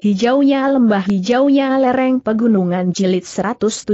Hijaunya lembah hijaunya lereng pegunungan jilid 117.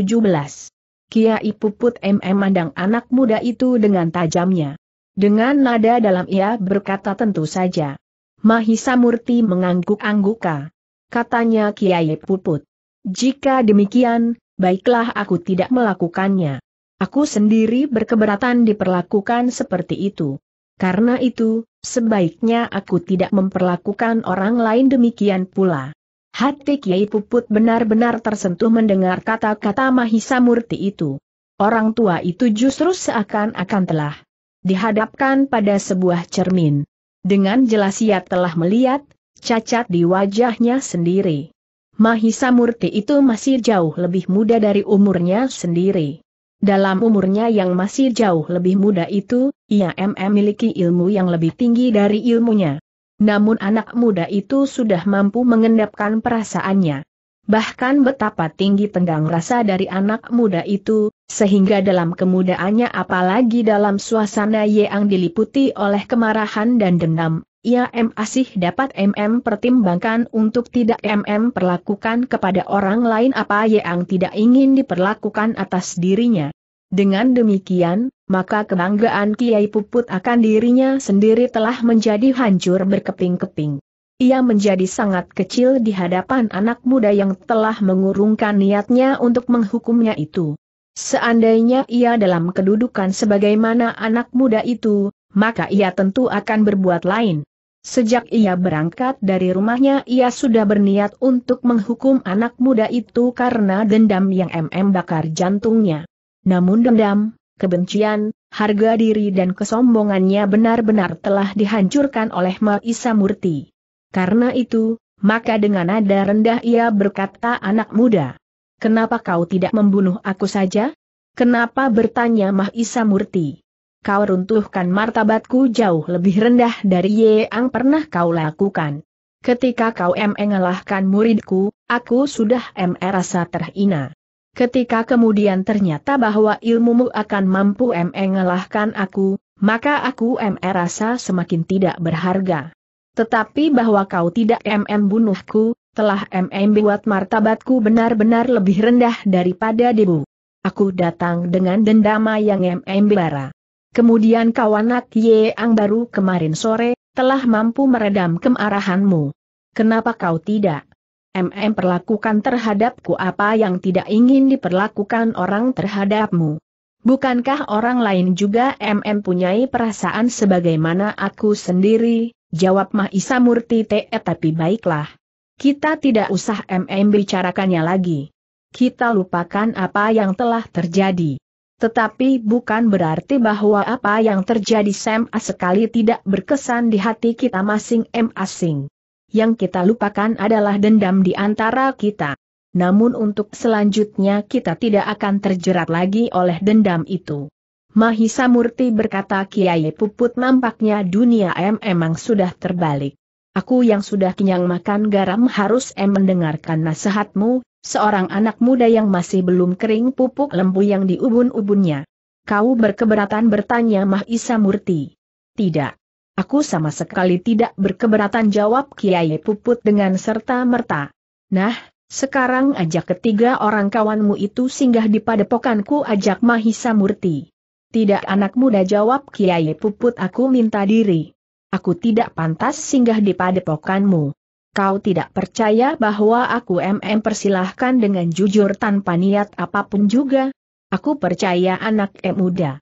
Kiai Puput MM mandang anak muda itu dengan tajamnya. Dengan nada dalam ia berkata tentu saja. Mahisa Murti mengangguk-angguka. Katanya Kiai Puput. Jika demikian, baiklah aku tidak melakukannya. Aku sendiri berkeberatan diperlakukan seperti itu. Karena itu, sebaiknya aku tidak memperlakukan orang lain demikian pula. Hati Kiai Puput benar-benar tersentuh mendengar kata-kata Mahisa Murti itu. Orang tua itu justru seakan-akan telah dihadapkan pada sebuah cermin. Dengan jelas ia telah melihat cacat di wajahnya sendiri. Mahisa Murti itu masih jauh lebih muda dari umurnya sendiri. Dalam umurnya yang masih jauh lebih muda itu, ia memiliki ilmu yang lebih tinggi dari ilmunya. Namun anak muda itu sudah mampu mengendapkan perasaannya. Bahkan betapa tinggi tenggang rasa dari anak muda itu, sehingga dalam kemudaannya apalagi dalam suasana yang diliputi oleh kemarahan dan dendam, ia masih dapat MM pertimbangkan untuk tidak MM perlakukan kepada orang lain apa yang tidak ingin diperlakukan atas dirinya. Dengan demikian, maka kebanggaan Kiai Puput akan dirinya sendiri telah menjadi hancur berkeping-keping. Ia menjadi sangat kecil di hadapan anak muda yang telah mengurungkan niatnya untuk menghukumnya itu. Seandainya ia dalam kedudukan sebagaimana anak muda itu, maka ia tentu akan berbuat lain. Sejak ia berangkat dari rumahnya ia sudah berniat untuk menghukum anak muda itu karena dendam yang MM bakar jantungnya. Namun dendam, kebencian, harga diri dan kesombongannya benar-benar telah dihancurkan oleh Maisa Murti. Karena itu, maka dengan nada rendah ia berkata anak muda. Kenapa kau tidak membunuh aku saja? Kenapa bertanya Maisa Murti? Kau runtuhkan martabatku jauh lebih rendah dari yang pernah kau lakukan. Ketika kau mengalahkan muridku, aku sudah merasa terhina. Ketika kemudian ternyata bahwa ilmumu akan mampu mengalahkan aku, maka aku merasa semakin tidak berharga. Tetapi bahwa kau tidak mm bunuhku, telah mm buat martabatku benar-benar lebih rendah daripada debu. Aku datang dengan dendama yang mm bara. Kemudian kau anak Yeang baru kemarin sore, telah mampu meredam kemarahanmu. Kenapa kau tidak MM perlakukan terhadapku apa yang tidak ingin diperlakukan orang terhadapmu. Bukankah orang lain juga MM punyai perasaan sebagaimana aku sendiri, jawab Mahisa Murti Te eh, tapi baiklah. Kita tidak usah MM bicarakannya lagi. Kita lupakan apa yang telah terjadi. Tetapi bukan berarti bahwa apa yang terjadi sama sekali tidak berkesan di hati kita masing-masing. Yang kita lupakan adalah dendam di antara kita. Namun untuk selanjutnya kita tidak akan terjerat lagi oleh dendam itu. Mahisa Murti berkata Kiai Puput nampaknya dunia M emang sudah terbalik. Aku yang sudah kenyang makan garam harus M mendengarkan nasihatmu, seorang anak muda yang masih belum kering pupuk lembu yang diubun-ubunnya. Kau berkeberatan bertanya Mahisa Murti. Tidak. Aku sama sekali tidak berkeberatan jawab Kiai Puput dengan serta-merta. Nah, sekarang ajak ketiga orang kawanmu itu singgah di padepokanku ajak Mahisa Murti. Tidak anak muda jawab Kiai Puput aku minta diri. Aku tidak pantas singgah di padepokanmu. Kau tidak percaya bahwa aku MM persilahkan dengan jujur tanpa niat apapun juga? Aku percaya anak M muda.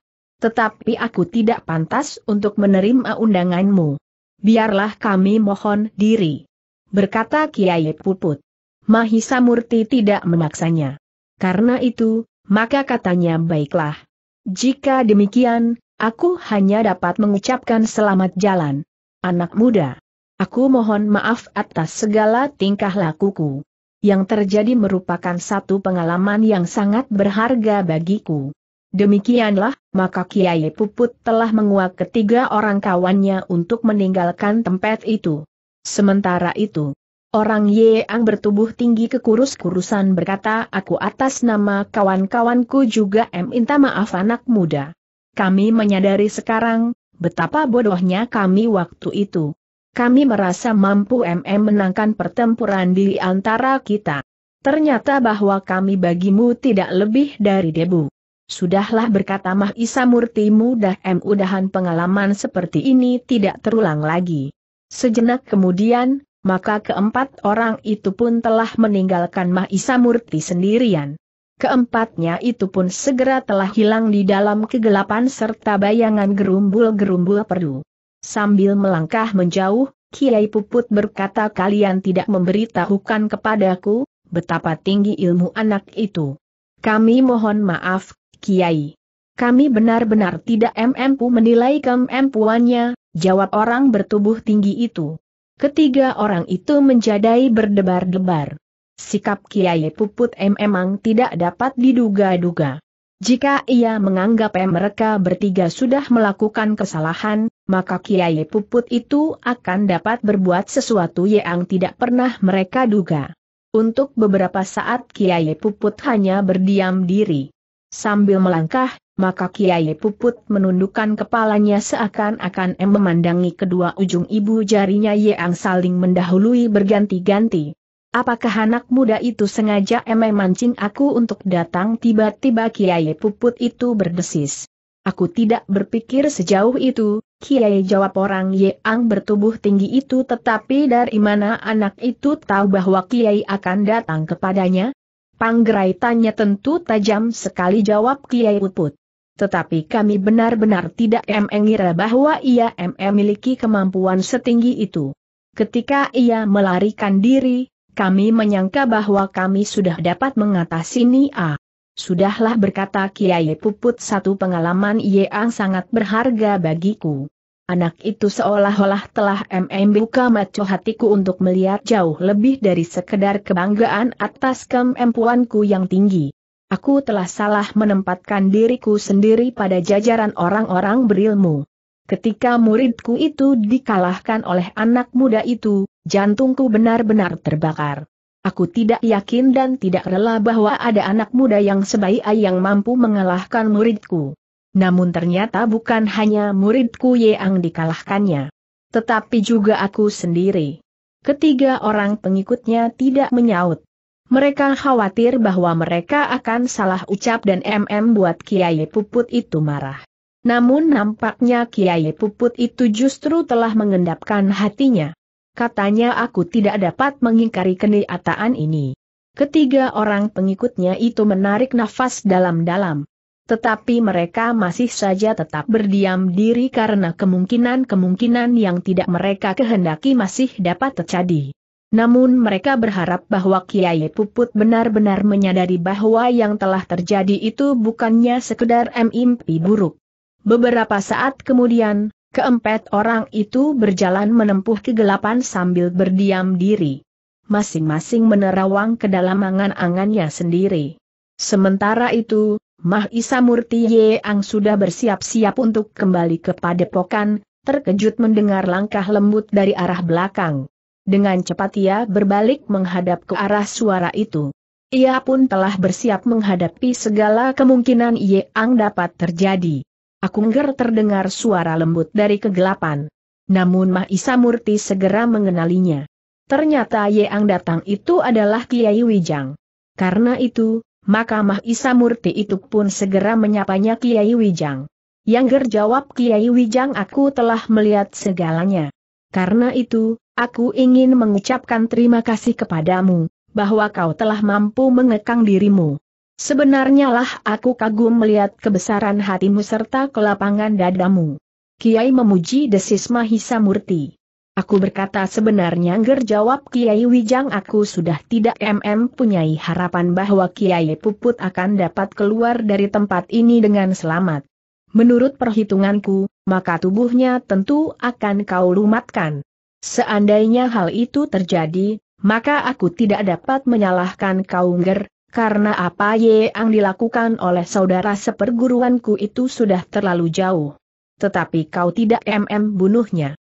Tetapi aku tidak pantas untuk menerima undanganmu. Biarlah kami mohon diri. Berkata Kiai Puput. Mahisa Murti tidak memaksanya. Karena itu, maka katanya baiklah. Jika demikian, aku hanya dapat mengucapkan selamat jalan. Anak muda, aku mohon maaf atas segala tingkah lakuku. Yang terjadi merupakan satu pengalaman yang sangat berharga bagiku. Demikianlah, maka Kiai Puput telah menguak ketiga orang kawannya untuk meninggalkan tempat itu. Sementara itu, orang Yeang bertubuh tinggi kekurus-kurusan berkata aku atas nama kawan-kawanku juga em minta maaf anak muda. Kami menyadari sekarang, betapa bodohnya kami waktu itu. Kami merasa mampu MM menangkan pertempuran di antara kita. Ternyata bahwa kami bagimu tidak lebih dari debu. Sudahlah berkata Mah Isa Murti mudah mudahan pengalaman seperti ini tidak terulang lagi. Sejenak kemudian, maka keempat orang itu pun telah meninggalkan Mah Isa Murti sendirian. Keempatnya itu pun segera telah hilang di dalam kegelapan serta bayangan gerumbul-gerumbul perdu. Sambil melangkah menjauh, Kiai Puput berkata kalian tidak memberitahukan kepadaku, betapa tinggi ilmu anak itu. Kami mohon maaf, Kiai. Kami benar-benar tidak mampu menilai kemampuannya, jawab orang bertubuh tinggi itu. Ketiga orang itu menjadai berdebar-debar. Sikap Kiai Puput M memang tidak dapat diduga-duga. Jika ia menganggap mereka bertiga sudah melakukan kesalahan, maka Kiai Puput itu akan dapat berbuat sesuatu yang tidak pernah mereka duga. Untuk beberapa saat Kiai Puput hanya berdiam diri. Sambil melangkah, maka Kiai Puput menundukkan kepalanya seakan-akan em memandangi kedua ujung ibu jarinya yang saling mendahului berganti-ganti. Apakah anak muda itu sengaja memancing aku untuk datang tiba-tiba Kiai Puput itu berdesis. Aku tidak berpikir sejauh itu, Kiai jawab orang Ang bertubuh tinggi itu tetapi dari mana anak itu tahu bahwa Kiai akan datang kepadanya, Panggerai tanya tentu tajam sekali jawab Kiai Uput. Tetapi kami benar-benar tidak mengira bahwa ia memiliki kemampuan setinggi itu. Ketika ia melarikan diri, kami menyangka bahwa kami sudah dapat mengatasi Nia. Sudahlah berkata Kiai Puput satu pengalaman yang sangat berharga bagiku. Anak itu seolah-olah telah mm buka maco hatiku untuk melihat jauh lebih dari sekedar kebanggaan atas kemampuanku yang tinggi. Aku telah salah menempatkan diriku sendiri pada jajaran orang-orang berilmu. Ketika muridku itu dikalahkan oleh anak muda itu, jantungku benar-benar terbakar. Aku tidak yakin dan tidak rela bahwa ada anak muda yang sebaik yang mampu mengalahkan muridku. Namun ternyata bukan hanya muridku yang dikalahkannya. Tetapi juga aku sendiri. Ketiga orang pengikutnya tidak menyaut. Mereka khawatir bahwa mereka akan salah ucap dan MM buat Kiai Puput itu marah. Namun nampaknya Kiai Puput itu justru telah mengendapkan hatinya. Katanya aku tidak dapat mengingkari kenyataan ini. Ketiga orang pengikutnya itu menarik nafas dalam-dalam. Tetapi mereka masih saja tetap berdiam diri karena kemungkinan-kemungkinan yang tidak mereka kehendaki masih dapat terjadi. Namun mereka berharap bahwa Kiai Puput benar-benar menyadari bahwa yang telah terjadi itu bukannya sekedar mimpi buruk. Beberapa saat kemudian, keempat orang itu berjalan menempuh kegelapan sambil berdiam diri. Masing-masing menerawang ke angan-angannya sendiri. Sementara itu, Mah Isa Murti Yeang sudah bersiap-siap untuk kembali ke padepokan, terkejut mendengar langkah lembut dari arah belakang. Dengan cepat ia berbalik menghadap ke arah suara itu. Ia pun telah bersiap menghadapi segala kemungkinan Yeang dapat terjadi. Akungger terdengar suara lembut dari kegelapan. Namun Mah Isa Murti segera mengenalinya. Ternyata Yeang datang itu adalah Kiai Wijang. Karena itu, maka Mahisa Murti itu pun segera menyapanya Kiai Wijang. Yang gerjawab Kiai Wijang aku telah melihat segalanya. Karena itu, aku ingin mengucapkan terima kasih kepadamu, bahwa kau telah mampu mengekang dirimu. Sebenarnya lah aku kagum melihat kebesaran hatimu serta kelapangan dadamu. Kiai memuji desis Mahisa Murti. Aku berkata sebenarnya Ger jawab Kiai Wijang aku sudah tidak mm punyai harapan bahwa Kiai Puput akan dapat keluar dari tempat ini dengan selamat. Menurut perhitunganku, maka tubuhnya tentu akan kau lumatkan. Seandainya hal itu terjadi, maka aku tidak dapat menyalahkan kau Ger, karena apa yang dilakukan oleh saudara seperguruanku itu sudah terlalu jauh. Tetapi kau tidak mm bunuhnya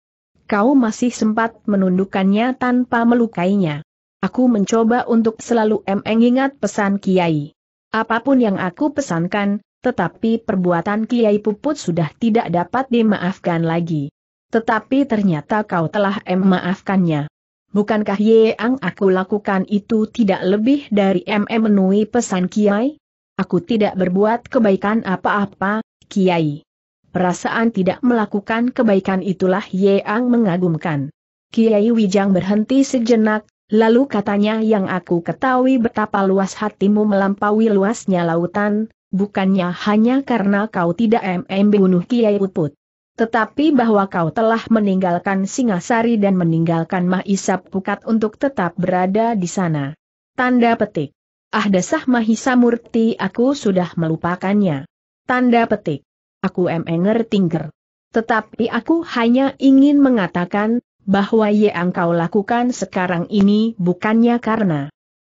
kau masih sempat menundukkannya tanpa melukainya. Aku mencoba untuk selalu mengingat pesan Kiai. Apapun yang aku pesankan, tetapi perbuatan Kiai Puput sudah tidak dapat dimaafkan lagi. Tetapi ternyata kau telah memaafkannya. Bukankah yang aku lakukan itu tidak lebih dari memenuhi pesan Kiai? Aku tidak berbuat kebaikan apa-apa, Kiai perasaan tidak melakukan kebaikan itulah yang mengagumkan. Kiai Wijang berhenti sejenak, lalu katanya yang aku ketahui betapa luas hatimu melampaui luasnya lautan, bukannya hanya karena kau tidak mm bunuh Kiai Uput. Tetapi bahwa kau telah meninggalkan Singasari dan meninggalkan Mahisap Pukat untuk tetap berada di sana. Tanda petik. Ah desah Mahisa Murti aku sudah melupakannya. Tanda petik aku emenger tingger. Tetapi aku hanya ingin mengatakan, bahwa yang kau lakukan sekarang ini bukannya karena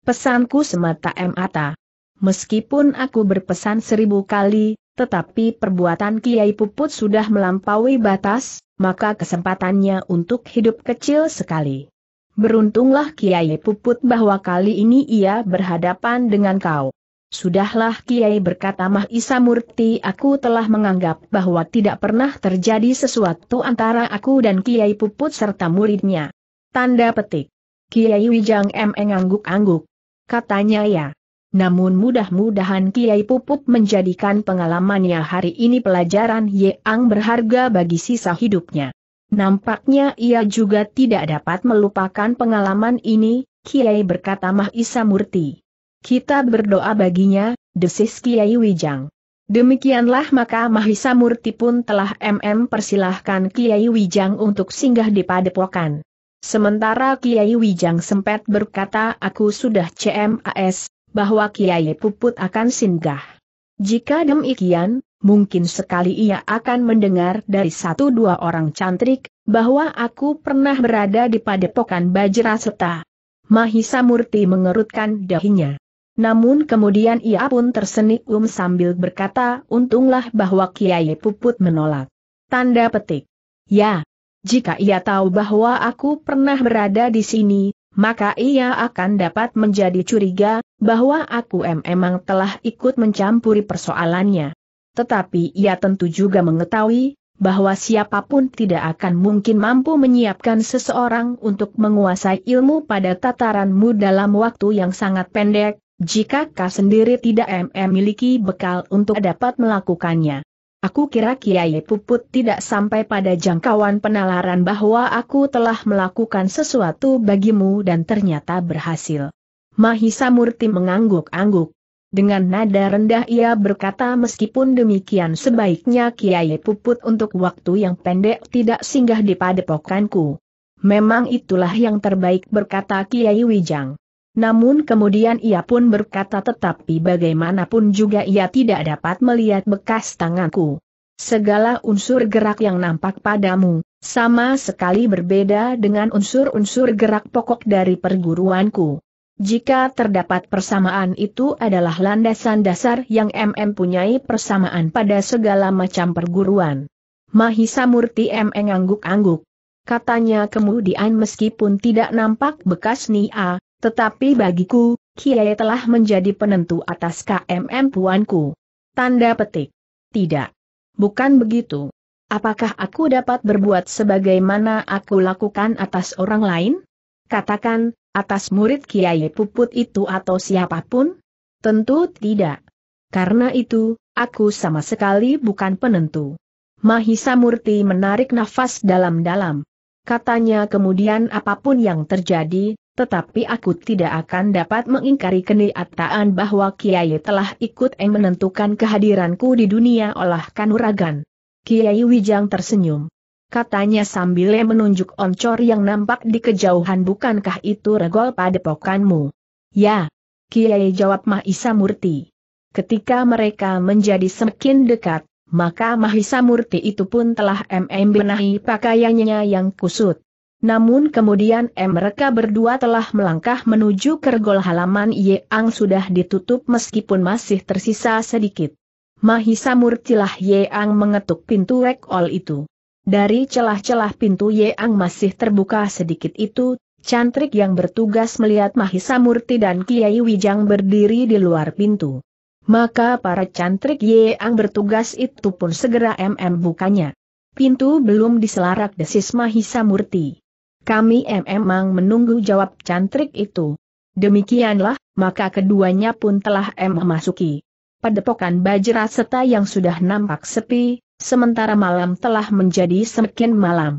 pesanku semata emata. Meskipun aku berpesan seribu kali, tetapi perbuatan Kiai Puput sudah melampaui batas, maka kesempatannya untuk hidup kecil sekali. Beruntunglah Kiai Puput bahwa kali ini ia berhadapan dengan kau. Sudahlah Kiai berkata Mahisa Murti aku telah menganggap bahwa tidak pernah terjadi sesuatu antara aku dan Kiai Puput serta muridnya. Tanda petik. Kiai Wijang M. ngangguk-angguk. Katanya ya. Namun mudah-mudahan Kiai Puput menjadikan pengalamannya hari ini pelajaran yang berharga bagi sisa hidupnya. Nampaknya ia juga tidak dapat melupakan pengalaman ini, Kiai berkata Mahisa Murti. Kita berdoa baginya, desis Kiai Wijang. Demikianlah maka Mahisa Murti pun telah MM persilahkan Kiai Wijang untuk singgah di padepokan. Sementara Kiai Wijang sempat berkata aku sudah CMAS, bahwa Kiai Puput akan singgah. Jika demikian, mungkin sekali ia akan mendengar dari satu dua orang cantrik, bahwa aku pernah berada di padepokan Bajra Seta. Mahisa Murti mengerutkan dahinya. Namun kemudian ia pun tersenyum um sambil berkata, untunglah bahwa Kiai Puput menolak. Tanda petik. Ya, jika ia tahu bahwa aku pernah berada di sini, maka ia akan dapat menjadi curiga, bahwa aku memang telah ikut mencampuri persoalannya. Tetapi ia tentu juga mengetahui, bahwa siapapun tidak akan mungkin mampu menyiapkan seseorang untuk menguasai ilmu pada tataranmu dalam waktu yang sangat pendek, jika kau sendiri tidak memiliki bekal untuk dapat melakukannya. Aku kira Kiai Puput tidak sampai pada jangkauan penalaran bahwa aku telah melakukan sesuatu bagimu dan ternyata berhasil. Mahisa Murti mengangguk-angguk. Dengan nada rendah ia berkata meskipun demikian sebaiknya Kiai Puput untuk waktu yang pendek tidak singgah di padepokanku. Memang itulah yang terbaik berkata Kiai Wijang. Namun kemudian ia pun berkata tetapi bagaimanapun juga ia tidak dapat melihat bekas tanganku. Segala unsur gerak yang nampak padamu, sama sekali berbeda dengan unsur-unsur gerak pokok dari perguruanku. Jika terdapat persamaan itu adalah landasan dasar yang MM punyai persamaan pada segala macam perguruan. Mahisa Murti MM angguk angguk Katanya kemudian meskipun tidak nampak bekas Nia, tetapi bagiku, Kiai telah menjadi penentu atas KMM puanku. Tanda petik. Tidak. Bukan begitu. Apakah aku dapat berbuat sebagaimana aku lakukan atas orang lain? Katakan, atas murid Kiai Puput itu atau siapapun? Tentu tidak. Karena itu, aku sama sekali bukan penentu. Mahisa Murti menarik nafas dalam-dalam. Katanya kemudian apapun yang terjadi, tetapi aku tidak akan dapat mengingkari kenyataan bahwa Kiai telah ikut yang menentukan kehadiranku di dunia olah kanuragan. Kiai Wijang tersenyum. Katanya sambil menunjuk oncor yang nampak di kejauhan bukankah itu regol pokanmu? Ya. Kiai jawab Mahisa Murti. Ketika mereka menjadi semakin dekat, maka Mahisa Murti itu pun telah mm benahi pakaiannya yang kusut. Namun kemudian M mereka berdua telah melangkah menuju kergol halaman Yeang sudah ditutup meskipun masih tersisa sedikit. Mahisa Murtilah Yeang mengetuk pintu rekol itu. Dari celah-celah pintu Yeang masih terbuka sedikit itu, cantrik yang bertugas melihat Mahisa Murti dan Kiai Wijang berdiri di luar pintu. Maka para cantrik Yeang bertugas itu pun segera MM bukanya. Pintu belum diselarak desis Mahisa Murti. Kami memang menunggu jawab cantrik itu. Demikianlah, maka keduanya pun telah memasuki padepokan Bajra seta yang sudah nampak sepi, sementara malam telah menjadi semakin malam.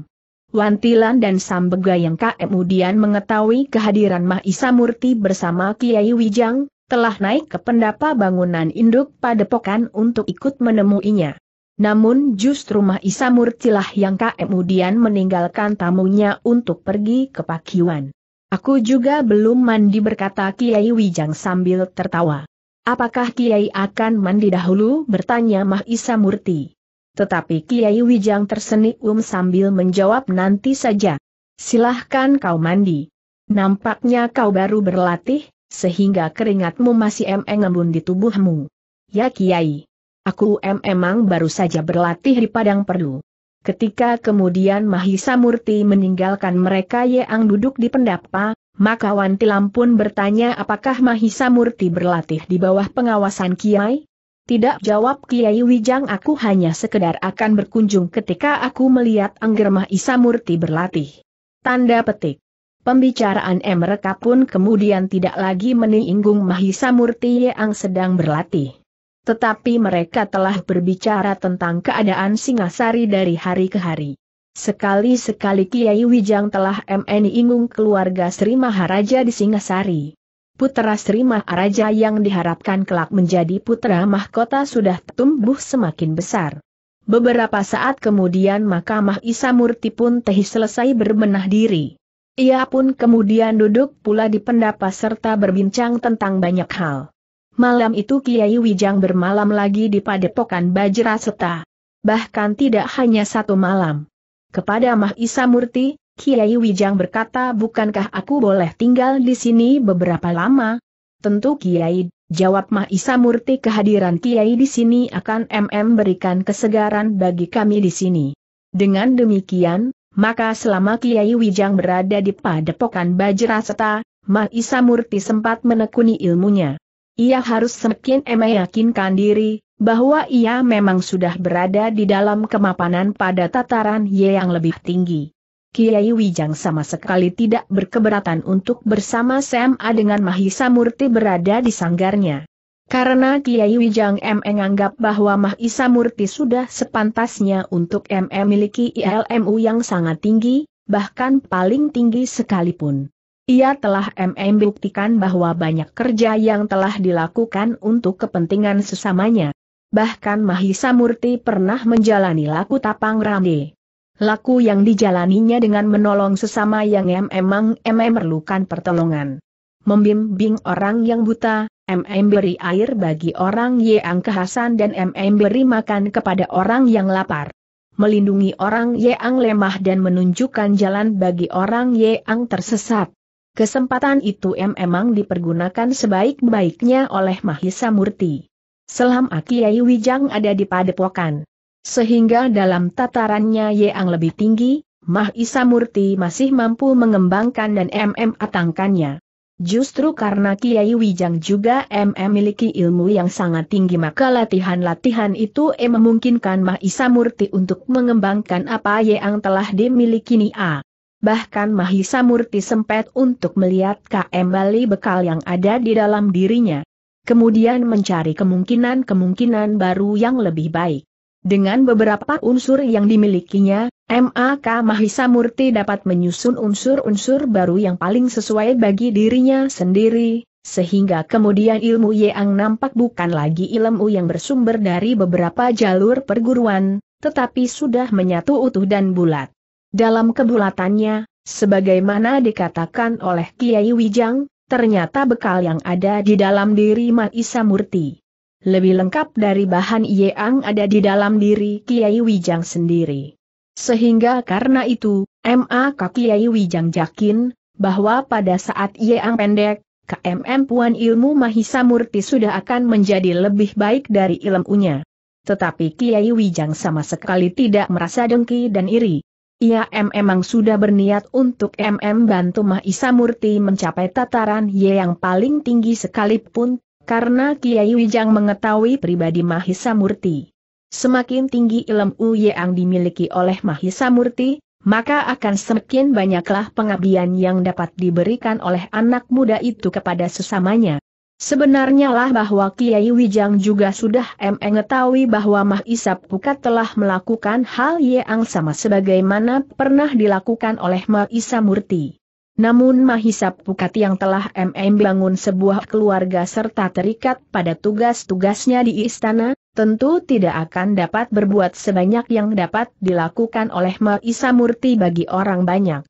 Wantilan dan Sambega yang kemudian mengetahui kehadiran Mahisa Murti bersama Kiai Wijang, telah naik ke pendapa bangunan induk padepokan untuk ikut menemuinya. Namun justru Mahisa Murtilah yang kemudian meninggalkan tamunya untuk pergi ke Pakiwan. Aku juga belum mandi berkata Kiai Wijang sambil tertawa. Apakah Kiai akan mandi dahulu bertanya Mahisa Murti. Tetapi Kiai Wijang tersenyum sambil menjawab nanti saja. Silahkan kau mandi. Nampaknya kau baru berlatih, sehingga keringatmu masih emeng embun di tubuhmu. Ya Kiai. Aku em emang baru saja berlatih di Padang Perdu. Ketika kemudian Mahisa Murti meninggalkan mereka Yeang duduk di pendapa, maka Tilam pun bertanya apakah Mahisa Murti berlatih di bawah pengawasan Kiai? Tidak jawab Kiai Wijang aku hanya sekedar akan berkunjung ketika aku melihat Angger Mahisa Murti berlatih. Tanda petik. Pembicaraan mereka pun kemudian tidak lagi menyinggung Mahisa Murti yang sedang berlatih. Tetapi mereka telah berbicara tentang keadaan Singasari dari hari ke hari. Sekali-sekali Kiai Wijang telah mn ingung keluarga Sri Maharaja di Singasari. Putera Sri Maharaja yang diharapkan kelak menjadi putera mahkota sudah tumbuh semakin besar. Beberapa saat kemudian Mahkamah Isamurti pun teh selesai berbenah diri. Ia pun kemudian duduk pula di pendapa serta berbincang tentang banyak hal. Malam itu Kiai Wijang bermalam lagi di padepokan Bajraseta. Bahkan tidak hanya satu malam. Kepada Mahisa Murti, Kiai Wijang berkata bukankah aku boleh tinggal di sini beberapa lama? Tentu Kiai, jawab Mahisa Murti kehadiran Kiai di sini akan MM berikan kesegaran bagi kami di sini. Dengan demikian, maka selama Kiai Wijang berada di padepokan Bajraseta, Mahisa Murti sempat menekuni ilmunya. Ia harus semakin meyakinkan diri, bahwa ia memang sudah berada di dalam kemapanan pada tataran Y yang lebih tinggi. Kiai Wijang sama sekali tidak berkeberatan untuk bersama SMA dengan Mahisa Murti berada di sanggarnya. Karena Kiai Wijang M menganggap bahwa Mahisa Murti sudah sepantasnya untuk M memiliki ILMU yang sangat tinggi, bahkan paling tinggi sekalipun. Ia telah MM buktikan bahwa banyak kerja yang telah dilakukan untuk kepentingan sesamanya. Bahkan Mahisa Murti pernah menjalani laku tapang rame. Laku yang dijalaninya dengan menolong sesama yang memang MM memerlukan pertolongan. Membimbing orang yang buta, MM beri air bagi orang yang kehasan dan MM beri makan kepada orang yang lapar. Melindungi orang yang lemah dan menunjukkan jalan bagi orang yang tersesat. Kesempatan itu memang dipergunakan sebaik-baiknya oleh Mahisa Murti. Selama Kiai Wijang ada di padepokan. Sehingga dalam tatarannya yang lebih tinggi, Mahisa Murti masih mampu mengembangkan dan MM atangkannya. Justru karena Kiai Wijang juga MM memiliki ilmu yang sangat tinggi maka latihan-latihan itu eh memungkinkan Mahisa Murti untuk mengembangkan apa yang telah dimiliki Nia. Bahkan Mahisa Murti sempat untuk melihat KM Bali bekal yang ada di dalam dirinya. Kemudian mencari kemungkinan-kemungkinan baru yang lebih baik. Dengan beberapa unsur yang dimilikinya, MAK Mahisa Murti dapat menyusun unsur-unsur baru yang paling sesuai bagi dirinya sendiri, sehingga kemudian ilmu yang nampak bukan lagi ilmu yang bersumber dari beberapa jalur perguruan, tetapi sudah menyatu utuh dan bulat. Dalam kebulatannya, sebagaimana dikatakan oleh Kiai Wijang, ternyata bekal yang ada di dalam diri Maisa Murti. Lebih lengkap dari bahan yang ada di dalam diri Kiai Wijang sendiri. Sehingga karena itu, MA Kiai Wijang yakin, bahwa pada saat yang pendek, KMM Puan Ilmu Mahisa Murti sudah akan menjadi lebih baik dari ilmunya. Tetapi Kiai Wijang sama sekali tidak merasa dengki dan iri. Ia memang sudah berniat untuk MM bantu Mahisa Murti mencapai tataran Y yang paling tinggi sekalipun, karena Kiai Wijang mengetahui pribadi Mahisa Murti. Semakin tinggi ilmu Y yang dimiliki oleh Mahisa Murti, maka akan semakin banyaklah pengabdian yang dapat diberikan oleh anak muda itu kepada sesamanya. Sebenarnya lah bahwa Kiai Wijang juga sudah mengetahui bahwa Mah Isap Pukat telah melakukan hal yang sama sebagaimana pernah dilakukan oleh Mah Isa Murti. Namun Isap Pukat yang telah MM bangun sebuah keluarga serta terikat pada tugas-tugasnya di istana, tentu tidak akan dapat berbuat sebanyak yang dapat dilakukan oleh Isa Murti bagi orang banyak.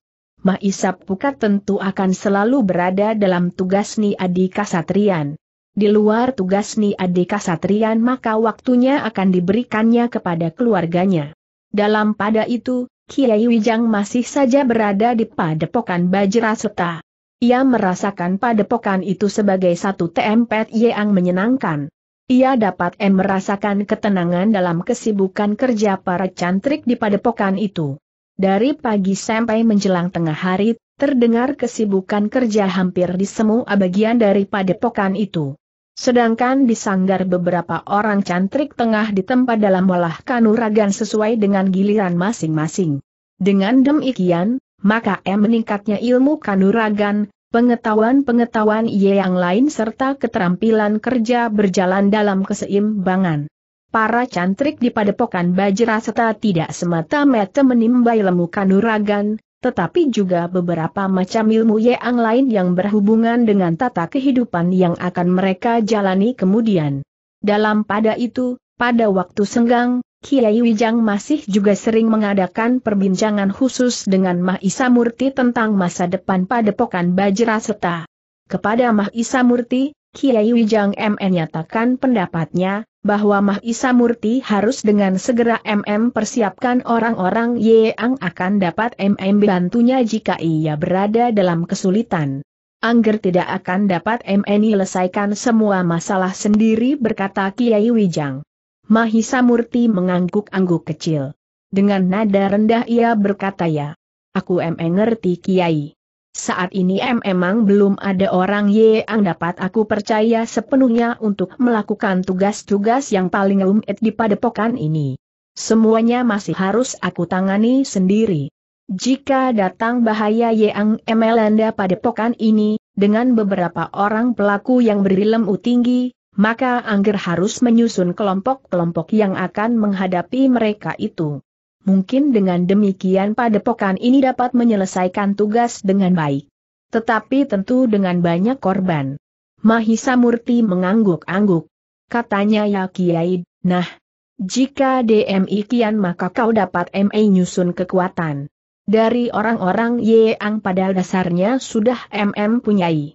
Mahisap Pukat tentu akan selalu berada dalam tugas Ni Adi Kasatrian. Di luar tugas Ni Adi Kasatrian maka waktunya akan diberikannya kepada keluarganya. Dalam pada itu, Kiai Wijang masih saja berada di padepokan Bajraseta. Ia merasakan padepokan itu sebagai satu tempat yang menyenangkan. Ia dapat merasakan ketenangan dalam kesibukan kerja para cantrik di padepokan itu. Dari pagi sampai menjelang tengah hari, terdengar kesibukan kerja hampir di semua bagian dari padepokan itu. Sedangkan di sanggar beberapa orang cantrik tengah ditempa dalam olah kanuragan sesuai dengan giliran masing-masing. Dengan demikian, maka M meningkatnya ilmu kanuragan, pengetahuan-pengetahuan Y yang lain serta keterampilan kerja berjalan dalam keseimbangan para cantrik di padepokan Bajraseta tidak semata-mata menimba ilmu kanuragan, tetapi juga beberapa macam ilmu yang lain yang berhubungan dengan tata kehidupan yang akan mereka jalani kemudian. Dalam pada itu, pada waktu senggang, Kiai Wijang masih juga sering mengadakan perbincangan khusus dengan Mahisa Murti tentang masa depan padepokan Bajraseta. Kepada Mahisa Murti, Kiai Wijang MM nyatakan pendapatnya, bahwa Mahisa Murti harus dengan segera MM persiapkan orang-orang yang akan dapat MM bantunya jika ia berada dalam kesulitan. Angger tidak akan dapat MM menyelesaikan semua masalah sendiri berkata Kiai Wijang. Mahisa Murti mengangguk-angguk kecil. Dengan nada rendah ia berkata ya. Aku MM ngerti Kiai. Saat ini em emang belum ada orang yang dapat aku percaya sepenuhnya untuk melakukan tugas-tugas yang paling rumit di padepokan ini. Semuanya masih harus aku tangani sendiri. Jika datang bahaya yang emelanda padepokan ini, dengan beberapa orang pelaku yang berilmu tinggi, maka Angger harus menyusun kelompok-kelompok yang akan menghadapi mereka itu. Mungkin dengan demikian padepokan ini dapat menyelesaikan tugas dengan baik. Tetapi tentu dengan banyak korban. Mahisa Murti mengangguk-angguk. Katanya ya Kiai, nah, jika DMI kian maka kau dapat MA nyusun kekuatan. Dari orang-orang Yeang pada dasarnya sudah MM punyai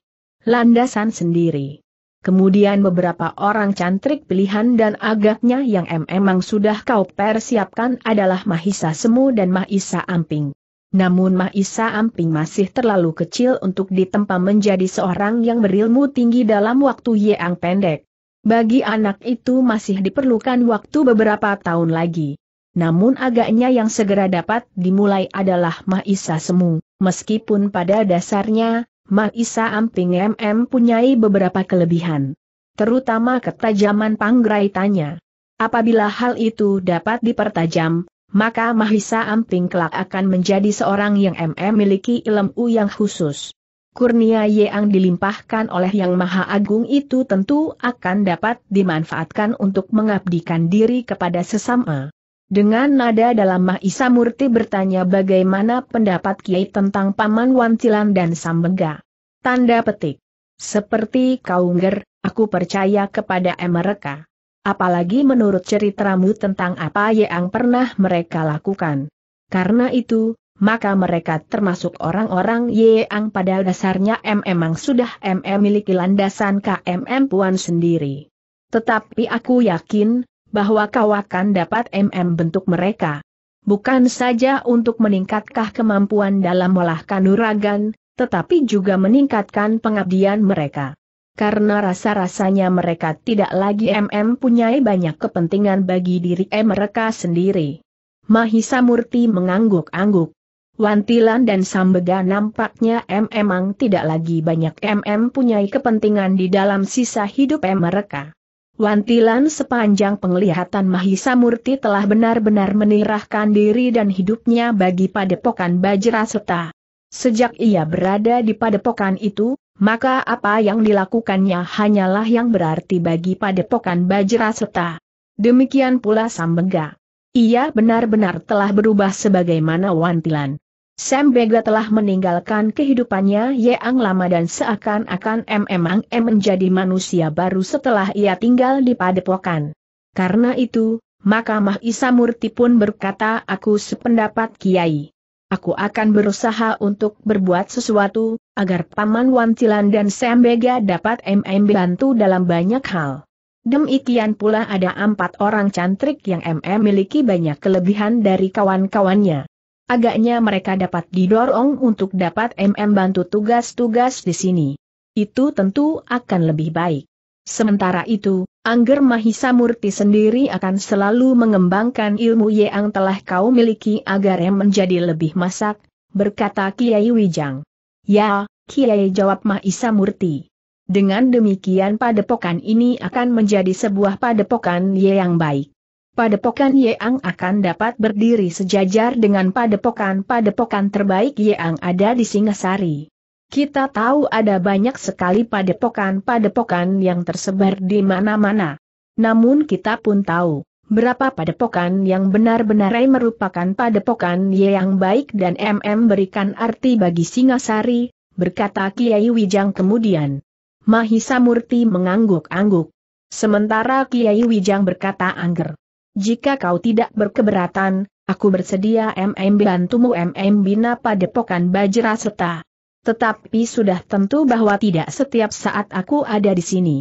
landasan sendiri kemudian beberapa orang cantrik pilihan dan agaknya yang em emang sudah kau persiapkan adalah Mahisa Semu dan Mahisa Amping. Namun Mahisa Amping masih terlalu kecil untuk ditempa menjadi seorang yang berilmu tinggi dalam waktu yang pendek. Bagi anak itu masih diperlukan waktu beberapa tahun lagi. Namun agaknya yang segera dapat dimulai adalah Mahisa Semu, meskipun pada dasarnya, Isa Amping MM punyai beberapa kelebihan. Terutama ketajaman panggraitannya. Apabila hal itu dapat dipertajam, maka Mahisa Amping kelak akan menjadi seorang yang MM miliki ilmu yang khusus. Kurnia yang dilimpahkan oleh Yang Maha Agung itu tentu akan dapat dimanfaatkan untuk mengabdikan diri kepada sesama. Dengan nada dalam Mahisa Murti bertanya bagaimana pendapat Kiai tentang Paman Wancilan dan Sambega. Tanda petik. Seperti kau aku percaya kepada mereka. Apalagi menurut ceritamu tentang apa yang pernah mereka lakukan. Karena itu, maka mereka termasuk orang-orang yang pada dasarnya memang sudah MM miliki landasan KMM Puan sendiri. Tetapi aku yakin, bahwa kau akan dapat MM bentuk mereka. Bukan saja untuk meningkatkah kemampuan dalam melahkan nuragan, tetapi juga meningkatkan pengabdian mereka. Karena rasa-rasanya mereka tidak lagi MM punyai banyak kepentingan bagi diri mereka sendiri. Mahisa Murti mengangguk-angguk. Wantilan dan Sambega nampaknya emang tidak lagi banyak MM punyai kepentingan di dalam sisa hidup mereka. Wantilan sepanjang penglihatan Mahisa Murti telah benar-benar menirahkan diri dan hidupnya bagi padepokan Bajraseta. Sejak ia berada di padepokan itu, maka apa yang dilakukannya hanyalah yang berarti bagi padepokan Bajraseta. Demikian pula Sambega. Ia benar-benar telah berubah sebagaimana Wantilan. Sam Bega telah meninggalkan kehidupannya yang lama dan seakan-akan memang menjadi manusia baru setelah ia tinggal di padepokan. Karena itu, maka Mah Isamurti pun berkata aku sependapat Kiai. Aku akan berusaha untuk berbuat sesuatu, agar Paman Wantilan dan Sam Bega dapat MM bantu dalam banyak hal. Demikian pula ada empat orang cantrik yang MM miliki banyak kelebihan dari kawan-kawannya agaknya mereka dapat didorong untuk dapat MM bantu tugas-tugas di sini. Itu tentu akan lebih baik. Sementara itu, Angger Mahisa Murti sendiri akan selalu mengembangkan ilmu yang telah kau miliki agar yang menjadi lebih masak, berkata Kiai Wijang. Ya, Kiai jawab Mahisa Murti. Dengan demikian padepokan ini akan menjadi sebuah padepokan yang baik padepokan Yeang akan dapat berdiri sejajar dengan padepokan-padepokan terbaik Yeang ada di Singasari. Kita tahu ada banyak sekali padepokan-padepokan yang tersebar di mana-mana. Namun kita pun tahu, berapa padepokan yang benar-benar merupakan padepokan Yeang baik dan MM berikan arti bagi Singasari, berkata Kiai Wijang kemudian. Mahisa Murti mengangguk-angguk. Sementara Kiai Wijang berkata angger. Jika kau tidak berkeberatan, aku bersedia MM bantumu MM bina padepokan Bajra Seta. Tetapi sudah tentu bahwa tidak setiap saat aku ada di sini.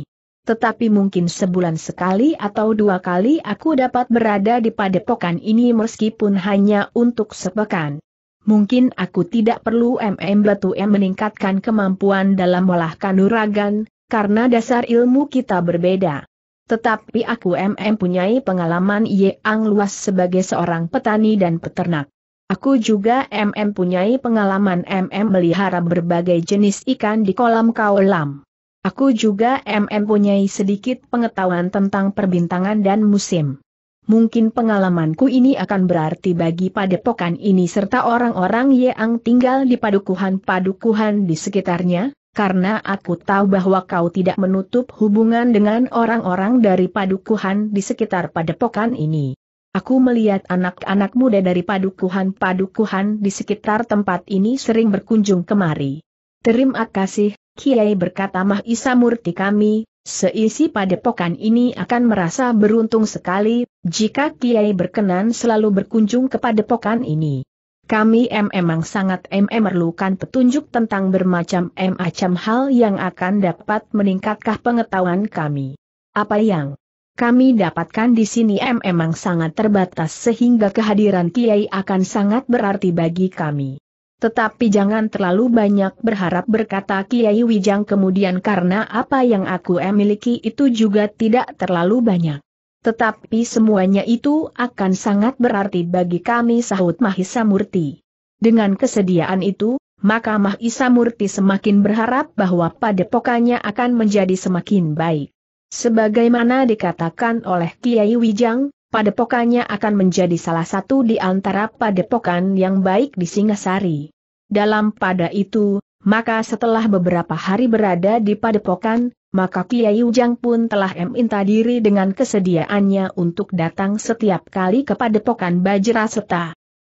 Tetapi mungkin sebulan sekali atau dua kali aku dapat berada di padepokan ini meskipun hanya untuk sepekan. Mungkin aku tidak perlu MM Batu M meningkatkan kemampuan dalam olah kanuragan, karena dasar ilmu kita berbeda. Tetapi aku MM punyai pengalaman yang luas sebagai seorang petani dan peternak. Aku juga MM punyai pengalaman MM melihara berbagai jenis ikan di kolam kaulam. Aku juga MM punyai sedikit pengetahuan tentang perbintangan dan musim. Mungkin pengalamanku ini akan berarti bagi padepokan ini serta orang-orang yang tinggal di padukuhan-padukuhan di sekitarnya, karena aku tahu bahwa kau tidak menutup hubungan dengan orang-orang dari padukuhan di sekitar padepokan ini. Aku melihat anak-anak muda dari padukuhan-padukuhan di sekitar tempat ini sering berkunjung kemari. Terima kasih, Kiai berkata Mah Isa Murti kami, seisi padepokan ini akan merasa beruntung sekali, jika Kiai berkenan selalu berkunjung ke padepokan ini. Kami memang sangat memerlukan petunjuk tentang bermacam-macam hal yang akan dapat meningkatkan pengetahuan kami. Apa yang kami dapatkan di sini memang sangat terbatas sehingga kehadiran Kiai akan sangat berarti bagi kami. Tetapi jangan terlalu banyak berharap berkata Kiai Wijang kemudian karena apa yang aku miliki itu juga tidak terlalu banyak. Tetapi semuanya itu akan sangat berarti bagi kami sahut Mahisa Murti. Dengan kesediaan itu, maka Mahisa Murti semakin berharap bahwa padepokannya akan menjadi semakin baik. Sebagaimana dikatakan oleh Kiai Wijang, padepokannya akan menjadi salah satu di antara padepokan yang baik di Singasari. Dalam pada itu, maka setelah beberapa hari berada di padepokan, maka Kiai Ujang pun telah minta diri dengan kesediaannya untuk datang setiap kali ke padepokan Bajra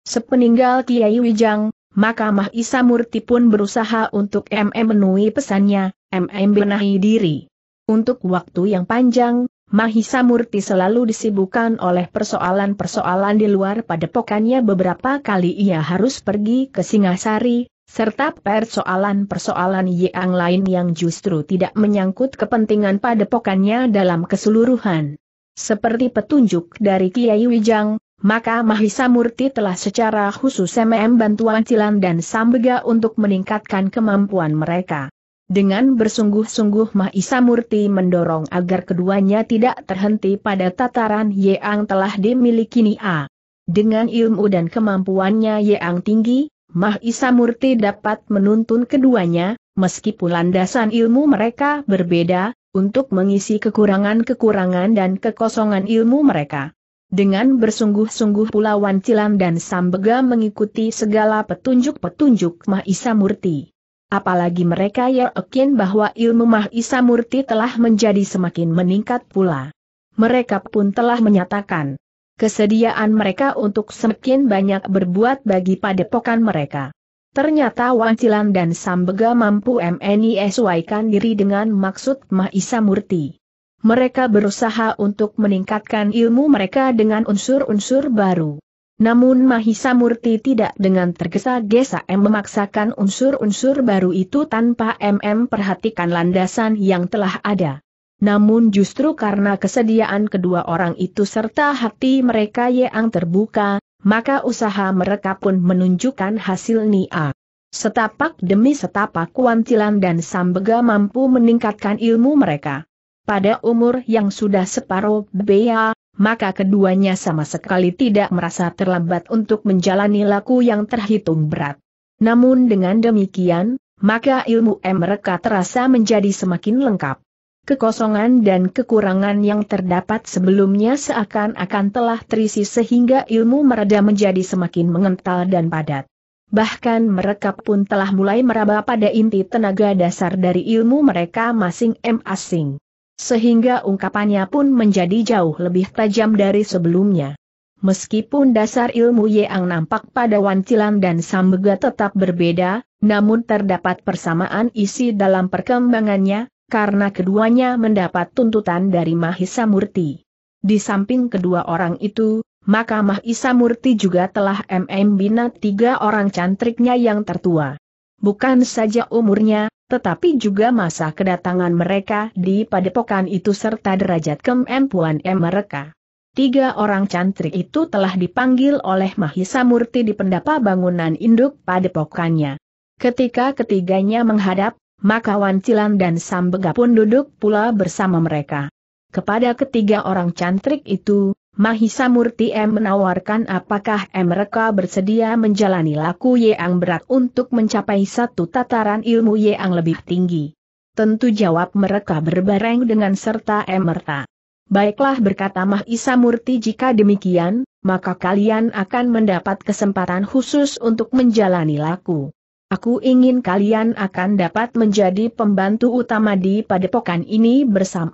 Sepeninggal Kiai Ujang, maka Mahisa Murti pun berusaha untuk MM menuhi pesannya, MM benahi diri. Untuk waktu yang panjang, Mahisa Murti selalu disibukkan oleh persoalan-persoalan di luar padepokannya beberapa kali ia harus pergi ke Singasari, serta persoalan-persoalan yang lain yang justru tidak menyangkut kepentingan padepokannya dalam keseluruhan. Seperti petunjuk dari Kiai Wijang, maka Mahisa Murti telah secara khusus MM bantuan Cilan dan Sambega untuk meningkatkan kemampuan mereka. Dengan bersungguh-sungguh Mahisa Murti mendorong agar keduanya tidak terhenti pada tataran Yeang telah dimiliki Nia. Dengan ilmu dan kemampuannya Yeang tinggi, Mah Isa Murti dapat menuntun keduanya, meskipun landasan ilmu mereka berbeda, untuk mengisi kekurangan-kekurangan dan kekosongan ilmu mereka. Dengan bersungguh-sungguh pula Wan dan Sambega mengikuti segala petunjuk-petunjuk Mah Isa Murti. Apalagi mereka yakin bahwa ilmu Mah Isa Murti telah menjadi semakin meningkat pula. Mereka pun telah menyatakan, kesediaan mereka untuk semakin banyak berbuat bagi padepokan mereka. Ternyata Cilan dan Sambega mampu sesuaikan diri dengan maksud Mahisa Murti. Mereka berusaha untuk meningkatkan ilmu mereka dengan unsur-unsur baru. Namun Mahisa Murti tidak dengan tergesa-gesa memaksakan unsur-unsur baru itu tanpa MM perhatikan landasan yang telah ada. Namun justru karena kesediaan kedua orang itu serta hati mereka yang terbuka, maka usaha mereka pun menunjukkan hasil nia. Setapak demi setapak Kuantilan dan Sambega mampu meningkatkan ilmu mereka. Pada umur yang sudah separuh bea, maka keduanya sama sekali tidak merasa terlambat untuk menjalani laku yang terhitung berat. Namun dengan demikian, maka ilmu mereka terasa menjadi semakin lengkap. Kekosongan dan kekurangan yang terdapat sebelumnya seakan-akan telah terisi sehingga ilmu mereda menjadi semakin mengental dan padat. Bahkan mereka pun telah mulai meraba pada inti tenaga dasar dari ilmu mereka masing-masing. Sehingga ungkapannya pun menjadi jauh lebih tajam dari sebelumnya. Meskipun dasar ilmu yang nampak pada Wancilan dan Sambega tetap berbeda, namun terdapat persamaan isi dalam perkembangannya, karena keduanya mendapat tuntutan dari Mahisa Murti. Di samping kedua orang itu, maka Mahisa Murti juga telah MM Bina tiga orang cantriknya yang tertua. Bukan saja umurnya, tetapi juga masa kedatangan mereka di padepokan itu serta derajat kemampuan mereka. Tiga orang cantrik itu telah dipanggil oleh Mahisa Murti di pendapa bangunan induk padepokannya. Ketika ketiganya menghadap, maka Wan Cilan dan Sambega pun duduk pula bersama mereka. Kepada ketiga orang cantrik itu, Mahisa Murti M menawarkan apakah M mereka bersedia menjalani laku yang berat untuk mencapai satu tataran ilmu yang lebih tinggi. Tentu jawab mereka berbareng dengan serta Merta. Baiklah berkata Mahisa Murti jika demikian, maka kalian akan mendapat kesempatan khusus untuk menjalani laku. Aku ingin kalian akan dapat menjadi pembantu utama di padepokan ini bersama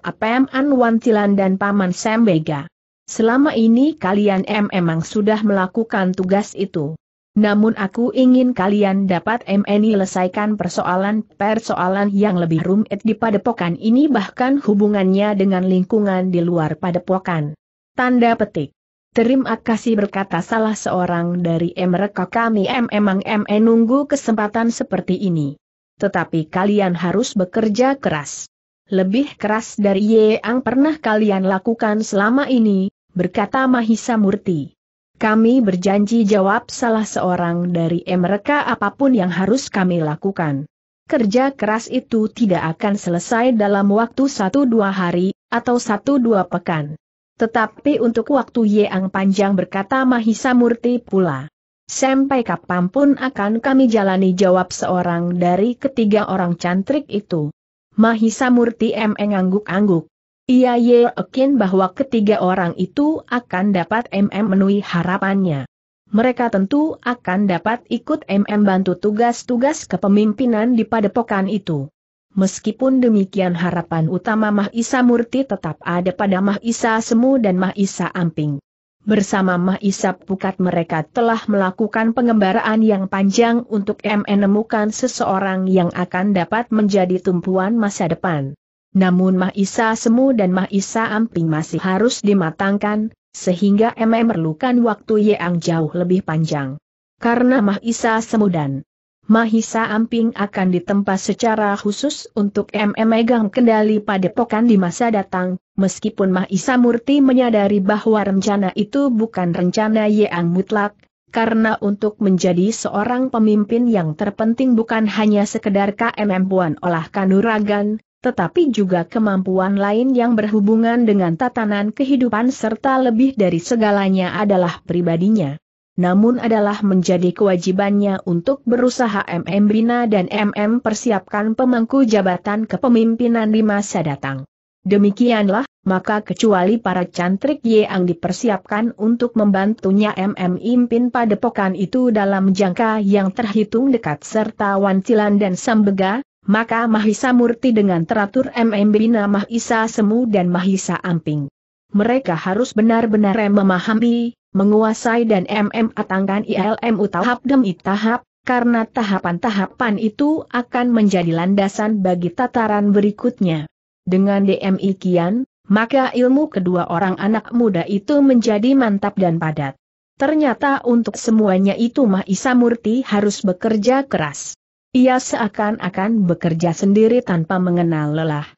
Anwan Tilan dan Paman Sembega. Selama ini kalian em emang sudah melakukan tugas itu. Namun aku ingin kalian dapat MNI selesaikan persoalan-persoalan yang lebih rumit di padepokan ini bahkan hubungannya dengan lingkungan di luar padepokan. Tanda petik. Terima kasih berkata salah seorang dari mereka kami memang emang eh, nunggu kesempatan seperti ini. Tetapi kalian harus bekerja keras. Lebih keras dari yang pernah kalian lakukan selama ini, berkata Mahisa Murti. Kami berjanji jawab salah seorang dari mereka apapun yang harus kami lakukan. Kerja keras itu tidak akan selesai dalam waktu satu dua hari, atau satu dua pekan. Tetapi untuk waktu yang panjang berkata Mahisa Murti pula. Sampai kapanpun akan kami jalani jawab seorang dari ketiga orang cantrik itu. Mahisa Murti mengangguk angguk-angguk. Ia yakin bahwa ketiga orang itu akan dapat MM menuhi harapannya. Mereka tentu akan dapat ikut MM bantu tugas-tugas kepemimpinan di padepokan itu. Meskipun demikian harapan utama Mah Isa Murti tetap ada pada Mah Isa Semu dan Mah Isa Amping. Bersama Mah Isa Pukat mereka telah melakukan pengembaraan yang panjang untuk menemukan seseorang yang akan dapat menjadi tumpuan masa depan. Namun Mah Isa Semu dan Mah Isa Amping masih harus dimatangkan, sehingga MM memerlukan waktu yang jauh lebih panjang. Karena Mah Isa Semu dan Mahisa Amping akan ditempa secara khusus untuk memegang kendali padepokan di masa datang, meskipun Mahisa Murti menyadari bahwa rencana itu bukan rencana yang mutlak, karena untuk menjadi seorang pemimpin yang terpenting bukan hanya sekedar kemampuan olah kanuragan, tetapi juga kemampuan lain yang berhubungan dengan tatanan kehidupan serta lebih dari segalanya adalah pribadinya namun adalah menjadi kewajibannya untuk berusaha MM bina dan MM persiapkan pemangku jabatan kepemimpinan di masa datang. Demikianlah, maka kecuali para cantrik yang dipersiapkan untuk membantunya MM impin padepokan itu dalam jangka yang terhitung dekat serta Wancilan dan Sambega, maka Mahisa Murti dengan teratur MM bina Mahisa Semu dan Mahisa Amping. Mereka harus benar-benar memahami menguasai dan MM atangkan ILMU tahap demi tahap, karena tahapan-tahapan itu akan menjadi landasan bagi tataran berikutnya. Dengan DMI kian, maka ilmu kedua orang anak muda itu menjadi mantap dan padat. Ternyata untuk semuanya itu Mahisa Murti harus bekerja keras. Ia seakan-akan bekerja sendiri tanpa mengenal lelah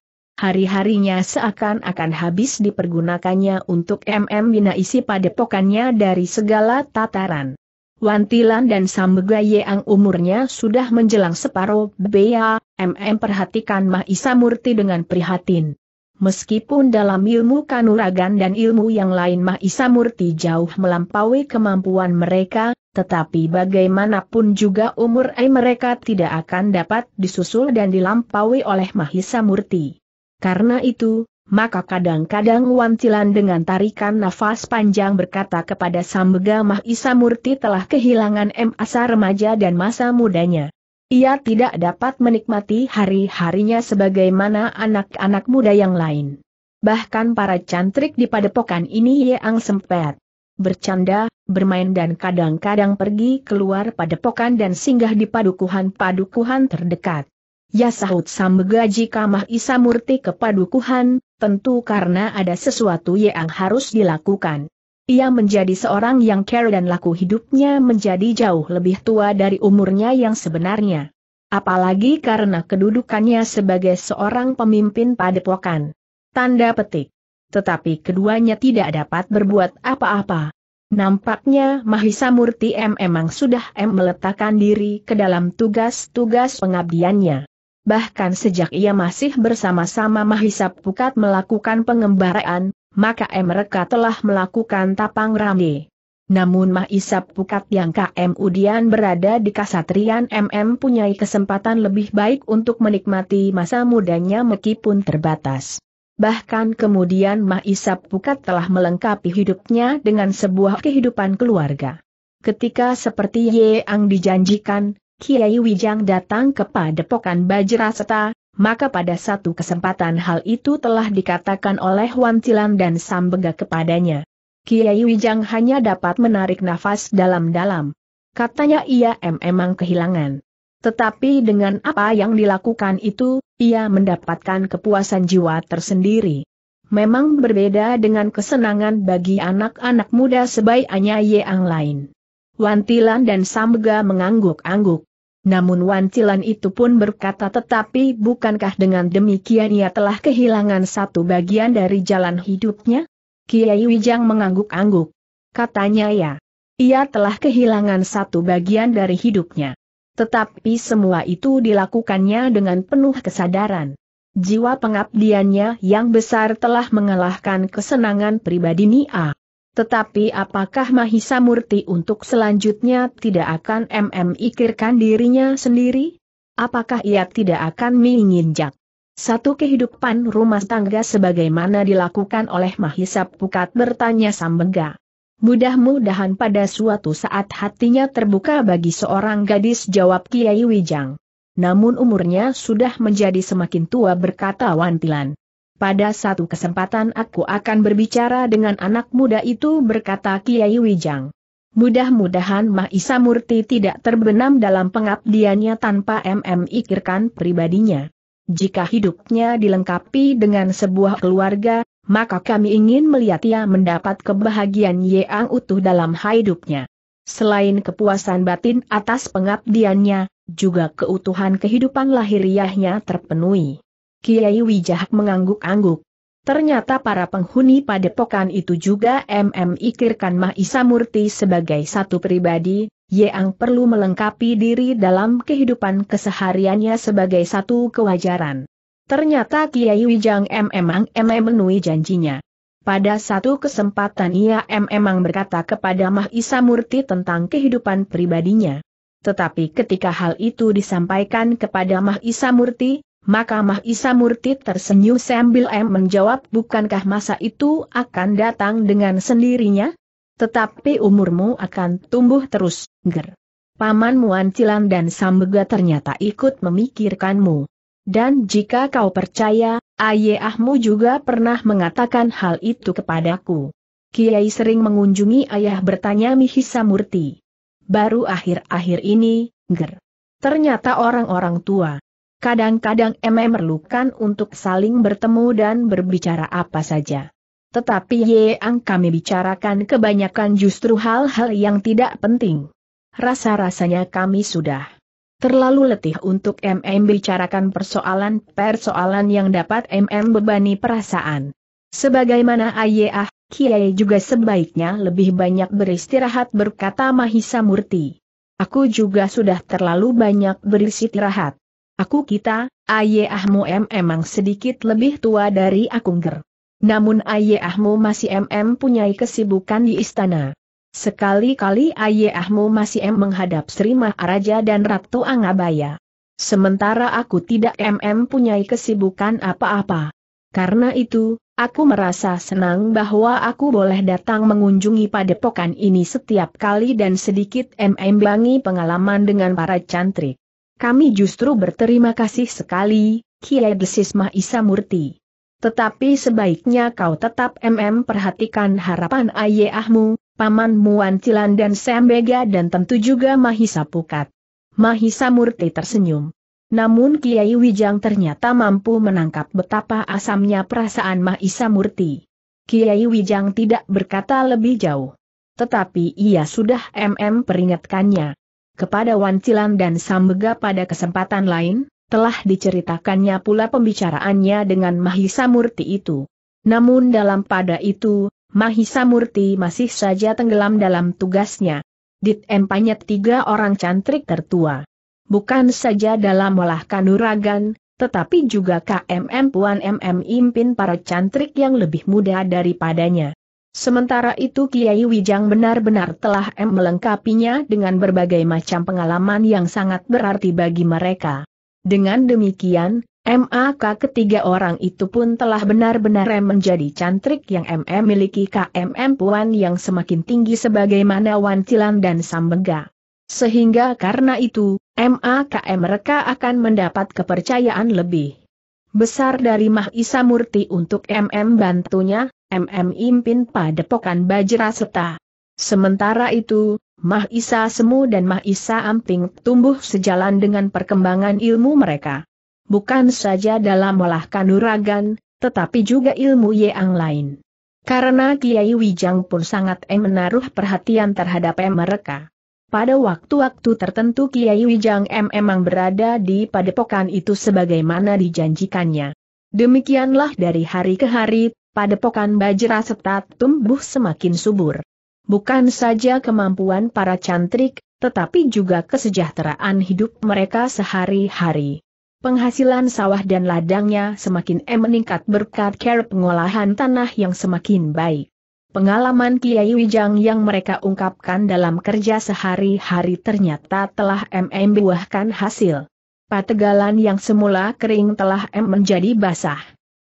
hari-harinya seakan-akan habis dipergunakannya untuk MM bina isi padepokannya dari segala tataran. Wantilan dan Sambega yang umurnya sudah menjelang separuh bea, MM perhatikan Mahisa Murti dengan prihatin. Meskipun dalam ilmu kanuragan dan ilmu yang lain Mahisa Murti jauh melampaui kemampuan mereka, tetapi bagaimanapun juga umur mereka tidak akan dapat disusul dan dilampaui oleh Mahisa Murti. Karena itu, maka kadang-kadang Wancilan dengan tarikan nafas panjang berkata kepada Sambega Mahisa Murti telah kehilangan masa remaja dan masa mudanya. Ia tidak dapat menikmati hari-harinya sebagaimana anak-anak muda yang lain. Bahkan para cantrik di padepokan ini yang sempet. Bercanda, bermain dan kadang-kadang pergi keluar padepokan dan singgah di padukuhan-padukuhan terdekat. Ya sahut gaji kamah Isamurti Murti kepadukuhan, tentu karena ada sesuatu yang harus dilakukan. Ia menjadi seorang yang care dan laku hidupnya menjadi jauh lebih tua dari umurnya yang sebenarnya. Apalagi karena kedudukannya sebagai seorang pemimpin padepokan. Tanda petik. Tetapi keduanya tidak dapat berbuat apa-apa. Nampaknya Mahisa Murti M memang sudah M meletakkan diri ke dalam tugas-tugas pengabdiannya bahkan sejak ia masih bersama-sama Mahisa Pukat melakukan pengembaraan, maka mereka telah melakukan tapang rame. Namun Mahisa Pukat yang KM Udian berada di Kasatrian MM punya kesempatan lebih baik untuk menikmati masa mudanya meskipun terbatas. Bahkan kemudian Mahisa Pukat telah melengkapi hidupnya dengan sebuah kehidupan keluarga. Ketika seperti Yeang dijanjikan, Kiai Wijang datang ke Padepokan Bajrasata, maka pada satu kesempatan hal itu telah dikatakan oleh Wan Cilan dan Sambega kepadanya. Kiai Wijang hanya dapat menarik nafas dalam-dalam. Katanya ia memang kehilangan. Tetapi dengan apa yang dilakukan itu, ia mendapatkan kepuasan jiwa tersendiri. Memang berbeda dengan kesenangan bagi anak-anak muda sebaiknya yang lain. Wantilan dan Sambega mengangguk-angguk. Namun Wan Cilan itu pun berkata tetapi bukankah dengan demikian ia telah kehilangan satu bagian dari jalan hidupnya? Kiai Wijang mengangguk-angguk. Katanya ya, ia telah kehilangan satu bagian dari hidupnya. Tetapi semua itu dilakukannya dengan penuh kesadaran. Jiwa pengabdiannya yang besar telah mengalahkan kesenangan pribadi Nia. Tetapi apakah Mahisa Murti untuk selanjutnya tidak akan memikirkan dirinya sendiri? Apakah ia tidak akan menginjak satu kehidupan rumah tangga sebagaimana dilakukan oleh Mahisa Pukat bertanya Sambega. Mudah-mudahan pada suatu saat hatinya terbuka bagi seorang gadis jawab Kiai Wijang. Namun umurnya sudah menjadi semakin tua berkata Wantilan pada satu kesempatan aku akan berbicara dengan anak muda itu berkata Kiai Wijang. Mudah-mudahan Mahisa Murti tidak terbenam dalam pengabdiannya tanpa MM ikirkan pribadinya. Jika hidupnya dilengkapi dengan sebuah keluarga, maka kami ingin melihat ia mendapat kebahagiaan yang utuh dalam hidupnya. Selain kepuasan batin atas pengabdiannya, juga keutuhan kehidupan lahiriahnya terpenuhi. Kiai Wijah mengangguk-angguk. Ternyata para penghuni padepokan itu juga MM Ikirkan Mahisa Murti sebagai satu pribadi, Yang perlu melengkapi diri dalam kehidupan kesehariannya sebagai satu kewajaran. Ternyata Kiai Wijang memang M memenuhi janjinya. Pada satu kesempatan ia memang berkata kepada Mahisa Murti tentang kehidupan pribadinya. Tetapi ketika hal itu disampaikan kepada Mahisa Murti, maka Mahisa Murti tersenyum sambil M menjawab bukankah masa itu akan datang dengan sendirinya? Tetapi umurmu akan tumbuh terus, ger. Paman Muancilan dan Sambega ternyata ikut memikirkanmu. Dan jika kau percaya, ayahmu juga pernah mengatakan hal itu kepadaku. Kiai sering mengunjungi ayah bertanya Mihisa Murti. Baru akhir-akhir ini, ger. Ternyata orang-orang tua Kadang-kadang MM memerlukan untuk saling bertemu dan berbicara apa saja. Tetapi yang kami bicarakan kebanyakan justru hal-hal yang tidak penting. Rasa-rasanya kami sudah terlalu letih untuk MM bicarakan persoalan-persoalan yang dapat MM bebani perasaan. Sebagaimana Ayah, ah, Kiai juga sebaiknya lebih banyak beristirahat berkata Mahisa Murti. Aku juga sudah terlalu banyak beristirahat. Aku kita, Ayahmu Ahmu M emang sedikit lebih tua dari Akungger. Namun Ayahmu masih MM punyai kesibukan di istana. Sekali-kali Ayahmu masih M menghadap Sri Maharaja dan Ratu Angabaya. Sementara aku tidak MM punyai kesibukan apa-apa. Karena itu, aku merasa senang bahwa aku boleh datang mengunjungi padepokan ini setiap kali dan sedikit MM bangi pengalaman dengan para cantrik. Kami justru berterima kasih sekali, Kiai Desis Isa Murti. Tetapi sebaiknya kau tetap MM perhatikan harapan ayahmu, paman Muan Cilan dan Sembega dan tentu juga Mahisa Pukat. Mahisa Murti tersenyum. Namun Kiai Wijang ternyata mampu menangkap betapa asamnya perasaan Mahisa Murti. Kiai Wijang tidak berkata lebih jauh. Tetapi ia sudah MM peringatkannya kepada Wan Cilan dan Sambega pada kesempatan lain, telah diceritakannya pula pembicaraannya dengan Mahisa Murti itu. Namun dalam pada itu, Mahisa Murti masih saja tenggelam dalam tugasnya. Dit tiga orang cantrik tertua. Bukan saja dalam olah kanuragan, tetapi juga KMM Puan MM Impin para cantrik yang lebih muda daripadanya. Sementara itu Kiai Wijang benar-benar telah M melengkapinya dengan berbagai macam pengalaman yang sangat berarti bagi mereka. Dengan demikian, MAK ketiga orang itu pun telah benar-benar menjadi cantrik yang MM miliki KMM Puan yang semakin tinggi sebagaimana Tilan dan Sambega. Sehingga karena itu, MAKM mereka akan mendapat kepercayaan lebih besar dari Mahisa Murti untuk MM bantunya, MM impin padepokan Bajra Seta. Sementara itu, Mahisa Semu dan Mahisa Amping tumbuh sejalan dengan perkembangan ilmu mereka. Bukan saja dalam olah kanuragan, tetapi juga ilmu yang lain. Karena Kiai Wijang pun sangat menaruh perhatian terhadap mereka. Pada waktu-waktu tertentu Kiai Wijang M memang berada di padepokan itu sebagaimana dijanjikannya. Demikianlah dari hari ke hari, padepokan Bajra Setat tumbuh semakin subur. Bukan saja kemampuan para cantrik, tetapi juga kesejahteraan hidup mereka sehari-hari. Penghasilan sawah dan ladangnya semakin meningkat berkat care pengolahan tanah yang semakin baik. Pengalaman Kiai Wijang yang mereka ungkapkan dalam kerja sehari-hari ternyata telah MM buahkan hasil. Pategalan yang semula kering telah M menjadi basah.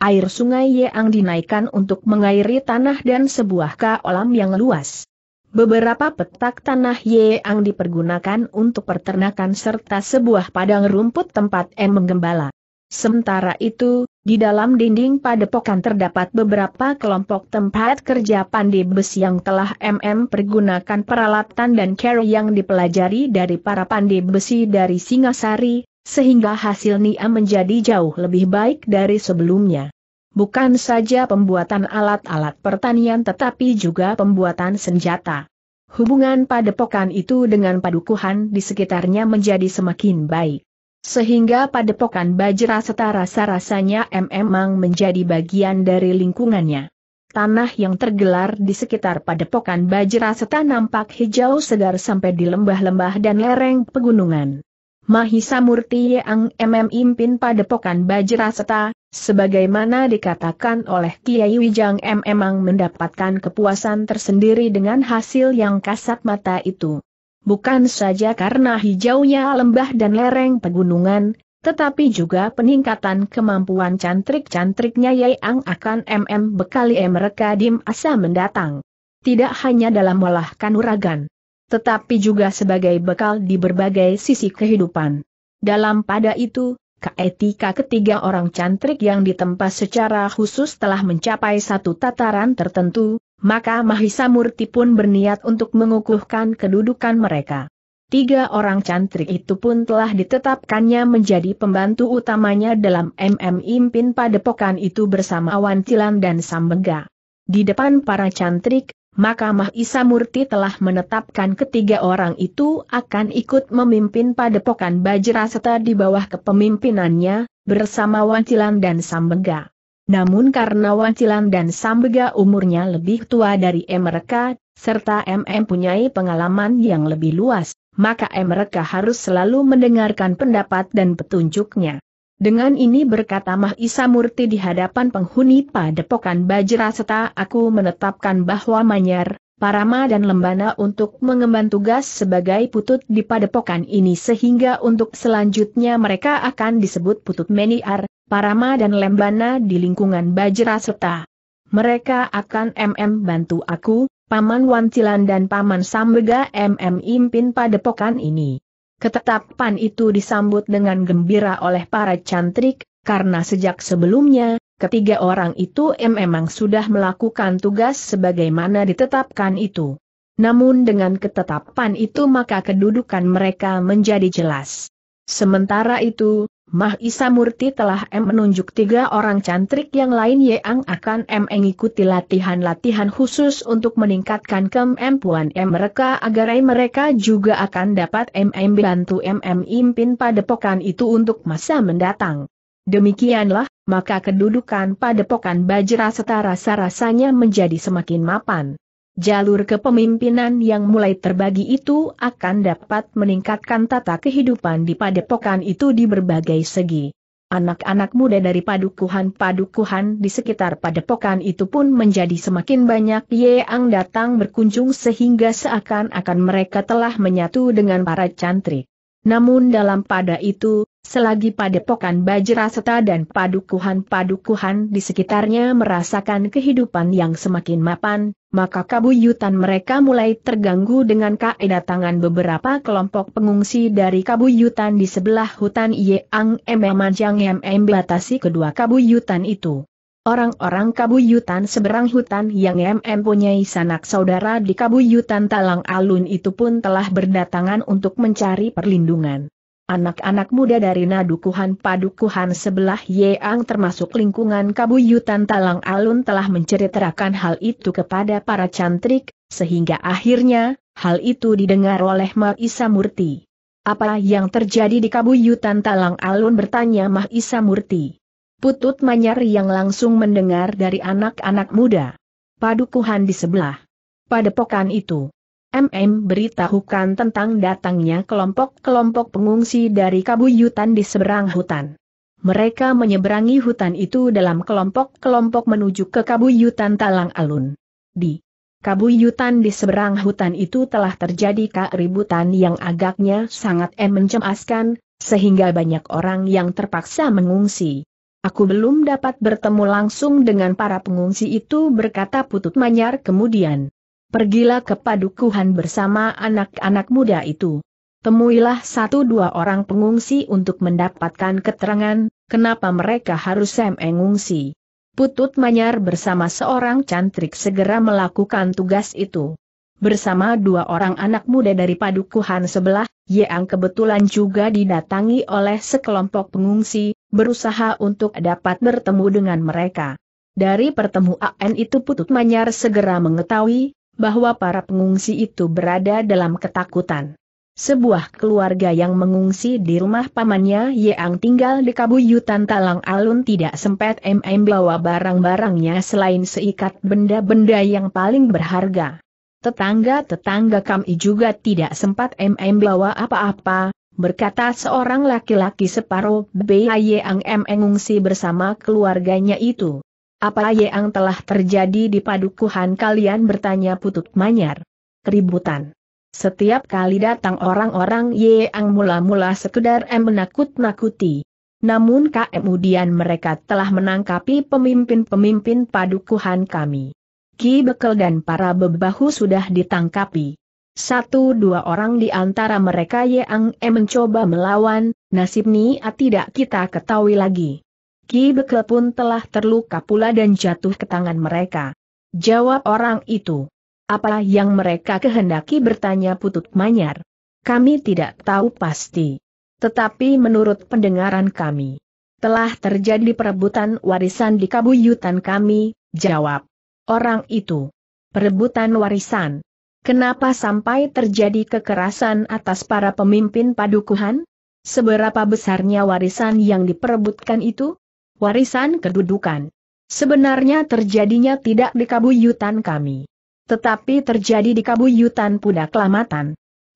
Air sungai yang dinaikkan untuk mengairi tanah dan sebuah kolam yang luas. Beberapa petak tanah yang dipergunakan untuk peternakan serta sebuah padang rumput tempat M menggembala. Sementara itu, di dalam dinding padepokan terdapat beberapa kelompok tempat kerja pandai besi yang telah MM pergunakan peralatan dan care yang dipelajari dari para pandai besi dari Singasari, sehingga hasil NIA menjadi jauh lebih baik dari sebelumnya. Bukan saja pembuatan alat-alat pertanian tetapi juga pembuatan senjata. Hubungan padepokan itu dengan padukuhan di sekitarnya menjadi semakin baik. Sehingga padepokan Bajra setara-rasanya memang menjadi bagian dari lingkungannya. Tanah yang tergelar di sekitar padepokan Bajra Seta nampak hijau segar sampai di lembah-lembah dan lereng pegunungan. Mahisa Murti yang MM impin padepokan Bajra Seta, sebagaimana dikatakan oleh Kiai Wijang MM memang mendapatkan kepuasan tersendiri dengan hasil yang kasat mata itu bukan saja karena hijaunya lembah dan lereng pegunungan, tetapi juga peningkatan kemampuan cantrik-cantriknya Ang akan MM bekali mereka di masa mendatang. Tidak hanya dalam olah kanuragan, tetapi juga sebagai bekal di berbagai sisi kehidupan. Dalam pada itu, keetika ketiga orang cantrik yang ditempa secara khusus telah mencapai satu tataran tertentu, maka Mahisa Murti pun berniat untuk mengukuhkan kedudukan mereka. Tiga orang cantik itu pun telah ditetapkannya menjadi pembantu utamanya dalam MM Impin Padepokan itu bersama Awantilan dan Sambega. Di depan para cantrik, maka Mahisa Murti telah menetapkan ketiga orang itu akan ikut memimpin Padepokan Bajra serta di bawah kepemimpinannya, bersama Wantilan dan Sambega. Namun karena Wancilan dan Sambega umurnya lebih tua dari mereka, serta MM punyai pengalaman yang lebih luas, maka mereka harus selalu mendengarkan pendapat dan petunjuknya. Dengan ini berkata Mahisa Murti di hadapan penghuni padepokan Bajra serta aku menetapkan bahwa Manyar, Parama dan Lembana untuk mengemban tugas sebagai putut di padepokan ini sehingga untuk selanjutnya mereka akan disebut putut Meniar, Parama dan Lembana di lingkungan Bajra Seta. Mereka akan MM bantu aku, Paman Wancilan dan Paman Sambega MM impin padepokan ini. Ketetapan itu disambut dengan gembira oleh para cantrik, karena sejak sebelumnya, ketiga orang itu memang sudah melakukan tugas sebagaimana ditetapkan itu. Namun dengan ketetapan itu maka kedudukan mereka menjadi jelas. Sementara itu, Mah Isa Murti telah M menunjuk tiga orang cantrik yang lain yang akan M mengikuti latihan-latihan khusus untuk meningkatkan kemampuan M mereka agar mereka juga akan dapat M bantu M impin padepokan itu untuk masa mendatang. Demikianlah, maka kedudukan pada padepokan Bajra setara rasanya menjadi semakin mapan. Jalur kepemimpinan yang mulai terbagi itu akan dapat meningkatkan tata kehidupan di padepokan itu di berbagai segi. Anak-anak muda dari padukuhan-padukuhan di sekitar padepokan itu pun menjadi semakin banyak yang datang berkunjung sehingga seakan-akan mereka telah menyatu dengan para cantrik. Namun dalam pada itu, selagi padepokan Bajraseta dan padukuhan-padukuhan di sekitarnya merasakan kehidupan yang semakin mapan, maka kabuyutan mereka mulai terganggu dengan kedatangan beberapa kelompok pengungsi dari kabuyutan di sebelah hutan Yeang Manjang Yang membatasi kedua kabuyutan itu. Orang-orang Kabuyutan seberang hutan yang MM punyai sanak saudara di Kabuyutan Talang Alun itu pun telah berdatangan untuk mencari perlindungan. Anak-anak muda dari Nadukuhan Padukuhan sebelah Yeang termasuk lingkungan Kabuyutan Talang Alun telah menceritakan hal itu kepada para cantrik, sehingga akhirnya, hal itu didengar oleh Maisa Murti. Apa yang terjadi di Kabuyutan Talang Alun bertanya Maisa Murti. Putut Manyar yang langsung mendengar dari anak-anak muda. Padukuhan di sebelah. pada Padepokan itu. MM beritahukan tentang datangnya kelompok-kelompok pengungsi dari kabuyutan di seberang hutan. Mereka menyeberangi hutan itu dalam kelompok-kelompok menuju ke kabuyutan Talang Alun. Di kabuyutan di seberang hutan itu telah terjadi keributan yang agaknya sangat mencemaskan, sehingga banyak orang yang terpaksa mengungsi. Aku belum dapat bertemu langsung dengan para pengungsi itu berkata Putut Manyar kemudian. Pergilah ke padukuhan bersama anak-anak muda itu. Temuilah satu dua orang pengungsi untuk mendapatkan keterangan, kenapa mereka harus semengungsi. Putut Manyar bersama seorang cantrik segera melakukan tugas itu bersama dua orang anak muda dari padukuhan sebelah, yang kebetulan juga didatangi oleh sekelompok pengungsi, berusaha untuk dapat bertemu dengan mereka. Dari pertemuan itu Putut Manyar segera mengetahui, bahwa para pengungsi itu berada dalam ketakutan. Sebuah keluarga yang mengungsi di rumah pamannya Yeang tinggal di Kabuyutan Talang Alun tidak sempat MM bawa barang-barangnya selain seikat benda-benda yang paling berharga. Tetangga-tetangga kami juga tidak sempat MM bawa apa-apa, berkata seorang laki-laki separuh Yang mengungsi bersama keluarganya itu. Apa yang telah terjadi di padukuhan kalian bertanya putut manyar. Keributan. Setiap kali datang orang-orang yang mula-mula sekedar M menakut-nakuti. Namun kemudian mereka telah menangkapi pemimpin-pemimpin padukuhan kami. Ki Bekel dan para bebahu sudah ditangkapi. Satu dua orang di antara mereka Yang E mencoba melawan, nasib Nia tidak kita ketahui lagi. Ki Bekel pun telah terluka pula dan jatuh ke tangan mereka. Jawab orang itu. Apa yang mereka kehendaki bertanya putut manyar. Kami tidak tahu pasti. Tetapi menurut pendengaran kami, telah terjadi perebutan warisan di kabuyutan kami, jawab orang itu. Perebutan warisan. Kenapa sampai terjadi kekerasan atas para pemimpin padukuhan? Seberapa besarnya warisan yang diperebutkan itu? Warisan kedudukan. Sebenarnya terjadinya tidak di kabuyutan kami. Tetapi terjadi di kabuyutan Pudak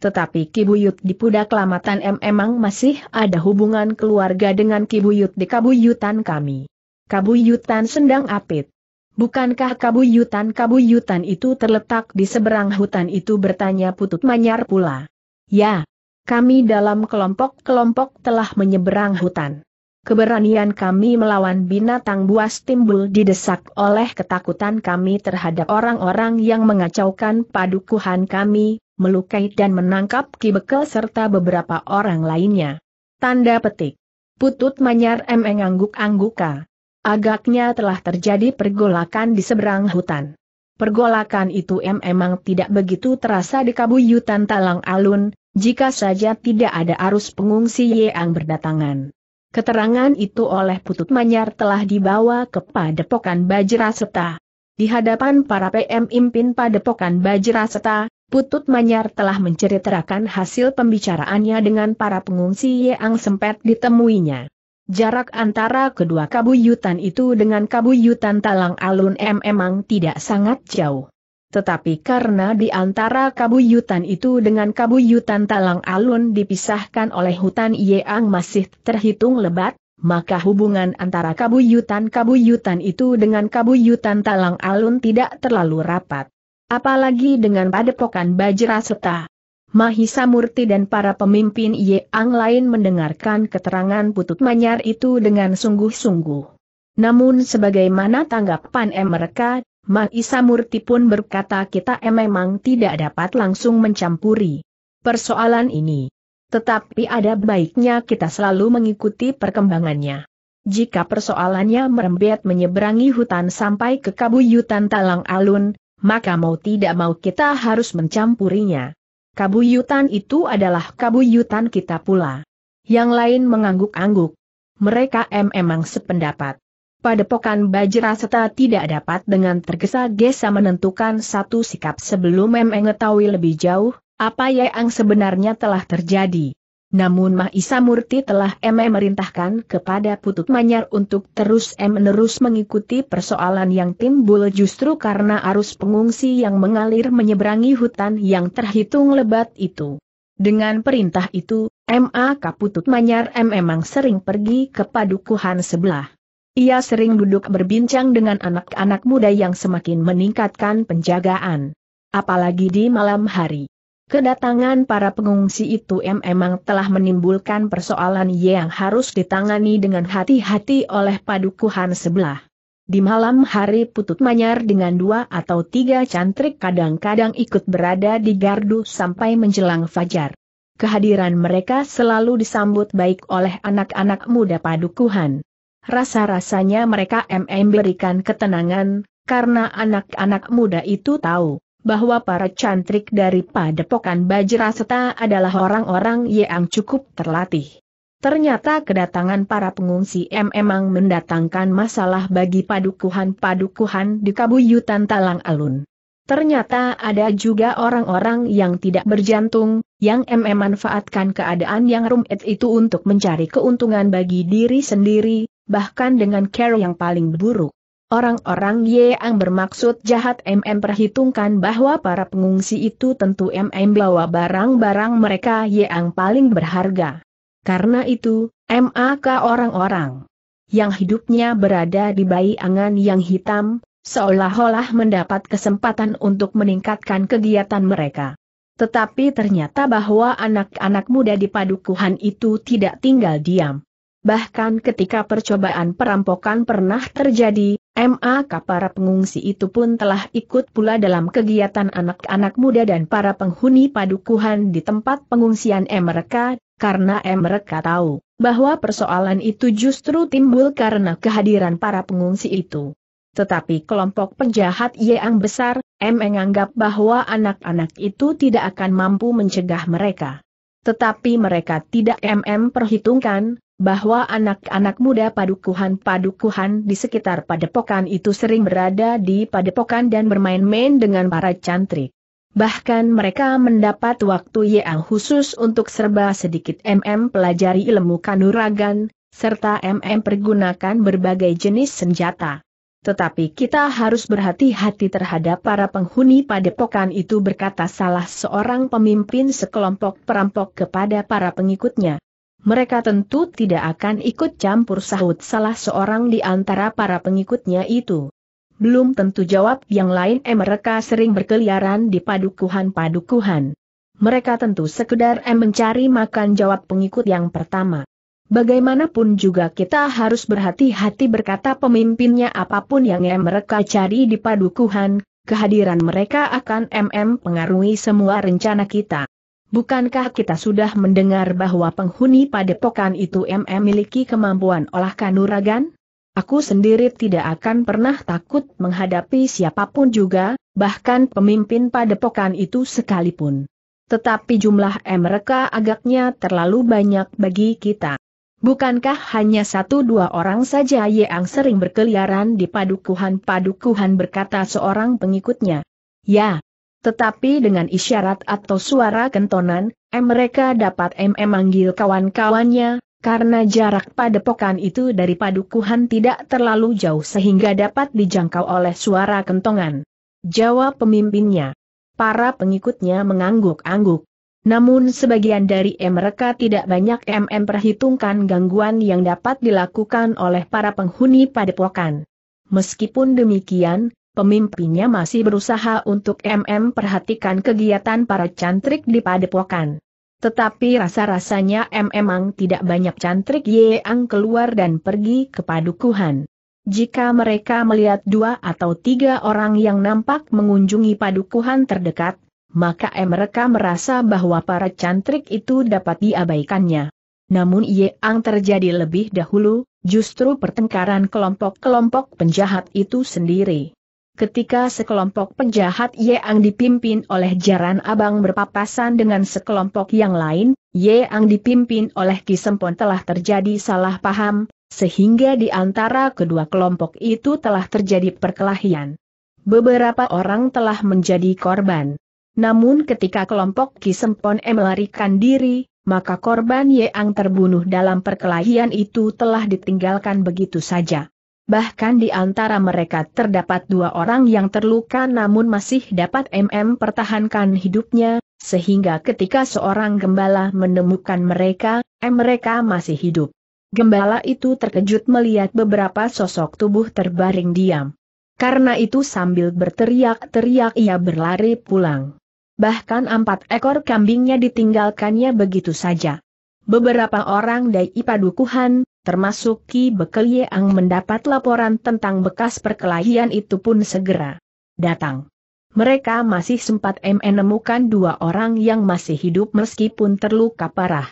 Tetapi Kibuyut di Pudak memang emang masih ada hubungan keluarga dengan Kibuyut di kabuyutan kami. Kabuyutan Sendang Apit. Bukankah kabuyutan-kabuyutan itu terletak di seberang hutan itu bertanya Putut Manyar pula. Ya, kami dalam kelompok-kelompok telah menyeberang hutan. Keberanian kami melawan binatang buas timbul didesak oleh ketakutan kami terhadap orang-orang yang mengacaukan padukuhan kami, melukai dan menangkap Kibekel serta beberapa orang lainnya. Tanda petik. Putut Manyar M. angguk-angguka. Agaknya telah terjadi pergolakan di seberang hutan. Pergolakan itu memang tidak begitu terasa di kabuyutan talang alun, jika saja tidak ada arus pengungsi yang berdatangan. Keterangan itu oleh Putut Manyar telah dibawa ke Padepokan Bajraseta. Di hadapan para PM Impin Padepokan Bajraseta, Putut Manyar telah menceritakan hasil pembicaraannya dengan para pengungsi yang sempat ditemuinya. Jarak antara kedua kabuyutan itu dengan kabuyutan Talang Alun M memang tidak sangat jauh. Tetapi karena di antara kabuyutan itu dengan kabuyutan Talang Alun dipisahkan oleh hutan Yeang masih terhitung lebat, maka hubungan antara kabuyutan-kabuyutan itu dengan kabuyutan Talang Alun tidak terlalu rapat. Apalagi dengan padepokan Bajra Seta. Mahisa Murti dan para pemimpin ang lain mendengarkan keterangan putut manyar itu dengan sungguh-sungguh. Namun sebagaimana tanggapan M mereka, Mahisa Murti pun berkata kita memang tidak dapat langsung mencampuri persoalan ini. Tetapi ada baiknya kita selalu mengikuti perkembangannya. Jika persoalannya merembet menyeberangi hutan sampai ke kabuyutan talang alun, maka mau tidak mau kita harus mencampurinya. Kabuyutan itu adalah kabuyutan kita pula. Yang lain mengangguk-angguk. Mereka memang emang sependapat. Padepokan Bajraseta tidak dapat dengan tergesa-gesa menentukan satu sikap sebelum mengetahui lebih jauh, apa yang sebenarnya telah terjadi. Namun Mahisa Murti telah memerintahkan merintahkan kepada Putut Manyar untuk terus menerus mengikuti persoalan yang timbul justru karena arus pengungsi yang mengalir menyeberangi hutan yang terhitung lebat itu. Dengan perintah itu, MA Kaputut Manyar M memang sering pergi ke padukuhan sebelah. Ia sering duduk berbincang dengan anak-anak muda yang semakin meningkatkan penjagaan. Apalagi di malam hari. Kedatangan para pengungsi itu memang telah menimbulkan persoalan yang harus ditangani dengan hati-hati oleh padukuhan sebelah. Di malam hari putut manyar dengan dua atau tiga cantrik kadang-kadang ikut berada di gardu sampai menjelang fajar. Kehadiran mereka selalu disambut baik oleh anak-anak muda padukuhan. Rasa-rasanya mereka MM berikan ketenangan, karena anak-anak muda itu tahu, bahwa para cantrik dari padepokan Bajraseta adalah orang-orang yang cukup terlatih. Ternyata kedatangan para pengungsi M memang mendatangkan masalah bagi padukuhan-padukuhan di Kabuyutan Talang Alun. Ternyata ada juga orang-orang yang tidak berjantung, yang MM manfaatkan keadaan yang rumit itu untuk mencari keuntungan bagi diri sendiri, bahkan dengan care yang paling buruk. Orang-orang ye ang bermaksud jahat MM perhitungkan bahwa para pengungsi itu tentu MM bawa barang-barang mereka ye ang paling berharga. Karena itu, MAK orang-orang yang hidupnya berada di bayangan yang hitam, seolah-olah mendapat kesempatan untuk meningkatkan kegiatan mereka. Tetapi ternyata bahwa anak-anak muda di padukuhan itu tidak tinggal diam. Bahkan ketika percobaan perampokan pernah terjadi, maka para pengungsi itu pun telah ikut pula dalam kegiatan anak-anak muda dan para penghuni padukuhan di tempat pengungsian mereka, karena mereka tahu bahwa persoalan itu justru timbul karena kehadiran para pengungsi itu. Tetapi kelompok penjahat yang besar, M menganggap bahwa anak-anak itu tidak akan mampu mencegah mereka. Tetapi mereka tidak MM perhitungkan, bahwa anak-anak muda padukuhan-padukuhan di sekitar padepokan itu sering berada di padepokan dan bermain-main dengan para cantrik. Bahkan mereka mendapat waktu yang khusus untuk serba sedikit MM pelajari ilmu kanuragan, serta MM pergunakan berbagai jenis senjata. Tetapi kita harus berhati-hati terhadap para penghuni padepokan itu berkata salah seorang pemimpin sekelompok perampok kepada para pengikutnya mereka tentu tidak akan ikut campur sahut salah seorang di antara para pengikutnya itu. Belum tentu jawab yang lain eh mereka sering berkeliaran di padukuhan-padukuhan. Mereka tentu sekedar eh mencari makan jawab pengikut yang pertama. Bagaimanapun juga kita harus berhati-hati berkata pemimpinnya apapun yang eh mereka cari di padukuhan, kehadiran mereka akan mm pengaruhi semua rencana kita. Bukankah kita sudah mendengar bahwa penghuni padepokan itu MM memiliki kemampuan olah kanuragan? Aku sendiri tidak akan pernah takut menghadapi siapapun juga, bahkan pemimpin padepokan itu sekalipun. Tetapi jumlah M mereka agaknya terlalu banyak bagi kita. Bukankah hanya satu dua orang saja yang sering berkeliaran di padukuhan-padukuhan berkata seorang pengikutnya. Ya, tetapi dengan isyarat atau suara kentonan, mereka dapat memanggil kawan-kawannya, karena jarak padepokan itu dari padukuhan tidak terlalu jauh sehingga dapat dijangkau oleh suara kentongan. Jawab pemimpinnya. Para pengikutnya mengangguk-angguk. Namun sebagian dari mereka tidak banyak MM perhitungkan gangguan yang dapat dilakukan oleh para penghuni padepokan. Meskipun demikian, pemimpinnya masih berusaha untuk MM perhatikan kegiatan para cantrik di padepokan. Tetapi rasa-rasanya memang tidak banyak cantrik ang keluar dan pergi ke padukuhan. Jika mereka melihat dua atau tiga orang yang nampak mengunjungi padukuhan terdekat, maka eh, mereka merasa bahwa para cantrik itu dapat diabaikannya. Namun ye ang terjadi lebih dahulu, justru pertengkaran kelompok-kelompok penjahat itu sendiri ketika sekelompok penjahat Yeang dipimpin oleh Jaran Abang berpapasan dengan sekelompok yang lain, Yeang dipimpin oleh Kisempon telah terjadi salah paham, sehingga di antara kedua kelompok itu telah terjadi perkelahian. Beberapa orang telah menjadi korban. Namun ketika kelompok Kisempon e melarikan diri, maka korban Yeang terbunuh dalam perkelahian itu telah ditinggalkan begitu saja bahkan di antara mereka terdapat dua orang yang terluka namun masih dapat MM pertahankan hidupnya, sehingga ketika seorang gembala menemukan mereka, M mereka masih hidup. Gembala itu terkejut melihat beberapa sosok tubuh terbaring diam. Karena itu sambil berteriak-teriak ia berlari pulang. Bahkan empat ekor kambingnya ditinggalkannya begitu saja. Beberapa orang dari padukuhan, termasuk Ki Bekel yang mendapat laporan tentang bekas perkelahian itu pun segera datang. Mereka masih sempat menemukan dua orang yang masih hidup meskipun terluka parah.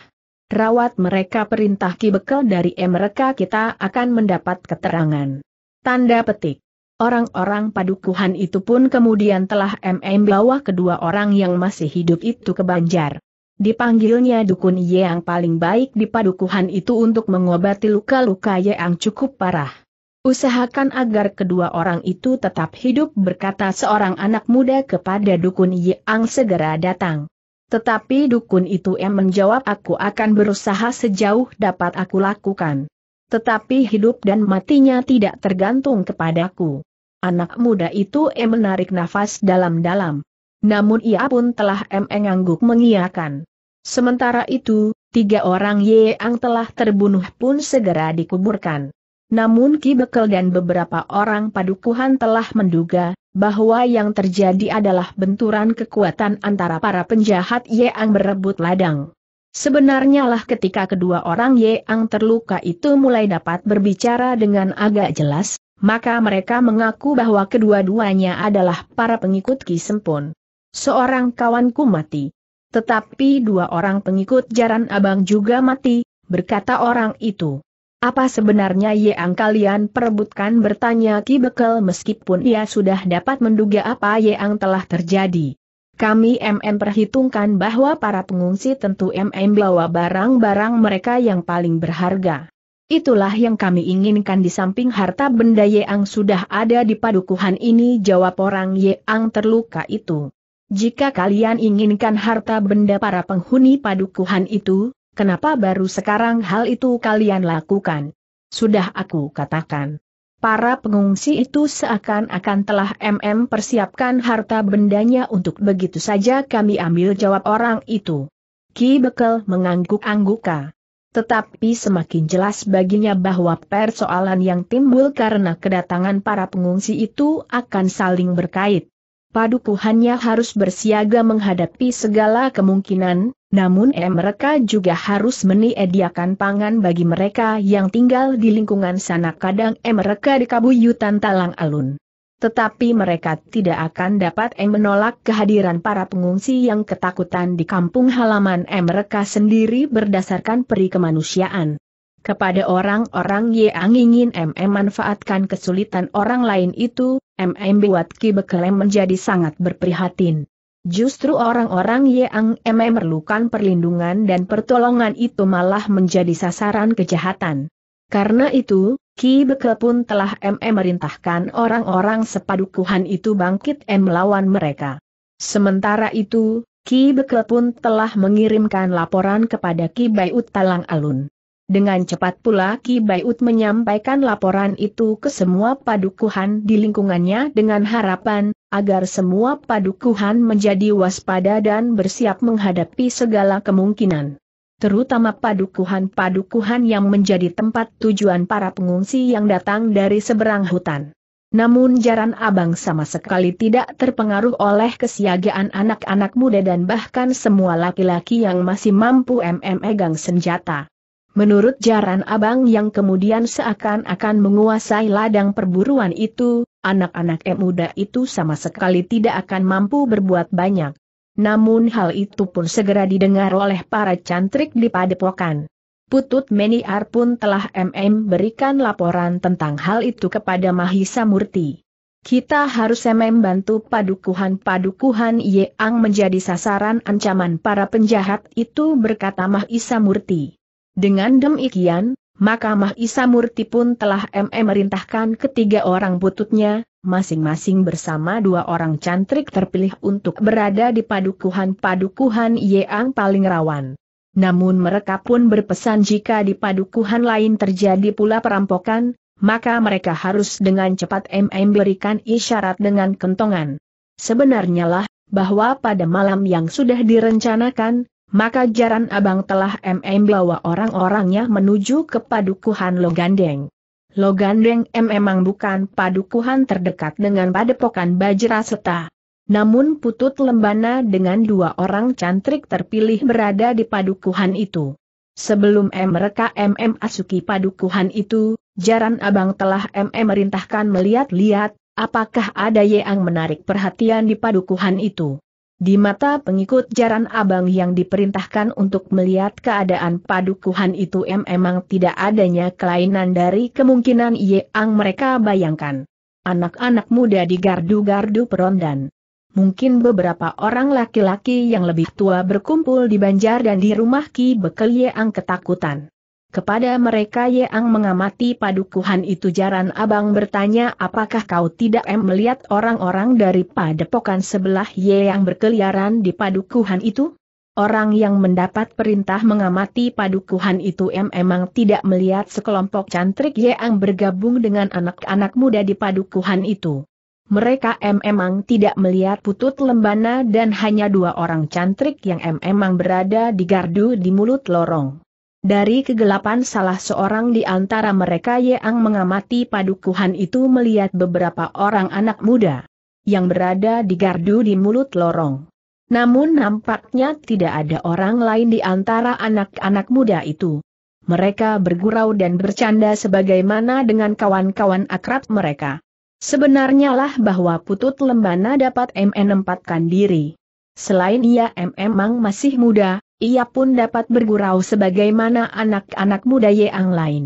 Rawat mereka perintah Ki Bekel dari mereka kita akan mendapat keterangan. Tanda petik. Orang-orang padukuhan itu pun kemudian telah MM bawa kedua orang yang masih hidup itu ke Banjar. Dipanggilnya dukun yang paling baik di padukuhan itu untuk mengobati luka-luka yang cukup parah. Usahakan agar kedua orang itu tetap hidup berkata seorang anak muda kepada dukun yang segera datang. Tetapi dukun itu yang menjawab aku akan berusaha sejauh dapat aku lakukan. Tetapi hidup dan matinya tidak tergantung kepadaku. Anak muda itu em menarik nafas dalam-dalam. Namun ia pun telah em mengangguk mengiakan. Sementara itu, tiga orang Yeang telah terbunuh pun segera dikuburkan. Namun Ki Bekel dan beberapa orang padukuhan telah menduga, bahwa yang terjadi adalah benturan kekuatan antara para penjahat Yeang berebut ladang. Sebenarnya lah ketika kedua orang Yeang terluka itu mulai dapat berbicara dengan agak jelas, maka mereka mengaku bahwa kedua-duanya adalah para pengikut Ki Sempun. Seorang kawanku mati. Tetapi dua orang pengikut Jaran Abang juga mati, berkata orang itu. Apa sebenarnya yang kalian perebutkan bertanya Ki Bekel meskipun ia sudah dapat menduga apa yang telah terjadi. Kami MM perhitungkan bahwa para pengungsi tentu MM bawa barang-barang mereka yang paling berharga. Itulah yang kami inginkan di samping harta benda yang sudah ada di padukuhan ini jawab orang yang terluka itu. Jika kalian inginkan harta benda para penghuni padukuhan itu, kenapa baru sekarang hal itu kalian lakukan? Sudah aku katakan. Para pengungsi itu seakan-akan telah MM persiapkan harta bendanya untuk begitu saja kami ambil jawab orang itu. Ki Bekel mengangguk-angguka. Tetapi semakin jelas baginya bahwa persoalan yang timbul karena kedatangan para pengungsi itu akan saling berkait padukuhannya harus bersiaga menghadapi segala kemungkinan, namun eh mereka juga harus meniediakan pangan bagi mereka yang tinggal di lingkungan sana kadang eh mereka dikabuyutan talang alun. Tetapi mereka tidak akan dapat eh menolak kehadiran para pengungsi yang ketakutan di kampung halaman eh mereka sendiri berdasarkan peri kemanusiaan kepada orang-orang yang ingin MM manfaatkan kesulitan orang lain itu, MM buat Ki Bekelem menjadi sangat berprihatin. Justru orang-orang yang MM memerlukan perlindungan dan pertolongan itu malah menjadi sasaran kejahatan. Karena itu, Ki Bekel pun telah MM merintahkan orang-orang sepadukuhan itu bangkit M melawan mereka. Sementara itu, Ki Bekel pun telah mengirimkan laporan kepada Ki Bayut Talang Alun. Dengan cepat pula Ki Baiut menyampaikan laporan itu ke semua padukuhan di lingkungannya dengan harapan, agar semua padukuhan menjadi waspada dan bersiap menghadapi segala kemungkinan. Terutama padukuhan-padukuhan yang menjadi tempat tujuan para pengungsi yang datang dari seberang hutan. Namun Jaran Abang sama sekali tidak terpengaruh oleh kesiagaan anak-anak muda dan bahkan semua laki-laki yang masih mampu memegang senjata. Menurut Jaran Abang yang kemudian seakan-akan menguasai ladang perburuan itu, anak-anak muda itu sama sekali tidak akan mampu berbuat banyak. Namun hal itu pun segera didengar oleh para cantrik di padepokan. Putut Meniar pun telah MM berikan laporan tentang hal itu kepada Mahisa Murti. Kita harus mm bantu padukuhan-padukuhan Yeang menjadi sasaran ancaman para penjahat itu berkata Mahisa Murti. Dengan demikian, maka Mahisa Murti pun telah MM merintahkan ketiga orang bututnya, masing-masing bersama dua orang cantrik terpilih untuk berada di padukuhan-padukuhan yang paling rawan. Namun mereka pun berpesan jika di padukuhan lain terjadi pula perampokan, maka mereka harus dengan cepat MM berikan isyarat dengan kentongan. Sebenarnya lah, bahwa pada malam yang sudah direncanakan, maka Jaran Abang telah MM bawa orang-orangnya menuju ke padukuhan Logandeng. Logandeng M memang bukan padukuhan terdekat dengan padepokan Seta. Namun Putut Lembana dengan dua orang cantrik terpilih berada di padukuhan itu. Sebelum M mereka MM Asuki padukuhan itu, Jaran Abang telah MM merintahkan melihat-lihat, apakah ada yang menarik perhatian di padukuhan itu. Di mata pengikut jaran abang yang diperintahkan untuk melihat keadaan padukuhan itu memang tidak adanya kelainan dari kemungkinan yang mereka bayangkan. Anak-anak muda di gardu-gardu perondan. Mungkin beberapa orang laki-laki yang lebih tua berkumpul di banjar dan di rumah Ki Bekel yang ketakutan. Kepada mereka yang mengamati padukuhan itu Jaran Abang bertanya apakah kau tidak em melihat orang-orang dari padepokan sebelah Ye yang berkeliaran di padukuhan itu? Orang yang mendapat perintah mengamati padukuhan itu em emang tidak melihat sekelompok cantrik Ye yang bergabung dengan anak-anak muda di padukuhan itu. Mereka em emang tidak melihat putut lembana dan hanya dua orang cantrik yang em emang berada di gardu di mulut lorong. Dari kegelapan salah seorang di antara mereka yang mengamati padukuhan itu melihat beberapa orang anak muda yang berada di gardu di mulut lorong. Namun nampaknya tidak ada orang lain di antara anak-anak muda itu. Mereka bergurau dan bercanda sebagaimana dengan kawan-kawan akrab mereka. Sebenarnya lah bahwa Putut Lembana dapat mm menempatkan diri. Selain ia memang masih muda, ia pun dapat bergurau sebagaimana anak-anak muda Yeang lain.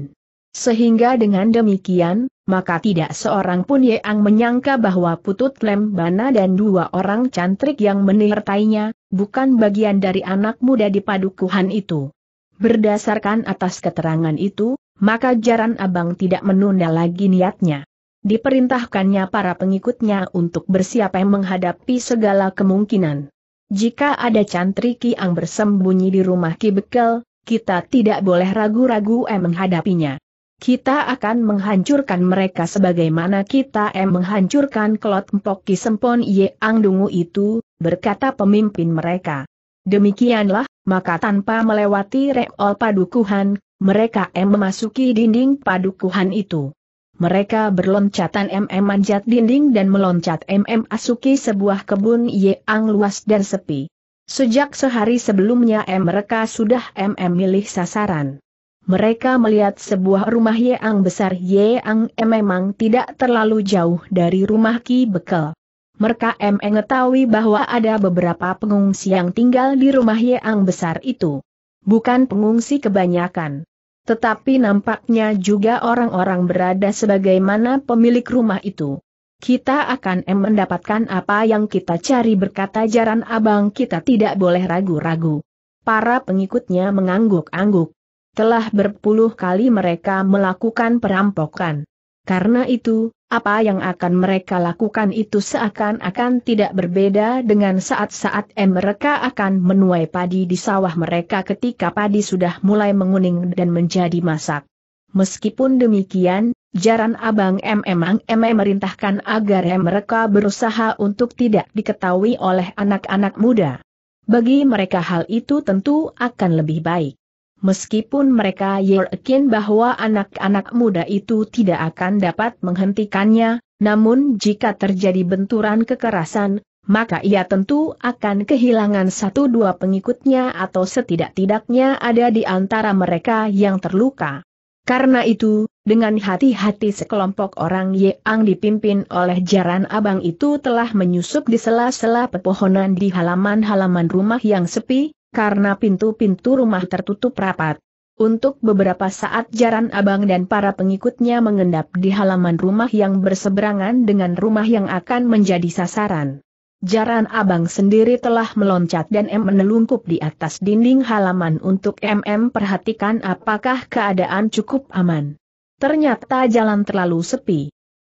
Sehingga dengan demikian, maka tidak seorang pun Yeang menyangka bahwa Putut Lembana dan dua orang cantrik yang menyertainya, bukan bagian dari anak muda di padukuhan itu. Berdasarkan atas keterangan itu, maka Jaran Abang tidak menunda lagi niatnya. Diperintahkannya para pengikutnya untuk bersiap menghadapi segala kemungkinan. Jika ada cantri Kiang bersembunyi di rumah Ki Bekel, kita tidak boleh ragu-ragu em menghadapinya. Kita akan menghancurkan mereka sebagaimana kita em menghancurkan kelot empok Ki Sempon Ye Dungu itu, berkata pemimpin mereka. Demikianlah, maka tanpa melewati reol padukuhan, mereka em memasuki dinding padukuhan itu. Mereka berloncatan MM manjat dinding dan meloncat MM asuki sebuah kebun yang luas dan sepi. Sejak sehari sebelumnya mereka sudah MM milih sasaran. Mereka melihat sebuah rumah yang besar yang memang tidak terlalu jauh dari rumah Ki Bekel. Mereka M mengetahui bahwa ada beberapa pengungsi yang tinggal di rumah yang besar itu. Bukan pengungsi kebanyakan. Tetapi nampaknya juga orang-orang berada sebagaimana pemilik rumah itu. Kita akan em mendapatkan apa yang kita cari berkata jaran abang kita tidak boleh ragu-ragu. Para pengikutnya mengangguk-angguk. Telah berpuluh kali mereka melakukan perampokan. Karena itu, apa yang akan mereka lakukan itu seakan-akan tidak berbeda dengan saat-saat mereka akan menuai padi di sawah mereka ketika padi sudah mulai menguning dan menjadi masak. Meskipun demikian, Jaran Abang M memang M merintahkan agar mereka berusaha untuk tidak diketahui oleh anak-anak muda. Bagi mereka hal itu tentu akan lebih baik meskipun mereka yakin bahwa anak-anak muda itu tidak akan dapat menghentikannya, namun jika terjadi benturan kekerasan, maka ia tentu akan kehilangan satu dua pengikutnya atau setidak-tidaknya ada di antara mereka yang terluka. Karena itu, dengan hati-hati sekelompok orang Yeang dipimpin oleh jaran abang itu telah menyusup di sela-sela pepohonan di halaman-halaman rumah yang sepi, karena pintu-pintu rumah tertutup rapat. Untuk beberapa saat Jaran Abang dan para pengikutnya mengendap di halaman rumah yang berseberangan dengan rumah yang akan menjadi sasaran. Jaran Abang sendiri telah meloncat dan M menelungkup di atas dinding halaman untuk MM perhatikan apakah keadaan cukup aman. Ternyata jalan terlalu sepi.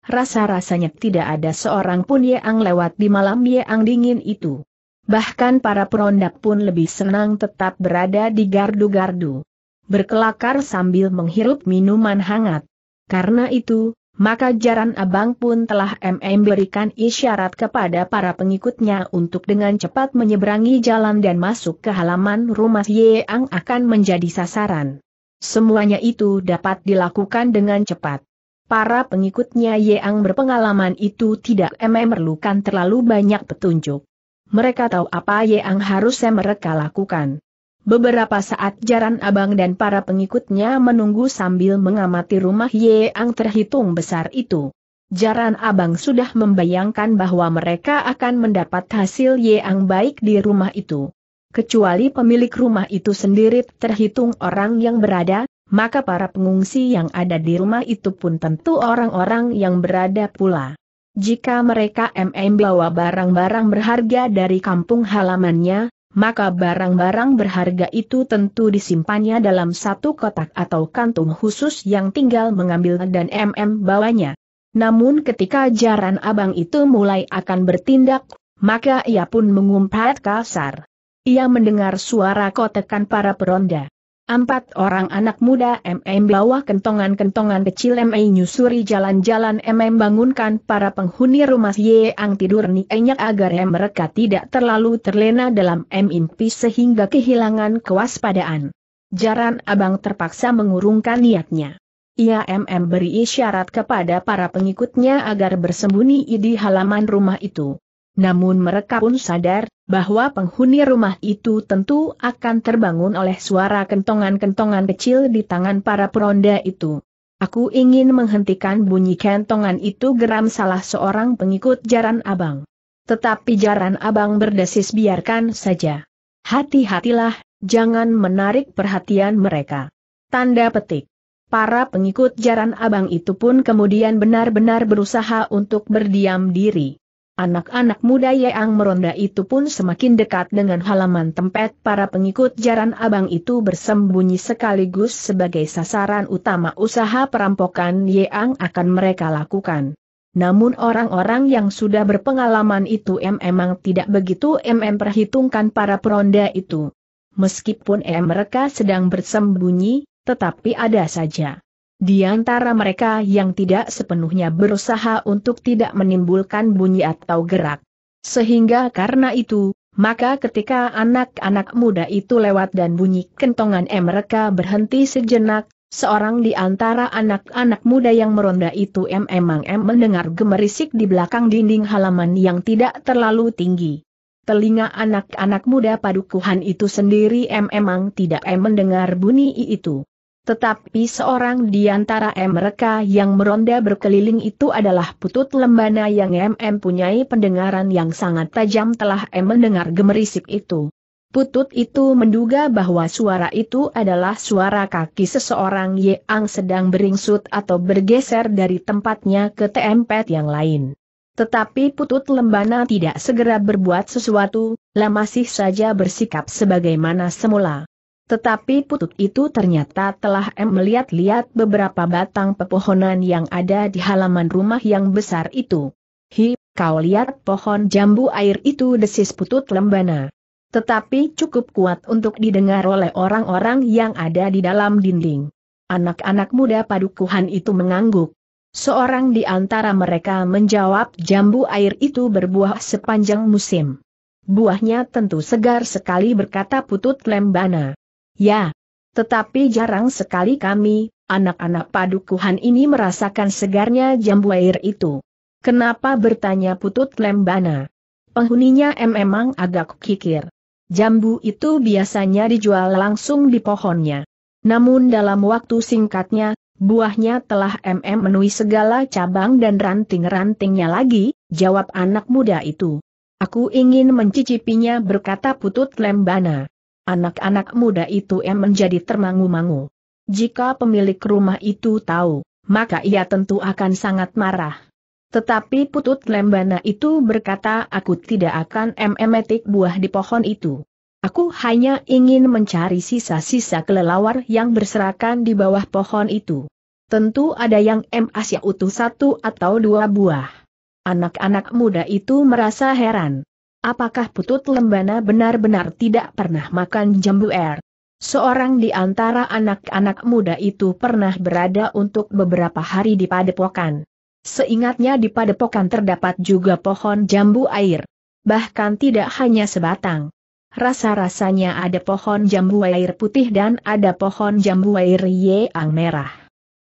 Rasa-rasanya tidak ada seorang pun yang lewat di malam yang dingin itu. Bahkan para peronda pun lebih senang tetap berada di gardu-gardu. Berkelakar sambil menghirup minuman hangat. Karena itu, maka Jaran Abang pun telah MM berikan isyarat kepada para pengikutnya untuk dengan cepat menyeberangi jalan dan masuk ke halaman rumah Yeang akan menjadi sasaran. Semuanya itu dapat dilakukan dengan cepat. Para pengikutnya Yeang berpengalaman itu tidak MM memerlukan terlalu banyak petunjuk mereka tahu apa yang harusnya mereka lakukan. Beberapa saat Jaran Abang dan para pengikutnya menunggu sambil mengamati rumah yang terhitung besar itu. Jaran Abang sudah membayangkan bahwa mereka akan mendapat hasil yang baik di rumah itu. Kecuali pemilik rumah itu sendiri terhitung orang yang berada, maka para pengungsi yang ada di rumah itu pun tentu orang-orang yang berada pula. Jika mereka MM bawa barang-barang berharga dari kampung halamannya, maka barang-barang berharga itu tentu disimpannya dalam satu kotak atau kantung khusus yang tinggal mengambil dan MM bawanya. Namun ketika jaran abang itu mulai akan bertindak, maka ia pun mengumpat kasar. Ia mendengar suara kotekan para peronda. Empat orang anak muda MM bawah kentongan-kentongan kecil MM nyusuri jalan-jalan MM bangunkan para penghuni rumah Yeang tidur nienyak agar mereka tidak terlalu terlena dalam M sehingga kehilangan kewaspadaan. Jaran abang terpaksa mengurungkan niatnya. Ia MM beri isyarat kepada para pengikutnya agar bersembunyi di halaman rumah itu. Namun mereka pun sadar, bahwa penghuni rumah itu tentu akan terbangun oleh suara kentongan-kentongan kecil di tangan para peronda itu. Aku ingin menghentikan bunyi kentongan itu geram salah seorang pengikut jaran abang. Tetapi jaran abang berdesis biarkan saja. Hati-hatilah, jangan menarik perhatian mereka. Tanda petik. Para pengikut jaran abang itu pun kemudian benar-benar berusaha untuk berdiam diri. Anak-anak muda yang meronda itu pun semakin dekat dengan halaman tempat para pengikut jaran abang itu bersembunyi sekaligus sebagai sasaran utama usaha perampokan yang akan mereka lakukan. Namun orang-orang yang sudah berpengalaman itu memang tidak begitu mm perhitungkan para peronda itu. Meskipun em mereka sedang bersembunyi, tetapi ada saja di antara mereka yang tidak sepenuhnya berusaha untuk tidak menimbulkan bunyi atau gerak. Sehingga karena itu, maka ketika anak-anak muda itu lewat dan bunyi kentongan eh mereka berhenti sejenak, seorang di antara anak-anak muda yang meronda itu em emang em mendengar gemerisik di belakang dinding halaman yang tidak terlalu tinggi. Telinga anak-anak muda padukuhan itu sendiri em emang tidak em mendengar bunyi itu. Tetapi seorang di antara mereka yang meronda berkeliling itu adalah putut lembana yang MM punyai pendengaran yang sangat tajam telah M mendengar gemerisik itu. Putut itu menduga bahwa suara itu adalah suara kaki seseorang yang sedang beringsut atau bergeser dari tempatnya ke tempat yang lain. Tetapi putut lembana tidak segera berbuat sesuatu, lah masih saja bersikap sebagaimana semula. Tetapi putut itu ternyata telah M melihat-lihat beberapa batang pepohonan yang ada di halaman rumah yang besar itu. Hi, kau lihat pohon jambu air itu desis putut lembana. Tetapi cukup kuat untuk didengar oleh orang-orang yang ada di dalam dinding. Anak-anak muda padukuhan itu mengangguk. Seorang di antara mereka menjawab jambu air itu berbuah sepanjang musim. Buahnya tentu segar sekali berkata putut lembana. Ya. Tetapi jarang sekali kami, anak-anak padukuhan ini merasakan segarnya jambu air itu. Kenapa bertanya putut lembana? Penghuninya memang agak kikir. Jambu itu biasanya dijual langsung di pohonnya. Namun dalam waktu singkatnya, buahnya telah MM menuhi segala cabang dan ranting-rantingnya lagi, jawab anak muda itu. Aku ingin mencicipinya berkata putut lembana. Anak-anak muda itu em menjadi termangu-mangu. Jika pemilik rumah itu tahu, maka ia tentu akan sangat marah. Tetapi putut lembana itu berkata aku tidak akan memetik buah di pohon itu. Aku hanya ingin mencari sisa-sisa kelelawar yang berserakan di bawah pohon itu. Tentu ada yang M. Asya utuh satu atau dua buah. Anak-anak muda itu merasa heran. Apakah putut lembana benar-benar tidak pernah makan jambu air? Seorang di antara anak-anak muda itu pernah berada untuk beberapa hari di padepokan. Seingatnya di padepokan terdapat juga pohon jambu air. Bahkan tidak hanya sebatang. Rasa-rasanya ada pohon jambu air putih dan ada pohon jambu air yeang merah.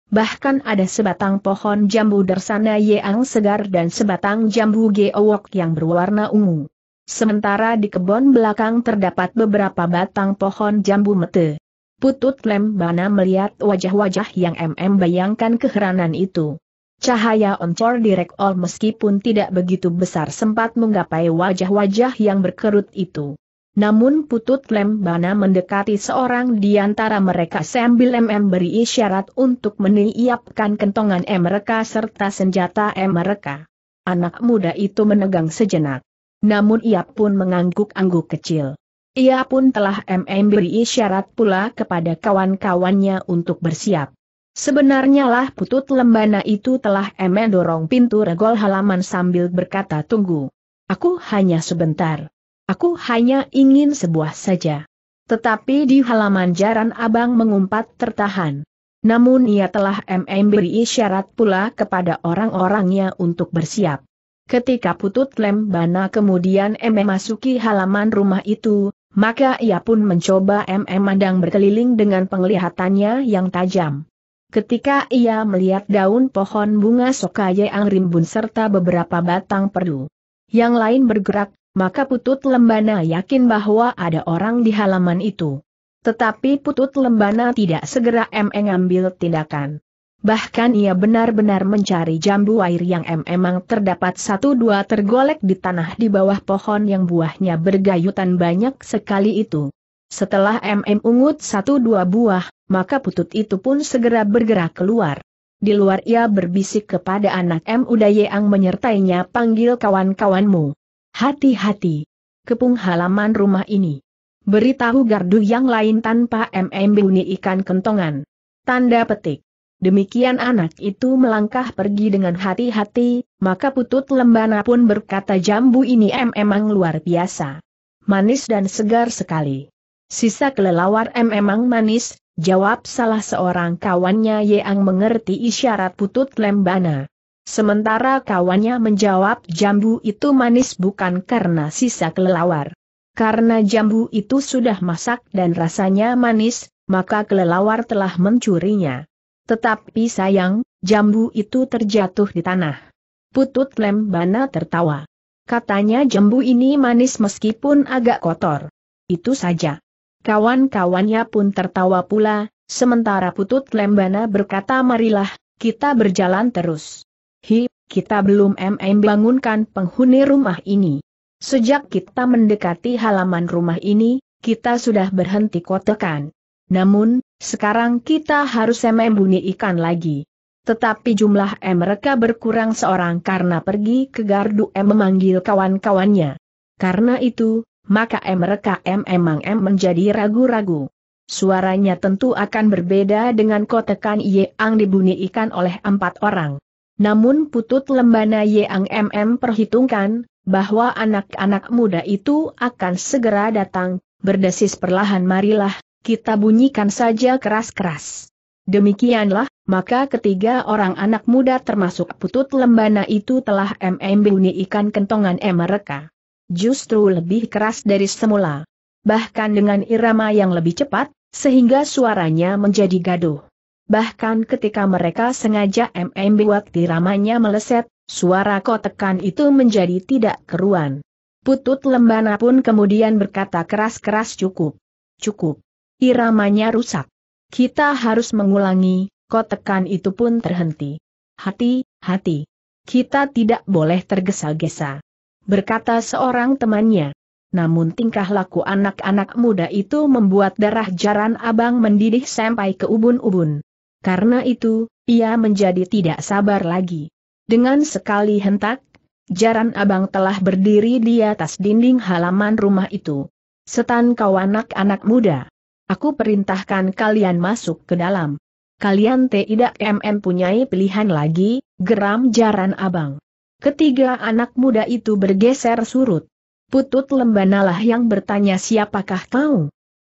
Bahkan ada sebatang pohon jambu dersana yeang segar dan sebatang jambu geowok yang berwarna ungu. Sementara di kebun belakang terdapat beberapa batang pohon jambu mete. Putut Lembana melihat wajah-wajah yang MM bayangkan keheranan itu. Cahaya oncor di rekol meskipun tidak begitu besar sempat menggapai wajah-wajah yang berkerut itu. Namun Putut Lembana mendekati seorang di antara mereka sambil MM beri isyarat untuk meniapkan kentongan M mereka serta senjata M mereka. Anak muda itu menegang sejenak. Namun ia pun mengangguk-angguk kecil. Ia pun telah beri syarat pula kepada kawan-kawannya untuk bersiap. Sebenarnya lah putut lembana itu telah dorong pintu regol halaman sambil berkata tunggu. Aku hanya sebentar. Aku hanya ingin sebuah saja. Tetapi di halaman jaran abang mengumpat tertahan. Namun ia telah beri syarat pula kepada orang-orangnya untuk bersiap. Ketika putut lem Lembana kemudian mm masuki halaman rumah itu, maka ia pun mencoba MM mandang berkeliling dengan penglihatannya yang tajam. Ketika ia melihat daun pohon bunga sokaye rimbun serta beberapa batang perdu. Yang lain bergerak, maka putut lembana yakin bahwa ada orang di halaman itu. Tetapi putut lembana tidak segera mengambil tindakan. Bahkan ia benar-benar mencari jambu air yang memang terdapat satu dua tergolek di tanah di bawah pohon yang buahnya bergayutan banyak sekali itu. Setelah MM ungut satu dua buah, maka putut itu pun segera bergerak keluar. Di luar ia berbisik kepada anak M. Udaye yang menyertainya panggil kawan-kawanmu. Hati-hati. Kepung halaman rumah ini. Beritahu gardu yang lain tanpa MM bunyi ikan kentongan. Tanda petik. Demikian anak itu melangkah pergi dengan hati-hati, maka putut lembana pun berkata jambu ini em emang luar biasa. Manis dan segar sekali. Sisa kelelawar em emang manis, jawab salah seorang kawannya yang mengerti isyarat putut lembana. Sementara kawannya menjawab jambu itu manis bukan karena sisa kelelawar. Karena jambu itu sudah masak dan rasanya manis, maka kelelawar telah mencurinya. Tetapi sayang, jambu itu terjatuh di tanah. Putut Lembana tertawa. Katanya jambu ini manis meskipun agak kotor. Itu saja. Kawan-kawannya pun tertawa pula, sementara Putut Lembana berkata marilah, kita berjalan terus. Hi, kita belum MM bangunkan penghuni rumah ini. Sejak kita mendekati halaman rumah ini, kita sudah berhenti kotekan. Namun, sekarang kita harus membunyi ikan lagi. Tetapi jumlah M mereka berkurang seorang karena pergi ke gardu M memanggil kawan-kawannya. Karena itu, maka M mereka M emang M menjadi ragu-ragu. Suaranya tentu akan berbeda dengan kotekan Yang dibunyi ikan oleh empat orang. Namun putut lembana Yang MM perhitungkan, bahwa anak-anak muda itu akan segera datang, berdesis perlahan marilah kita bunyikan saja keras-keras. Demikianlah, maka ketiga orang anak muda termasuk putut lembana itu telah MM bunyi ikan kentongan mereka. Justru lebih keras dari semula. Bahkan dengan irama yang lebih cepat, sehingga suaranya menjadi gaduh. Bahkan ketika mereka sengaja MM buat diramanya meleset, suara kotekan itu menjadi tidak keruan. Putut lembana pun kemudian berkata keras-keras cukup. Cukup. Iramanya rusak. Kita harus mengulangi, kotekan itu pun terhenti. Hati, hati. Kita tidak boleh tergesa-gesa. Berkata seorang temannya. Namun tingkah laku anak-anak muda itu membuat darah jaran abang mendidih sampai ke ubun-ubun. Karena itu, ia menjadi tidak sabar lagi. Dengan sekali hentak, Jaran abang telah berdiri di atas dinding halaman rumah itu. Setan kau anak-anak muda. Aku perintahkan kalian masuk ke dalam. Kalian tidak mm punyai pilihan lagi, geram jaran abang. Ketiga anak muda itu bergeser surut. Putut lembanalah yang bertanya siapakah kau?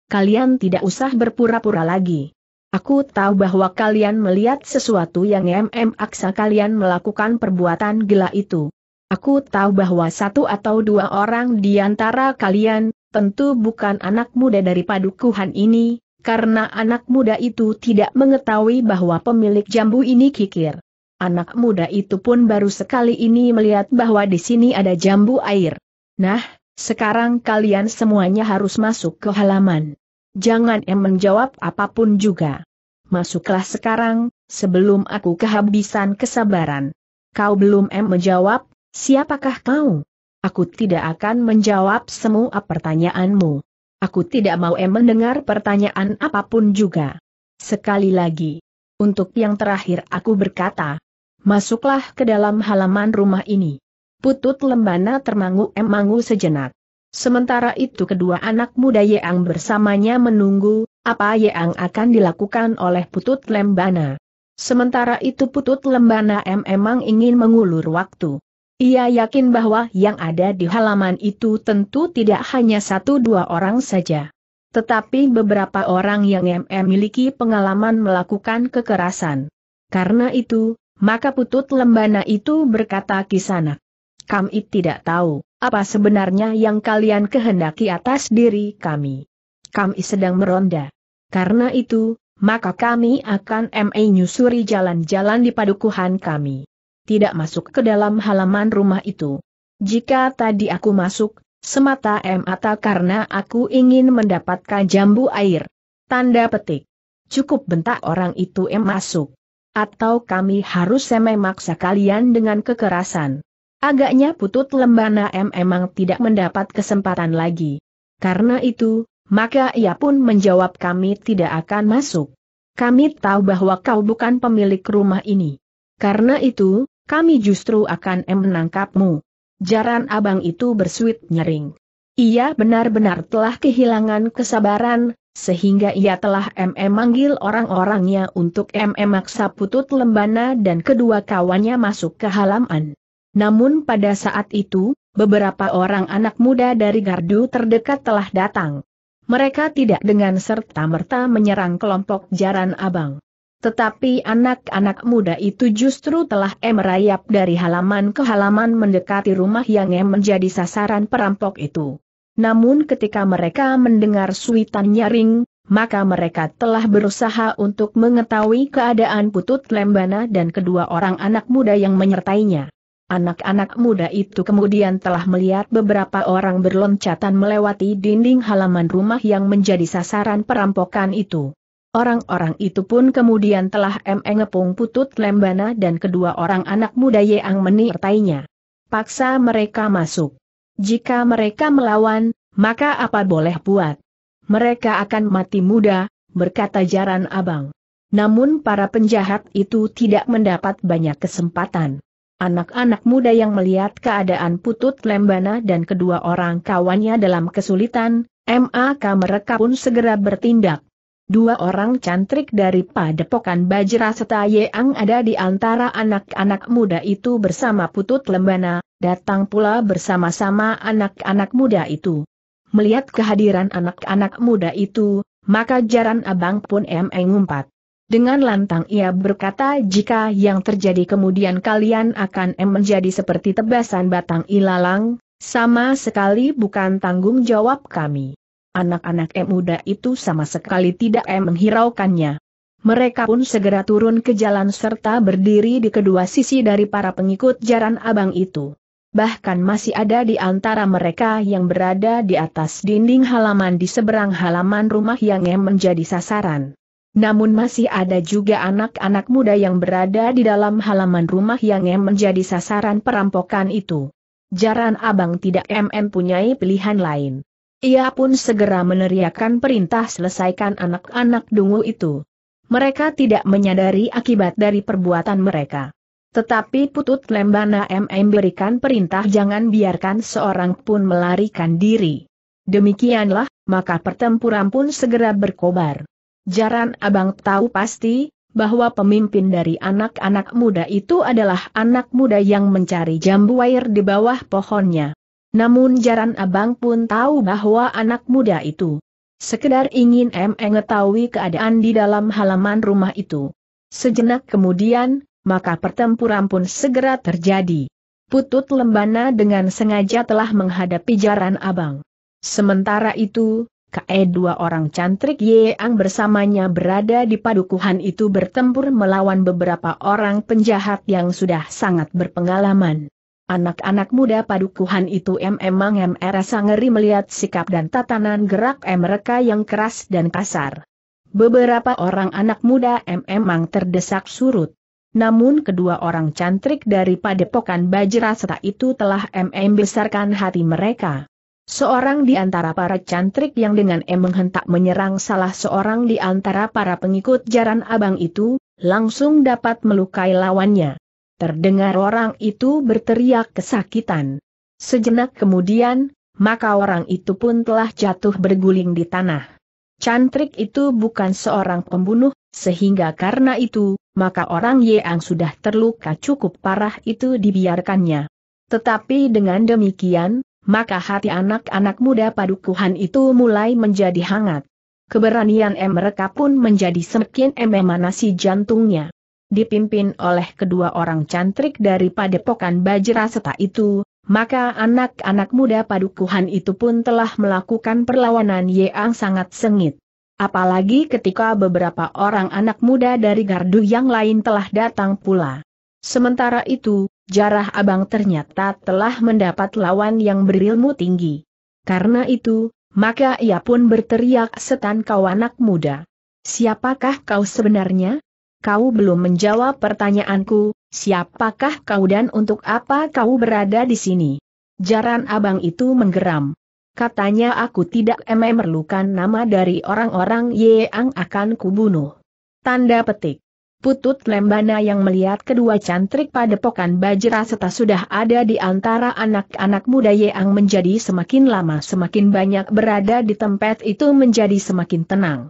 Kalian tidak usah berpura-pura lagi. Aku tahu bahwa kalian melihat sesuatu yang MM aksa kalian melakukan perbuatan gila itu. Aku tahu bahwa satu atau dua orang di antara kalian, tentu bukan anak muda dari padukuhan ini, karena anak muda itu tidak mengetahui bahwa pemilik jambu ini kikir. Anak muda itu pun baru sekali ini melihat bahwa di sini ada jambu air. Nah, sekarang kalian semuanya harus masuk ke halaman. Jangan em menjawab apapun juga. Masuklah sekarang, sebelum aku kehabisan kesabaran. Kau belum em menjawab, siapakah kau? Aku tidak akan menjawab semua pertanyaanmu. Aku tidak mau em mendengar pertanyaan apapun juga. Sekali lagi. Untuk yang terakhir aku berkata. Masuklah ke dalam halaman rumah ini. Putut lembana termangu emangu sejenak. Sementara itu kedua anak muda Yeang bersamanya menunggu, apa Yeang akan dilakukan oleh putut lembana. Sementara itu putut lembana em emang ingin mengulur waktu. Ia yakin bahwa yang ada di halaman itu tentu tidak hanya satu dua orang saja. Tetapi beberapa orang yang MM miliki pengalaman melakukan kekerasan. Karena itu, maka putut lembana itu berkata kisanak. Kami tidak tahu, apa sebenarnya yang kalian kehendaki atas diri kami. Kami sedang meronda. Karena itu, maka kami akan nyusuri jalan-jalan di padukuhan kami tidak masuk ke dalam halaman rumah itu. Jika tadi aku masuk, semata atau karena aku ingin mendapatkan jambu air. Tanda petik. Cukup bentak orang itu em masuk. Atau kami harus memaksa kalian dengan kekerasan. Agaknya putut lembana M emang tidak mendapat kesempatan lagi. Karena itu, maka ia pun menjawab kami tidak akan masuk. Kami tahu bahwa kau bukan pemilik rumah ini. Karena itu, kami justru akan menangkapmu. Jaran abang itu bersuit nyering. Ia benar-benar telah kehilangan kesabaran, sehingga ia telah MM manggil orang-orangnya untuk MM maksa putut lembana dan kedua kawannya masuk ke halaman. Namun pada saat itu, beberapa orang anak muda dari gardu terdekat telah datang. Mereka tidak dengan serta-merta menyerang kelompok jaran abang. Tetapi anak-anak muda itu justru telah merayap dari halaman ke halaman mendekati rumah yang menjadi sasaran perampok itu. Namun ketika mereka mendengar suitan nyaring, maka mereka telah berusaha untuk mengetahui keadaan putut Lembana dan kedua orang anak muda yang menyertainya. Anak-anak muda itu kemudian telah melihat beberapa orang berloncatan melewati dinding halaman rumah yang menjadi sasaran perampokan itu. Orang-orang itu pun kemudian telah mengepung putut Lembana dan kedua orang anak muda yang menirtainya. Paksa mereka masuk. Jika mereka melawan, maka apa boleh buat? Mereka akan mati muda, berkata Jaran Abang. Namun para penjahat itu tidak mendapat banyak kesempatan. Anak-anak muda yang melihat keadaan putut Lembana dan kedua orang kawannya dalam kesulitan, maka mereka pun segera bertindak dua orang cantrik dari padepokan Bajra serta Yang ada di antara anak-anak muda itu bersama Putut Lembana, datang pula bersama-sama anak-anak muda itu. Melihat kehadiran anak-anak muda itu, maka jaran abang pun mengumpat. Dengan lantang ia berkata jika yang terjadi kemudian kalian akan menjadi seperti tebasan batang ilalang, sama sekali bukan tanggung jawab kami anak-anak M muda itu sama sekali tidak M menghiraukannya. Mereka pun segera turun ke jalan serta berdiri di kedua sisi dari para pengikut jaran abang itu. Bahkan masih ada di antara mereka yang berada di atas dinding halaman di seberang halaman rumah yang M menjadi sasaran. Namun masih ada juga anak-anak muda yang berada di dalam halaman rumah yang M menjadi sasaran perampokan itu. Jaran abang tidak MM punyai pilihan lain. Ia pun segera meneriakkan perintah selesaikan anak-anak dungu itu. Mereka tidak menyadari akibat dari perbuatan mereka. Tetapi Putut Lembana MM berikan perintah jangan biarkan seorang pun melarikan diri. Demikianlah, maka pertempuran pun segera berkobar. Jaran Abang tahu pasti, bahwa pemimpin dari anak-anak muda itu adalah anak muda yang mencari jambu air di bawah pohonnya. Namun Jaran Abang pun tahu bahwa anak muda itu sekedar ingin M mengetahui keadaan di dalam halaman rumah itu. Sejenak kemudian, maka pertempuran pun segera terjadi. Putut Lembana dengan sengaja telah menghadapi Jaran Abang. Sementara itu, KE dua orang cantrik Yeang bersamanya berada di padukuhan itu bertempur melawan beberapa orang penjahat yang sudah sangat berpengalaman. Anak-anak muda padukuhan itu memang merasa ngeri melihat sikap dan tatanan gerak mereka yang keras dan kasar. Beberapa orang anak muda memang terdesak surut. Namun kedua orang cantrik dari padepokan bajra serta itu telah MM besarkan hati mereka. Seorang di antara para cantrik yang dengan M menghentak menyerang salah seorang di antara para pengikut jaran abang itu, langsung dapat melukai lawannya. Terdengar orang itu berteriak kesakitan. Sejenak kemudian, maka orang itu pun telah jatuh berguling di tanah. Cantrik itu bukan seorang pembunuh, sehingga karena itu, maka orang yang sudah terluka cukup parah itu dibiarkannya. Tetapi dengan demikian, maka hati anak-anak muda padukuhan itu mulai menjadi hangat. Keberanian mereka pun menjadi semakin emanasi jantungnya dipimpin oleh kedua orang cantrik dari padepokan Bajra setak itu, maka anak-anak muda padukuhan itu pun telah melakukan perlawanan yang sangat sengit. Apalagi ketika beberapa orang anak muda dari gardu yang lain telah datang pula. Sementara itu, jarah abang ternyata telah mendapat lawan yang berilmu tinggi. Karena itu, maka ia pun berteriak setan kau anak muda. Siapakah kau sebenarnya? kau belum menjawab pertanyaanku, siapakah kau dan untuk apa kau berada di sini? Jaran abang itu menggeram. Katanya aku tidak memerlukan nama dari orang-orang yang akan kubunuh. Tanda petik. Putut Lembana yang melihat kedua cantrik padepokan Bajra serta sudah ada di antara anak-anak muda yang menjadi semakin lama semakin banyak berada di tempat itu menjadi semakin tenang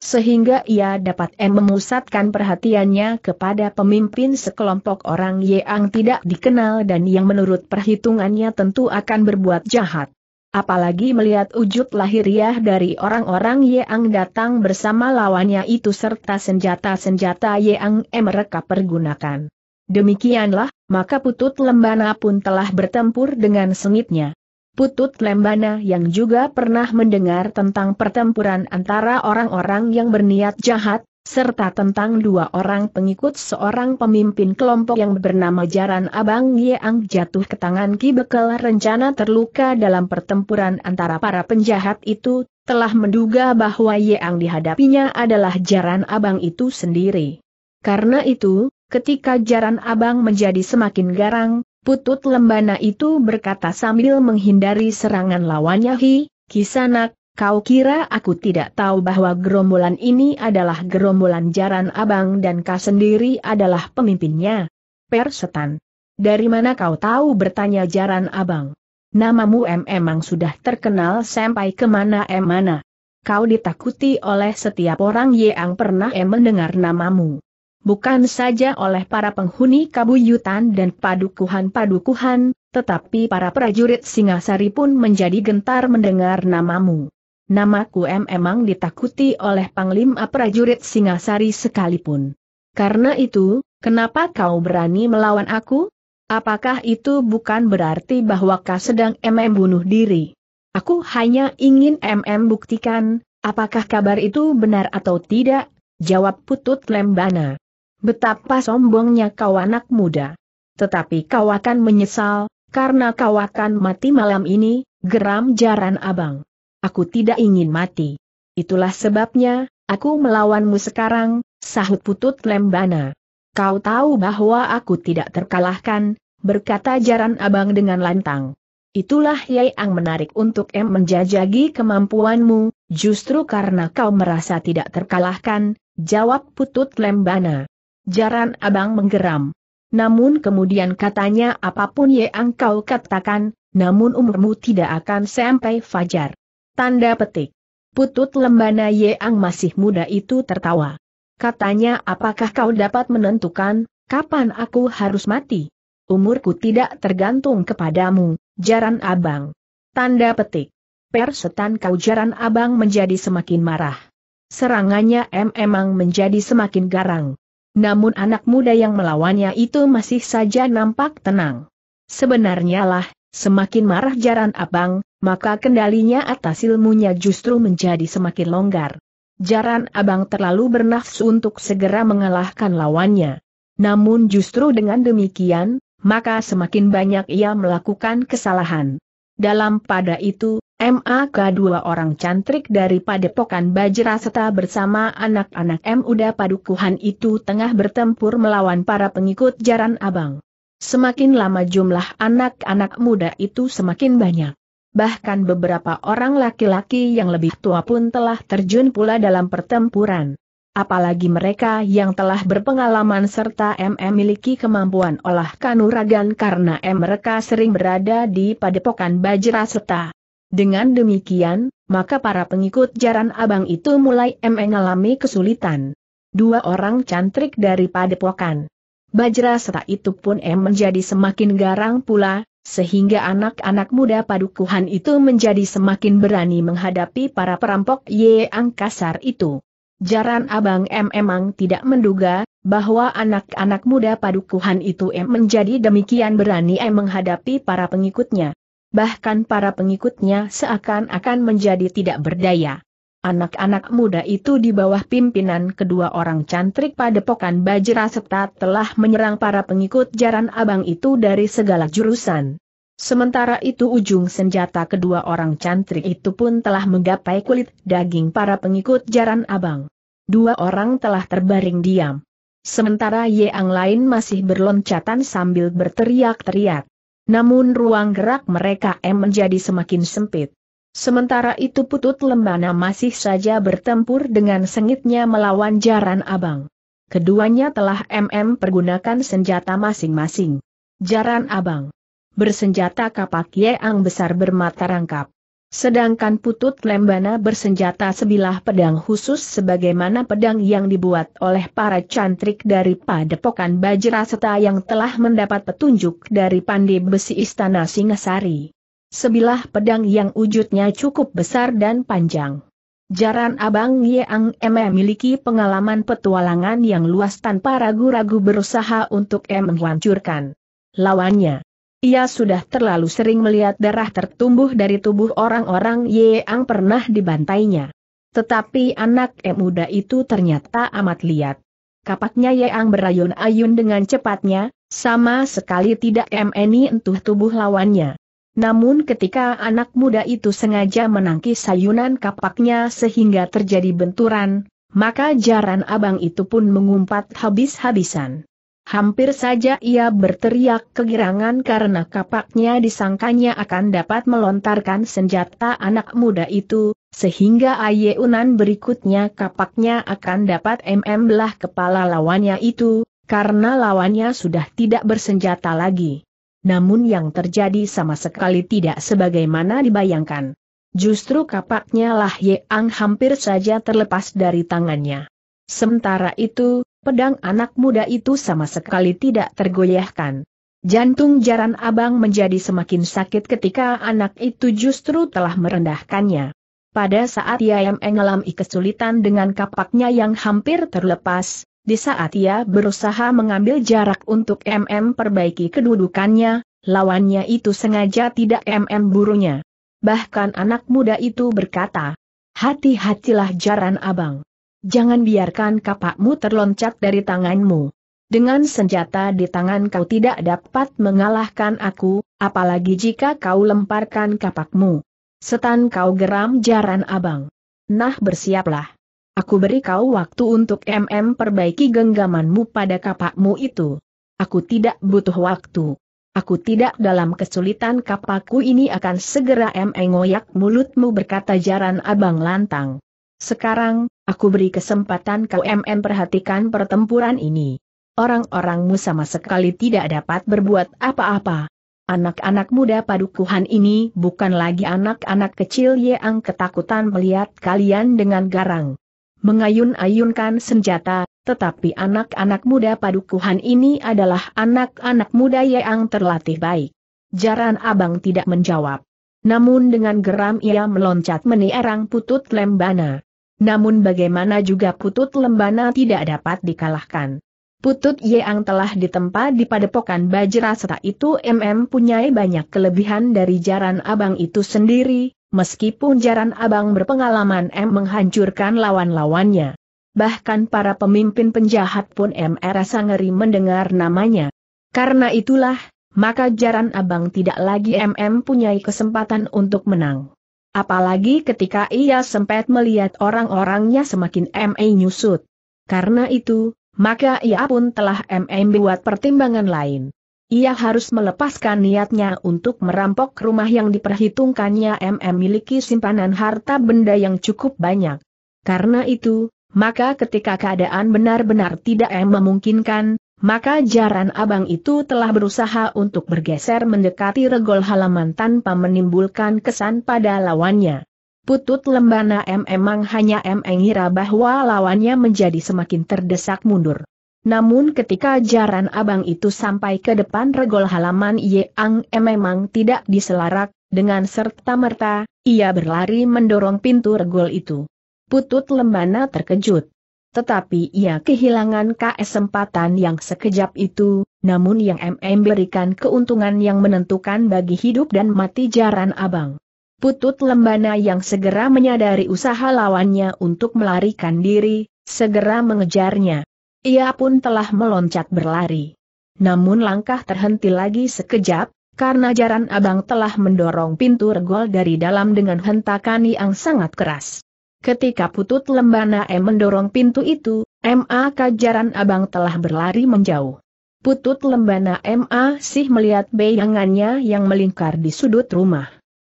sehingga ia dapat memusatkan perhatiannya kepada pemimpin sekelompok orang yang tidak dikenal dan yang menurut perhitungannya tentu akan berbuat jahat. Apalagi melihat wujud lahiriah dari orang-orang yang datang bersama lawannya itu serta senjata-senjata yang mereka pergunakan. Demikianlah, maka putut lembana pun telah bertempur dengan sengitnya. Putut Lembana yang juga pernah mendengar tentang pertempuran antara orang-orang yang berniat jahat, serta tentang dua orang pengikut seorang pemimpin kelompok yang bernama Jaran Abang Yeang jatuh ke tangan Ki Bekel rencana terluka dalam pertempuran antara para penjahat itu, telah menduga bahwa Yeang dihadapinya adalah Jaran Abang itu sendiri. Karena itu, ketika Jaran Abang menjadi semakin garang, Putut lembana itu berkata sambil menghindari serangan lawannya Hi, Kisanak, kau kira aku tidak tahu bahwa gerombolan ini adalah gerombolan jaran abang dan kau sendiri adalah pemimpinnya? Persetan. Dari mana kau tahu bertanya jaran abang? Namamu M emang sudah terkenal sampai kemana emana. mana. Kau ditakuti oleh setiap orang yang pernah em mendengar namamu bukan saja oleh para penghuni kabuyutan dan padukuhan-padukuhan, tetapi para prajurit Singasari pun menjadi gentar mendengar namamu. Namaku M emang ditakuti oleh Panglima prajurit Singasari sekalipun. Karena itu, kenapa kau berani melawan aku? Apakah itu bukan berarti bahwa kau sedang MM bunuh diri? Aku hanya ingin MM buktikan, apakah kabar itu benar atau tidak, jawab Putut Lembana. Betapa sombongnya kau anak muda. Tetapi kau akan menyesal, karena kau akan mati malam ini, geram jaran abang. Aku tidak ingin mati. Itulah sebabnya, aku melawanmu sekarang, sahut putut lembana. Kau tahu bahwa aku tidak terkalahkan, berkata jaran abang dengan lantang. Itulah Yai Ang menarik untuk M menjajagi kemampuanmu, justru karena kau merasa tidak terkalahkan, jawab Putut Lembana. Jaran abang menggeram. Namun kemudian katanya apapun yang kau katakan, namun umurmu tidak akan sampai fajar. Tanda petik. Putut lembana yang masih muda itu tertawa. Katanya apakah kau dapat menentukan, kapan aku harus mati? Umurku tidak tergantung kepadamu, jaran abang. Tanda petik. Persetan kau jaran abang menjadi semakin marah. Serangannya em emang menjadi semakin garang. Namun anak muda yang melawannya itu masih saja nampak tenang. Sebenarnya lah, semakin marah jaran abang, maka kendalinya atas ilmunya justru menjadi semakin longgar. Jaran abang terlalu bernafsu untuk segera mengalahkan lawannya. Namun justru dengan demikian, maka semakin banyak ia melakukan kesalahan. Dalam pada itu, MAK dua orang cantrik dari Padepokan Bajra serta bersama anak-anak M. Padukuhan itu tengah bertempur melawan para pengikut Jaran Abang. Semakin lama jumlah anak-anak muda itu semakin banyak. Bahkan beberapa orang laki-laki yang lebih tua pun telah terjun pula dalam pertempuran. Apalagi mereka yang telah berpengalaman serta M memiliki kemampuan olah kanuragan karena M mereka sering berada di padepokan Bajra serta. Dengan demikian, maka para pengikut jaran abang itu mulai mengalami kesulitan. Dua orang cantrik dari padepokan. Bajra serta itu pun em menjadi semakin garang pula, sehingga anak-anak muda padukuhan itu menjadi semakin berani menghadapi para perampok Yeang kasar itu. Jaran Abang M emang tidak menduga, bahwa anak-anak muda padukuhan itu M menjadi demikian berani M menghadapi para pengikutnya bahkan para pengikutnya seakan-akan menjadi tidak berdaya. Anak-anak muda itu di bawah pimpinan kedua orang cantrik padepokan Bajra Septa telah menyerang para pengikut jaran abang itu dari segala jurusan. Sementara itu ujung senjata kedua orang cantrik itu pun telah menggapai kulit daging para pengikut jaran abang. Dua orang telah terbaring diam. Sementara Yang lain masih berloncatan sambil berteriak-teriak. Namun ruang gerak mereka M menjadi semakin sempit. Sementara itu Putut Lembana masih saja bertempur dengan sengitnya melawan Jaran Abang. Keduanya telah MM pergunakan senjata masing-masing. Jaran Abang bersenjata kapak Yeang besar bermata rangkap. Sedangkan putut Lembana bersenjata sebilah pedang khusus sebagaimana pedang yang dibuat oleh para cantrik dari padepokan Bajraseta yang telah mendapat petunjuk dari pandai besi istana Singasari. Sebilah pedang yang wujudnya cukup besar dan panjang. Jaran Abang Yeang Eme memiliki pengalaman petualangan yang luas tanpa ragu-ragu berusaha untuk M menghancurkan lawannya. Ia sudah terlalu sering melihat darah tertumbuh dari tubuh orang-orang yang pernah dibantainya. Tetapi anak e muda itu ternyata amat liat. Kapaknya yang berayun-ayun dengan cepatnya, sama sekali tidak meni entuh tubuh lawannya. Namun ketika anak muda itu sengaja menangkis sayunan kapaknya sehingga terjadi benturan, maka jaran abang itu pun mengumpat habis-habisan. Hampir saja ia berteriak kegirangan karena kapaknya disangkanya akan dapat melontarkan senjata anak muda itu, sehingga ayeunan berikutnya kapaknya akan dapat MM belah kepala lawannya itu, karena lawannya sudah tidak bersenjata lagi. Namun yang terjadi sama sekali tidak sebagaimana dibayangkan. Justru kapaknya lah ang hampir saja terlepas dari tangannya. Sementara itu, pedang anak muda itu sama sekali tidak tergoyahkan. Jantung jaran abang menjadi semakin sakit ketika anak itu justru telah merendahkannya. Pada saat ia mengalami kesulitan dengan kapaknya yang hampir terlepas, di saat ia berusaha mengambil jarak untuk MM perbaiki kedudukannya, lawannya itu sengaja tidak MM burunya. Bahkan anak muda itu berkata, hati-hatilah jaran abang. Jangan biarkan kapakmu terloncat dari tanganmu. Dengan senjata di tangan kau tidak dapat mengalahkan aku, apalagi jika kau lemparkan kapakmu. Setan kau geram jaran abang. Nah bersiaplah. Aku beri kau waktu untuk MM perbaiki genggamanmu pada kapakmu itu. Aku tidak butuh waktu. Aku tidak dalam kesulitan kapakku ini akan segera mengoyak mulutmu berkata jaran abang lantang. Sekarang, aku beri kesempatan kau MM perhatikan pertempuran ini. Orang-orangmu sama sekali tidak dapat berbuat apa-apa. Anak-anak muda padukuhan ini bukan lagi anak-anak kecil yang ketakutan melihat kalian dengan garang. Mengayun-ayunkan senjata, tetapi anak-anak muda padukuhan ini adalah anak-anak muda yang terlatih baik. Jaran abang tidak menjawab. Namun dengan geram ia meloncat menierang putut lembana. Namun bagaimana juga Putut Lembana tidak dapat dikalahkan. Putut Yeang telah ditempa di padepokan Bajra Bajrasata itu MM punyai banyak kelebihan dari jaran abang itu sendiri, meskipun jaran abang berpengalaman M menghancurkan lawan-lawannya. Bahkan para pemimpin penjahat pun M rasa ngeri mendengar namanya. Karena itulah, maka jaran abang tidak lagi MM punyai kesempatan untuk menang. Apalagi ketika ia sempat melihat orang-orangnya semakin M.A. nyusut. Karena itu, maka ia pun telah M.A. buat pertimbangan lain. Ia harus melepaskan niatnya untuk merampok rumah yang diperhitungkannya MM miliki simpanan harta benda yang cukup banyak. Karena itu, maka ketika keadaan benar-benar tidak M memungkinkan, maka jaran abang itu telah berusaha untuk bergeser mendekati regol halaman tanpa menimbulkan kesan pada lawannya. Putut lembana M emang hanya M mengira bahwa lawannya menjadi semakin terdesak mundur. Namun ketika jaran abang itu sampai ke depan regol halaman Yang M emang tidak diselarak, dengan serta-merta, ia berlari mendorong pintu regol itu. Putut lembana terkejut. Tetapi ia kehilangan kesempatan yang sekejap itu, namun yang MM berikan keuntungan yang menentukan bagi hidup dan mati jaran abang. Putut lembana yang segera menyadari usaha lawannya untuk melarikan diri, segera mengejarnya. Ia pun telah meloncat berlari. Namun langkah terhenti lagi sekejap, karena jaran abang telah mendorong pintu regol dari dalam dengan hentakan yang sangat keras. Ketika putut lembana M e mendorong pintu itu, MA Kajaran Abang telah berlari menjauh. Putut lembana MA sih melihat bayangannya yang melingkar di sudut rumah.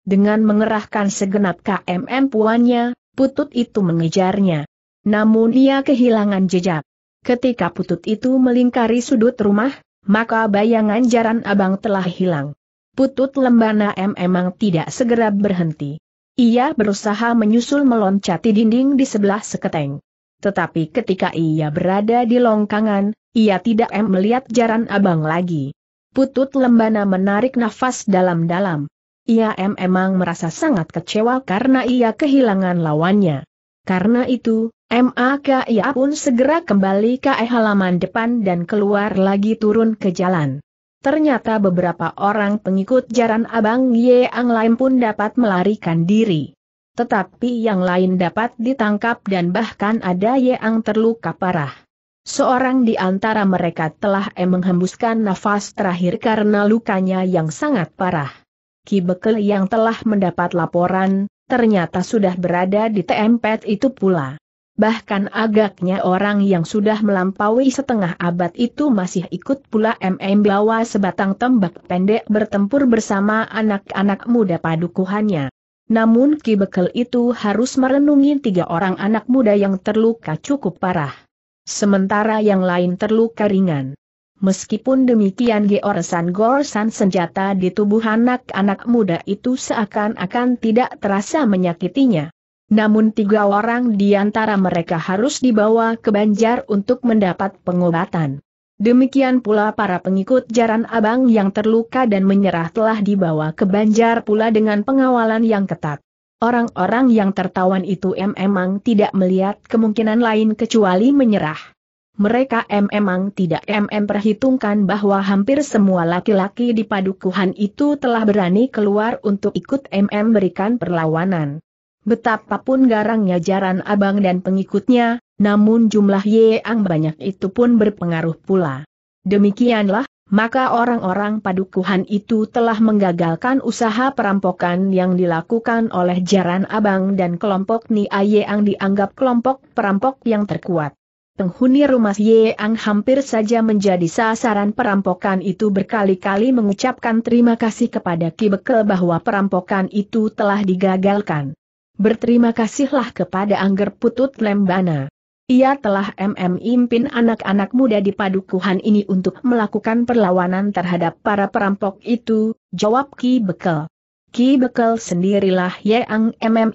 Dengan mengerahkan segenap KMM puannya, putut itu mengejarnya. Namun ia kehilangan jejak. Ketika putut itu melingkari sudut rumah, maka bayangan jaran abang telah hilang. Putut lembana M emang tidak segera berhenti. Ia berusaha menyusul meloncati dinding di sebelah seketeng. Tetapi ketika ia berada di longkangan, ia tidak em melihat jaran abang lagi. Putut lembana menarik nafas dalam-dalam. Ia em emang merasa sangat kecewa karena ia kehilangan lawannya. Karena itu, maka ia pun segera kembali ke halaman depan dan keluar lagi turun ke jalan. Ternyata beberapa orang pengikut jaran abang Ye Ang lain pun dapat melarikan diri. Tetapi yang lain dapat ditangkap dan bahkan ada Ye Ang terluka parah. Seorang di antara mereka telah menghembuskan nafas terakhir karena lukanya yang sangat parah. Ki Bekel yang telah mendapat laporan, ternyata sudah berada di tempat itu pula bahkan agaknya orang yang sudah melampaui setengah abad itu masih ikut pula MM bawa sebatang tembak pendek bertempur bersama anak-anak muda padukuhannya. Namun Ki Bekel itu harus merenungi tiga orang anak muda yang terluka cukup parah. Sementara yang lain terluka ringan. Meskipun demikian georesan goresan senjata di tubuh anak-anak muda itu seakan-akan tidak terasa menyakitinya. Namun tiga orang di antara mereka harus dibawa ke Banjar untuk mendapat pengobatan. Demikian pula para pengikut Jaran Abang yang terluka dan menyerah telah dibawa ke Banjar pula dengan pengawalan yang ketat. Orang-orang yang tertawan itu memang tidak melihat kemungkinan lain kecuali menyerah. Mereka memang tidak mm perhitungkan bahwa hampir semua laki-laki di padukuhan itu telah berani keluar untuk ikut mm berikan perlawanan. Betapapun garangnya jaran abang dan pengikutnya, namun jumlah Yeang banyak itu pun berpengaruh pula. Demikianlah, maka orang-orang padukuhan itu telah menggagalkan usaha perampokan yang dilakukan oleh Jaran Abang dan kelompok Nia Yeang dianggap kelompok perampok yang terkuat. Penghuni rumah Yeang hampir saja menjadi sasaran perampokan itu berkali-kali mengucapkan terima kasih kepada Ki Bekel bahwa perampokan itu telah digagalkan berterima kasihlah kepada Angger Putut Lembana. Ia telah MM anak-anak muda di padukuhan ini untuk melakukan perlawanan terhadap para perampok itu, jawab Ki Bekel. Ki Bekel sendirilah yang MM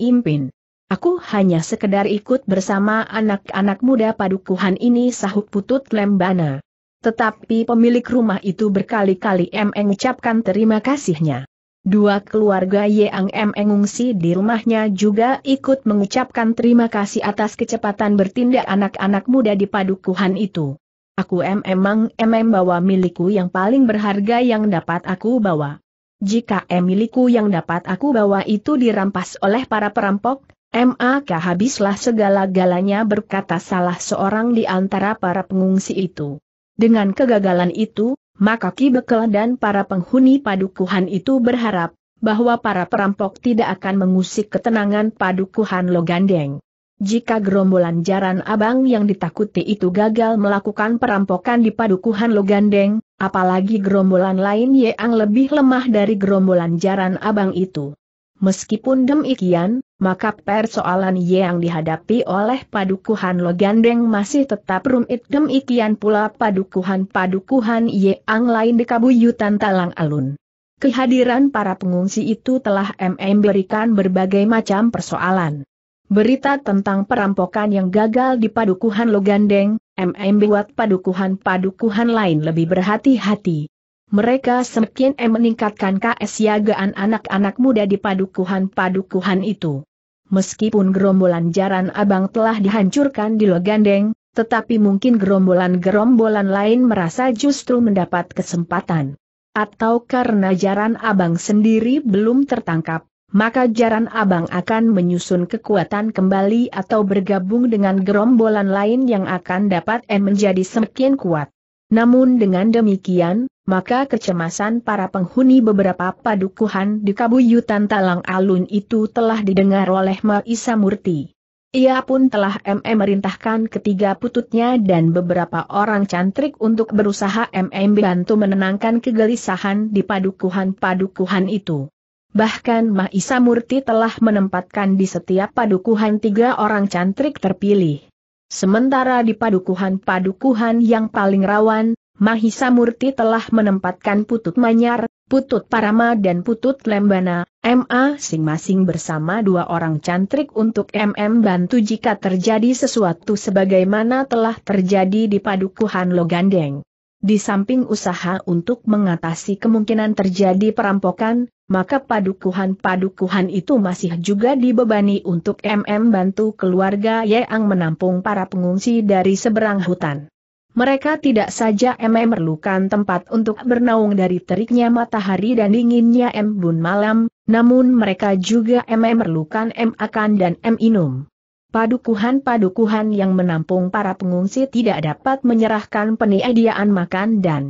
Aku hanya sekedar ikut bersama anak-anak muda padukuhan ini sahut putut lembana. Tetapi pemilik rumah itu berkali-kali mengucapkan terima kasihnya. Dua keluarga Yang M Engungsi di rumahnya juga ikut mengucapkan terima kasih atas kecepatan bertindak anak-anak muda di padukuhan itu. Aku M emang M. M bawa milikku yang paling berharga yang dapat aku bawa. Jika M milikku yang dapat aku bawa itu dirampas oleh para perampok, MAK habislah segala-galanya berkata salah seorang di antara para pengungsi itu. Dengan kegagalan itu, maka Ki Bekel dan para penghuni padukuhan itu berharap bahwa para perampok tidak akan mengusik ketenangan padukuhan Logandeng. Jika gerombolan jaran abang yang ditakuti itu gagal melakukan perampokan di padukuhan Logandeng, apalagi gerombolan lain yang lebih lemah dari gerombolan jaran abang itu. Meskipun demikian, maka persoalan yang dihadapi oleh padukuhan Logandeng masih tetap rumit demikian pula padukuhan-padukuhan yang lain di Kabuyutan Talang Alun. Kehadiran para pengungsi itu telah MM berikan berbagai macam persoalan. Berita tentang perampokan yang gagal di padukuhan Logandeng, MM buat padukuhan-padukuhan lain lebih berhati-hati mereka semakin meningkatkan kesiagaan anak-anak muda di padukuhan-padukuhan itu. Meskipun gerombolan jaran abang telah dihancurkan di Logandeng, tetapi mungkin gerombolan-gerombolan lain merasa justru mendapat kesempatan. Atau karena jaran abang sendiri belum tertangkap, maka jaran abang akan menyusun kekuatan kembali atau bergabung dengan gerombolan lain yang akan dapat em menjadi semakin kuat. Namun dengan demikian, maka kecemasan para penghuni beberapa padukuhan di Kabuyutan Talang Alun itu telah didengar oleh Maisa Murti. Ia pun telah MM merintahkan ketiga pututnya dan beberapa orang cantrik untuk berusaha MM bantu menenangkan kegelisahan di padukuhan-padukuhan itu. Bahkan Mahisa Murti telah menempatkan di setiap padukuhan tiga orang cantrik terpilih. Sementara di padukuhan-padukuhan yang paling rawan, Mahisa Murti telah menempatkan putut Manyar, putut Parama dan putut Lembana, MA masing masing bersama dua orang cantrik untuk MM bantu jika terjadi sesuatu sebagaimana telah terjadi di padukuhan Logandeng. Di samping usaha untuk mengatasi kemungkinan terjadi perampokan, maka padukuhan-padukuhan itu masih juga dibebani untuk MM bantu keluarga Yang menampung para pengungsi dari seberang hutan. Mereka tidak saja memerlukan tempat untuk bernaung dari teriknya matahari dan dinginnya embun malam, namun mereka juga memerlukan M akan dan M inum. Padukuhan-padukuhan yang menampung para pengungsi tidak dapat menyerahkan peniadiaan makan dan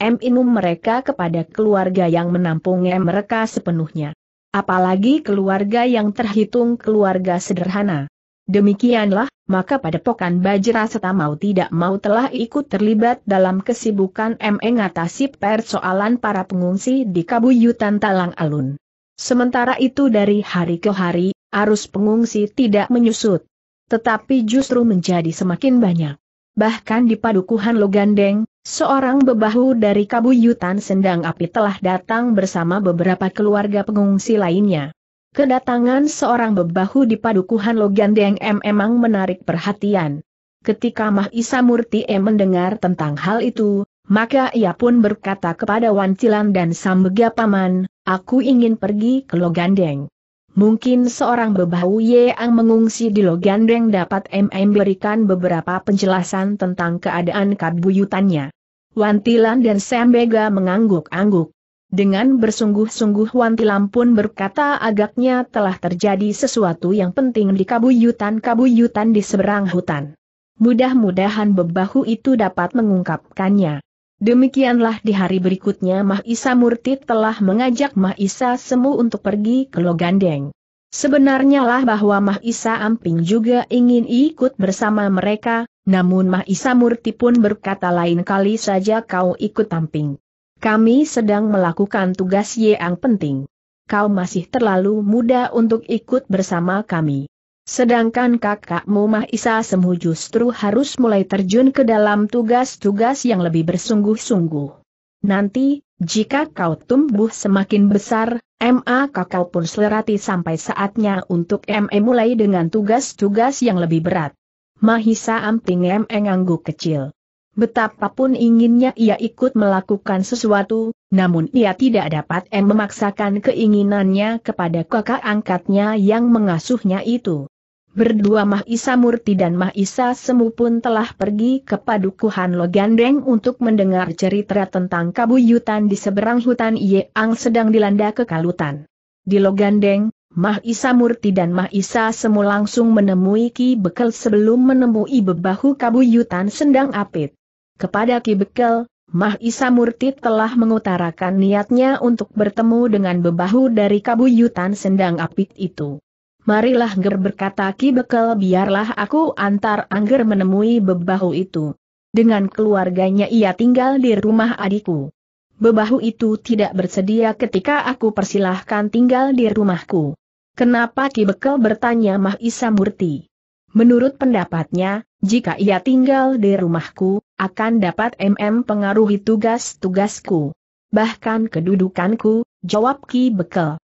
M inum mereka kepada keluarga yang menampungnya mereka sepenuhnya. Apalagi keluarga yang terhitung keluarga sederhana. Demikianlah, maka pada pokan Bajra seta mau tidak mau telah ikut terlibat dalam kesibukan M mengatasi persoalan para pengungsi di Kabuyutan Talang Alun. Sementara itu dari hari ke hari, arus pengungsi tidak menyusut. Tetapi justru menjadi semakin banyak. Bahkan di Padukuhan Logandeng, seorang bebahu dari Kabuyutan Sendang Api telah datang bersama beberapa keluarga pengungsi lainnya. Kedatangan seorang bebahu di padukuhan Logan Deng M memang menarik perhatian. Ketika Mahisa Murti M mendengar tentang hal itu, maka ia pun berkata kepada Wan Cilan dan Sambega Paman, aku ingin pergi ke Logandeng. Mungkin seorang bebahu yang mengungsi di Logandeng dapat MM berikan beberapa penjelasan tentang keadaan kabuyutannya. Wan dan Sambega mengangguk-angguk. Dengan bersungguh-sungguh Wantilam pun berkata agaknya telah terjadi sesuatu yang penting di kabuyutan-kabuyutan di seberang hutan. Mudah-mudahan bebahu itu dapat mengungkapkannya. Demikianlah di hari berikutnya Mahisa Murti telah mengajak Mahisa Semu untuk pergi ke Logandeng. Sebenarnya lah bahwa Mahisa Amping juga ingin ikut bersama mereka, namun Mahisa Murti pun berkata lain kali saja kau ikut Amping. Kami sedang melakukan tugas yang penting. Kau masih terlalu muda untuk ikut bersama kami. Sedangkan kakakmu Mahisa Semu justru harus mulai terjun ke dalam tugas-tugas yang lebih bersungguh-sungguh. Nanti, jika kau tumbuh semakin besar, MA kakak pun selerati sampai saatnya untuk ME mulai dengan tugas-tugas yang lebih berat. Mahisa Amting ME ngangguk kecil. Betapapun inginnya ia ikut melakukan sesuatu, namun ia tidak dapat em memaksakan keinginannya kepada kakak angkatnya yang mengasuhnya itu. Berdua Mahisa Murti dan Mahisa Semu pun telah pergi ke padukuhan Logandeng untuk mendengar cerita tentang kabuyutan di seberang hutan Yeang sedang dilanda kekalutan. Di Logandeng, Mahisa Murti dan Mahisa Semu langsung menemui Ki Bekel sebelum menemui bebahu kabuyutan sendang apit. Kepada Ki Bekel, Mah Isa Murti telah mengutarakan niatnya untuk bertemu dengan bebahu dari kabuyutan sendang Apit itu. Marilah ger berkata Ki Bekel biarlah aku antar angger menemui bebahu itu. Dengan keluarganya ia tinggal di rumah adikku. Bebahu itu tidak bersedia ketika aku persilahkan tinggal di rumahku. Kenapa Ki Bekel bertanya Mah Isa Murti? Menurut pendapatnya, jika ia tinggal di rumahku, akan dapat MM pengaruhi tugas-tugasku. Bahkan kedudukanku, jawab Ki Bekel.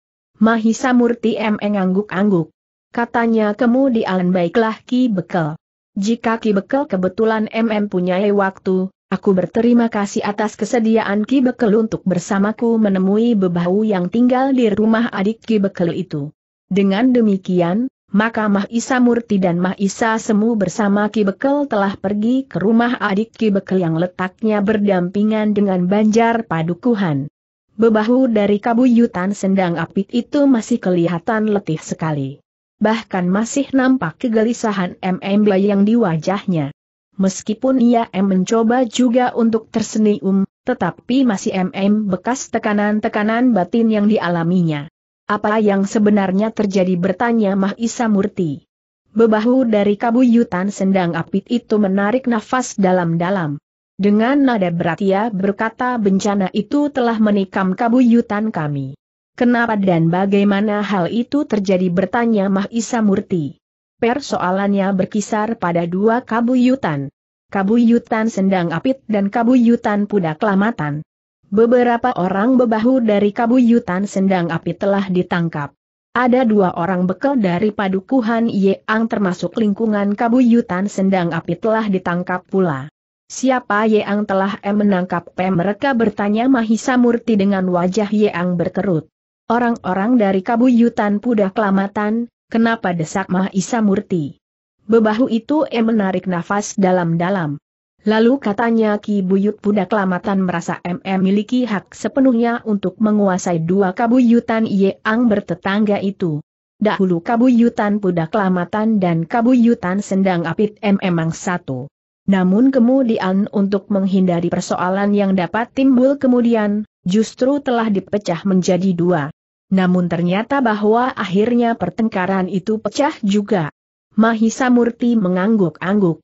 Mahisa Murti MM angguk-angguk. Katanya kemudian baiklah Ki Bekel. Jika Ki Bekel kebetulan MM punya waktu, aku berterima kasih atas kesediaan Ki Bekel untuk bersamaku menemui bebahu yang tinggal di rumah adik Ki Bekel itu. Dengan demikian, maka Mah Isa Murti dan Mah Isa Semu bersama Ki Bekel telah pergi ke rumah adik Ki Bekel yang letaknya berdampingan dengan Banjar Padukuhan. Bebahu dari kabuyutan sendang apit itu masih kelihatan letih sekali. Bahkan masih nampak kegelisahan MMB yang di wajahnya. Meskipun ia M mencoba juga untuk tersenyum, tetapi masih MM bekas tekanan-tekanan batin yang dialaminya. Apa yang sebenarnya terjadi bertanya Mahisa Murti. Bebahu dari kabuyutan sendang apit itu menarik nafas dalam-dalam. Dengan nada berat ia berkata bencana itu telah menikam kabuyutan kami. Kenapa dan bagaimana hal itu terjadi bertanya Mahisa Murti. Persoalannya berkisar pada dua kabuyutan. Kabuyutan Sendang Apit dan Kabuyutan Pudak Lamatan. Beberapa orang bebahu dari kabuyutan sendang api telah ditangkap. Ada dua orang bekal dari padukuhan Yeang termasuk lingkungan kabuyutan sendang api telah ditangkap pula. Siapa Yeang telah em menangkap P mereka bertanya Mahisa Murti dengan wajah Yeang berkerut. Orang-orang dari kabuyutan pudah kelamatan, kenapa desak Mahisa Murti? Bebahu itu em menarik nafas dalam-dalam. Lalu katanya Ki Buyut Budak Lamatan merasa MM miliki hak sepenuhnya untuk menguasai dua kabuyutan Yeang bertetangga itu. Dahulu kabuyutan Budak Lamatan dan kabuyutan Sendang Apit memang satu. Namun kemudian untuk menghindari persoalan yang dapat timbul kemudian, justru telah dipecah menjadi dua. Namun ternyata bahwa akhirnya pertengkaran itu pecah juga. Mahisa Murti mengangguk-angguk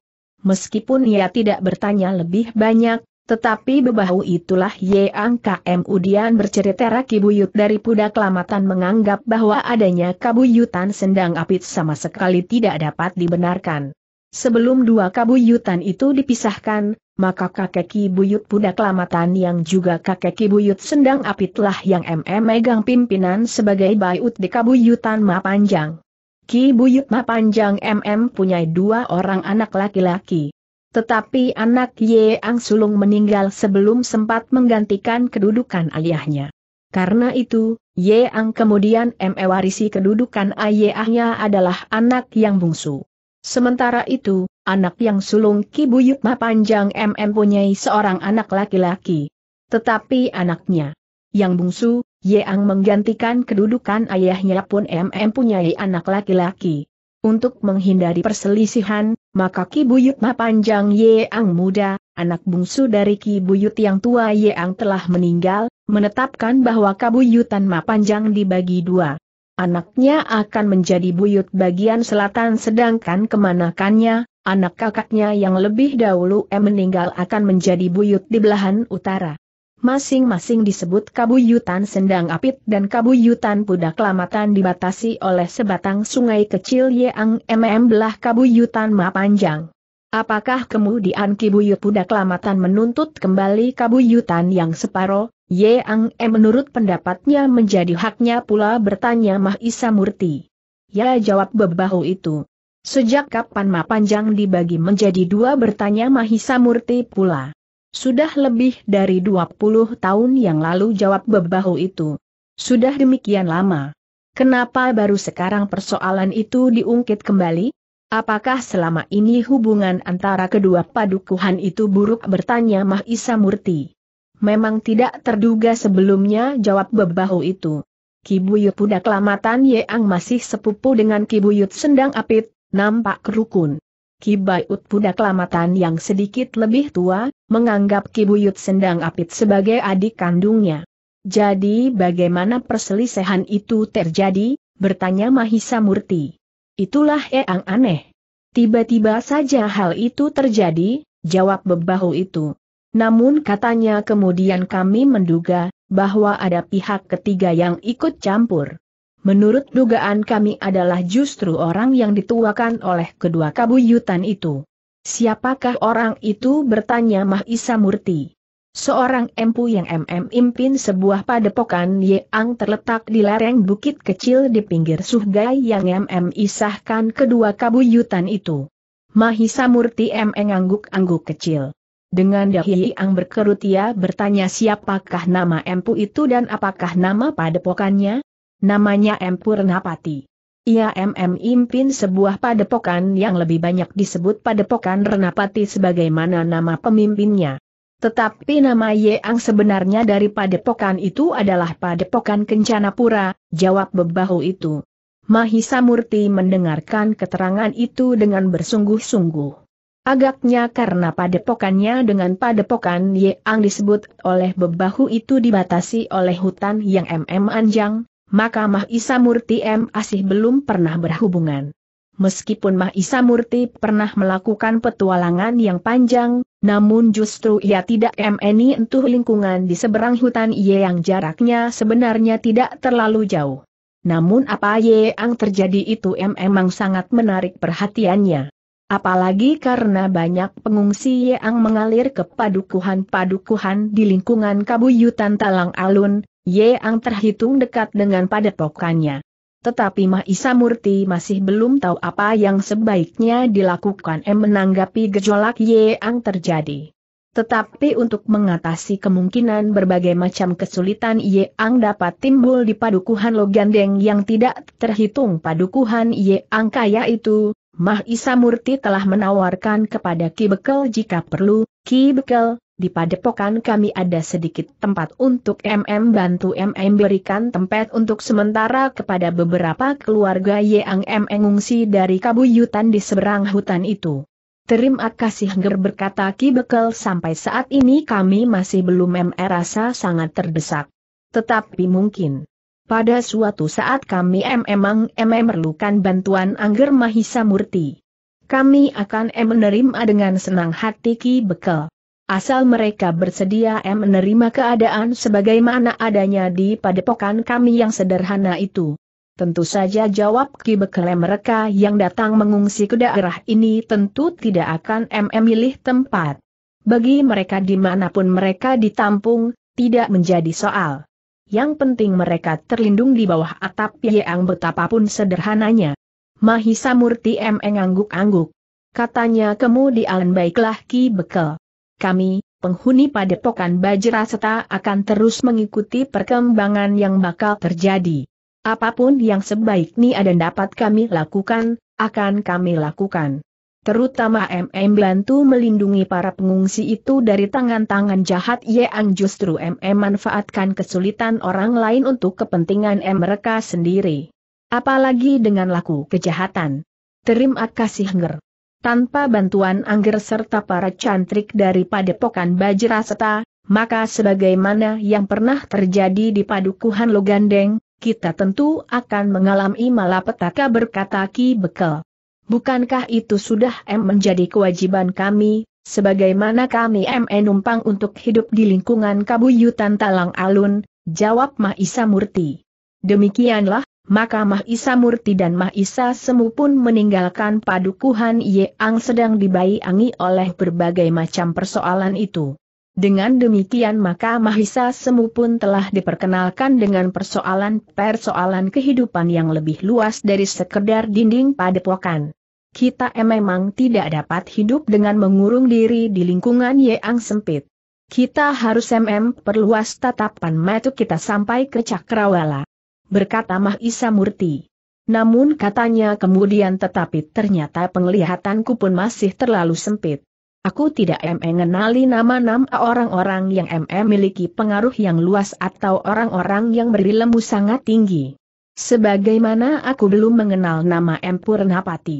meskipun ia tidak bertanya lebih banyak, tetapi bebahu itulah Yeang KM Udian bercerita Rakibuyut dari Puda Kelamatan menganggap bahwa adanya kabuyutan sendang apit sama sekali tidak dapat dibenarkan. Sebelum dua kabuyutan itu dipisahkan, maka kakek Kibuyut Puda Kelamatan yang juga kakek Kibuyut sendang apitlah yang MM megang pimpinan sebagai bayut di kabuyutan Ma Panjang. Ki Buyut Ma Panjang MM punya dua orang anak laki-laki. Tetapi anak Ye Ang Sulung meninggal sebelum sempat menggantikan kedudukan ayahnya. Karena itu, Ye Ang kemudian mewarisi kedudukan ayahnya adalah anak yang bungsu. Sementara itu, anak yang sulung Ki Buyut Ma Panjang MM punya seorang anak laki-laki. Tetapi anaknya yang bungsu, yang menggantikan kedudukan ayahnya pun MM punyai anak laki-laki. Untuk menghindari perselisihan, maka Ki Buyut Ma Panjang Yeang muda, anak bungsu dari Ki Buyut yang tua Yeang telah meninggal, menetapkan bahwa kabuyutan Ma Panjang dibagi dua. Anaknya akan menjadi buyut bagian selatan sedangkan kemanakannya, anak kakaknya yang lebih dahulu M meninggal akan menjadi buyut di belahan utara masing-masing disebut kabuyutan sendang apit dan kabuyutan pudak lamatan dibatasi oleh sebatang sungai kecil yang mm belah kabuyutan ma panjang. Apakah kemudian Kibuyu Pudak Lamatan menuntut kembali kabuyutan yang separo? Yang E menurut pendapatnya menjadi haknya pula bertanya Mahisa Murti. Ya jawab bebahu itu. Sejak kapan Ma Panjang dibagi menjadi dua bertanya Mahisa Murti pula. Sudah lebih dari 20 tahun yang lalu jawab bebahu itu. Sudah demikian lama. Kenapa baru sekarang persoalan itu diungkit kembali? Apakah selama ini hubungan antara kedua padukuhan itu buruk bertanya Mahisa Murti? Memang tidak terduga sebelumnya jawab bebahu itu. Kibuyut Pudak Lamatan Yeang masih sepupu dengan Kibuyut Sendang Apit, nampak kerukun. Kibayut Pudak Lamatan yang sedikit lebih tua, menganggap Kibuyut Sendang Apit sebagai adik kandungnya. Jadi bagaimana perselisihan itu terjadi, bertanya Mahisa Murti. Itulah eang aneh. Tiba-tiba saja hal itu terjadi, jawab bebahu itu. Namun katanya kemudian kami menduga, bahwa ada pihak ketiga yang ikut campur. Menurut dugaan kami adalah justru orang yang dituakan oleh kedua kabuyutan itu. Siapakah orang itu bertanya Mahisa Murti. Seorang empu yang MM impin sebuah padepokan yang terletak di lereng bukit kecil di pinggir Suhgai yang MM isahkan kedua kabuyutan itu. Mahisa Murti MM angguk-angguk kecil. Dengan dahi yang berkerut ia bertanya siapakah nama empu itu dan apakah nama padepokannya? Namanya Empu Renapati. Ia MM impin sebuah padepokan yang lebih banyak disebut padepokan Renapati sebagaimana nama pemimpinnya. Tetapi nama Yeang sebenarnya dari padepokan itu adalah padepokan Kencana Pura, jawab bebahu itu. Mahisa Murti mendengarkan keterangan itu dengan bersungguh-sungguh. Agaknya karena padepokannya dengan padepokan Yeang disebut oleh bebahu itu dibatasi oleh hutan yang MM Anjang, maka Mah Isa Murti M. Asih belum pernah berhubungan. Meskipun Mah Isa Murti pernah melakukan petualangan yang panjang, namun justru ia tidak MNI entuh lingkungan di seberang hutan Ye yang jaraknya sebenarnya tidak terlalu jauh. Namun apa Ye yang terjadi itu M emang sangat menarik perhatiannya. Apalagi karena banyak pengungsi yang mengalir ke padukuhan-padukuhan di lingkungan kabuyutan Talang Alun, Ang terhitung dekat dengan padepokannya. Tetapi Mahisa Murti masih belum tahu apa yang sebaiknya dilakukan M menanggapi gejolak Ang terjadi. Tetapi untuk mengatasi kemungkinan berbagai macam kesulitan Ang dapat timbul di padukuhan Logandeng yang tidak terhitung padukuhan Ang kaya itu, Mahisa Murti telah menawarkan kepada Ki Bekel jika perlu, Ki Bekel, di padepokan kami ada sedikit tempat untuk MM bantu MM berikan tempat untuk sementara kepada beberapa keluarga yang MM ngungsi dari kabuyutan di seberang hutan itu. Terima kasih Ger berkata Ki Bekel sampai saat ini kami masih belum MM rasa sangat terdesak. Tetapi mungkin. Pada suatu saat kami memang MM memerlukan bantuan Angger Mahisa Murti. Kami akan menerima dengan senang hati Ki Bekel. Asal mereka bersedia menerima keadaan sebagaimana adanya di padepokan kami yang sederhana itu. Tentu saja jawab Ki Bekele mereka yang datang mengungsi ke daerah ini tentu tidak akan memilih tempat. Bagi mereka dimanapun mereka ditampung, tidak menjadi soal. Yang penting mereka terlindung di bawah atap yang betapapun sederhananya. Mahisa Murti M. engangguk angguk Katanya kemudian baiklah Ki Bekel kami, penghuni padepokan Bajraseta akan terus mengikuti perkembangan yang bakal terjadi. Apapun yang sebaik Nia dan dapat kami lakukan, akan kami lakukan. Terutama MM bantu melindungi para pengungsi itu dari tangan-tangan jahat yang justru MM manfaatkan kesulitan orang lain untuk kepentingan M mereka sendiri. Apalagi dengan laku kejahatan. Terima kasih Nger tanpa bantuan angger serta para cantrik dari padepokan Bajraseta, maka sebagaimana yang pernah terjadi di padukuhan Logandeng, kita tentu akan mengalami malapetaka berkata Ki Bekel. Bukankah itu sudah M menjadi kewajiban kami, sebagaimana kami M numpang untuk hidup di lingkungan kabuyutan Talang Alun, jawab Maisa Murti. Demikianlah, maka Mahisa Murti dan Mahisa Isa Semu pun meninggalkan padukuhan Yeang sedang dibayangi oleh berbagai macam persoalan itu. Dengan demikian maka Mahisa Semu pun telah diperkenalkan dengan persoalan-persoalan kehidupan yang lebih luas dari sekedar dinding padepokan. Kita memang tidak dapat hidup dengan mengurung diri di lingkungan Yeang sempit. Kita harus mm perluas tatapan mata kita sampai ke cakrawala berkata Isa Murti. Namun katanya kemudian tetapi ternyata penglihatanku pun masih terlalu sempit. Aku tidak mengenali nama-nama orang-orang yang MM pengaruh yang luas atau orang-orang yang berilmu sangat tinggi. Sebagaimana aku belum mengenal nama Empurnapati. Napati.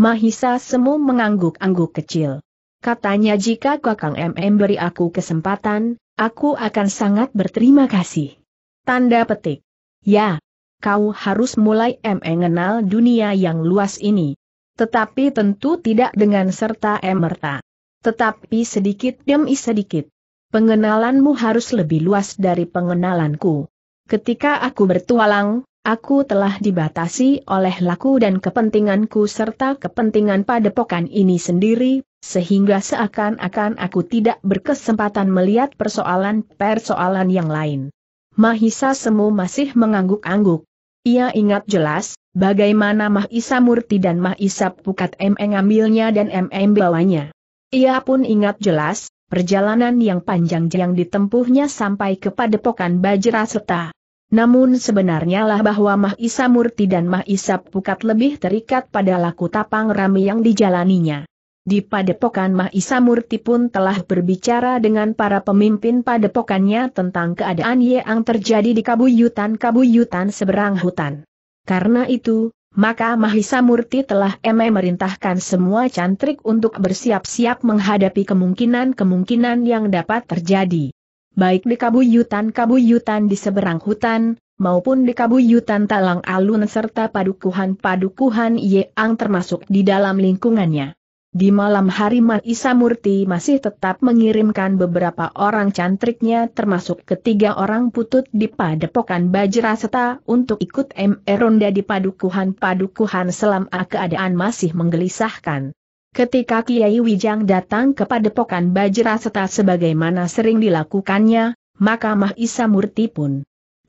Mahisa Semu mengangguk-angguk kecil. Katanya jika Kakang MM e beri aku kesempatan, aku akan sangat berterima kasih. Tanda petik. Ya, kau harus mulai mengenal dunia yang luas ini. Tetapi tentu tidak dengan serta emerta. Tetapi sedikit demi sedikit. Pengenalanmu harus lebih luas dari pengenalanku. Ketika aku bertualang, aku telah dibatasi oleh laku dan kepentinganku serta kepentingan padepokan ini sendiri, sehingga seakan-akan aku tidak berkesempatan melihat persoalan-persoalan yang lain. Mahisa Semu masih mengangguk-angguk. Ia ingat jelas, bagaimana Mahisa Murti dan Mahisa Pukat M ngambilnya dan MM bawanya. Ia pun ingat jelas, perjalanan yang panjang yang ditempuhnya sampai ke padepokan Bajra Serta. Namun sebenarnya lah bahwa Mahisa Murti dan Mahisa Pukat lebih terikat pada laku tapang rame yang dijalaninya. Di padepokan Mahisa Murti pun telah berbicara dengan para pemimpin padepokannya tentang keadaan yang terjadi di kabuyutan-kabuyutan seberang hutan. Karena itu, maka Mahisa Murti telah memerintahkan semua cantrik untuk bersiap-siap menghadapi kemungkinan-kemungkinan yang dapat terjadi. Baik di kabuyutan-kabuyutan di seberang hutan, maupun di kabuyutan talang alun serta padukuhan-padukuhan yang termasuk di dalam lingkungannya. Di malam hari Maisa Murti masih tetap mengirimkan beberapa orang cantriknya termasuk ketiga orang putut di padepokan Bajraseta untuk ikut MR Ronda di padukuhan-padukuhan selama keadaan masih menggelisahkan. Ketika Kiai Wijang datang ke padepokan Bajraseta sebagaimana sering dilakukannya, maka Maisa Murti pun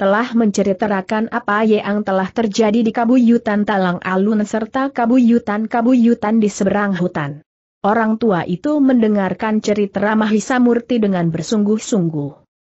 telah menceritakan apa yang telah terjadi di kabuyutan Talang Alun serta kabuyutan-kabuyutan di seberang hutan. Orang tua itu mendengarkan cerita Mahisa Murti dengan bersungguh-sungguh.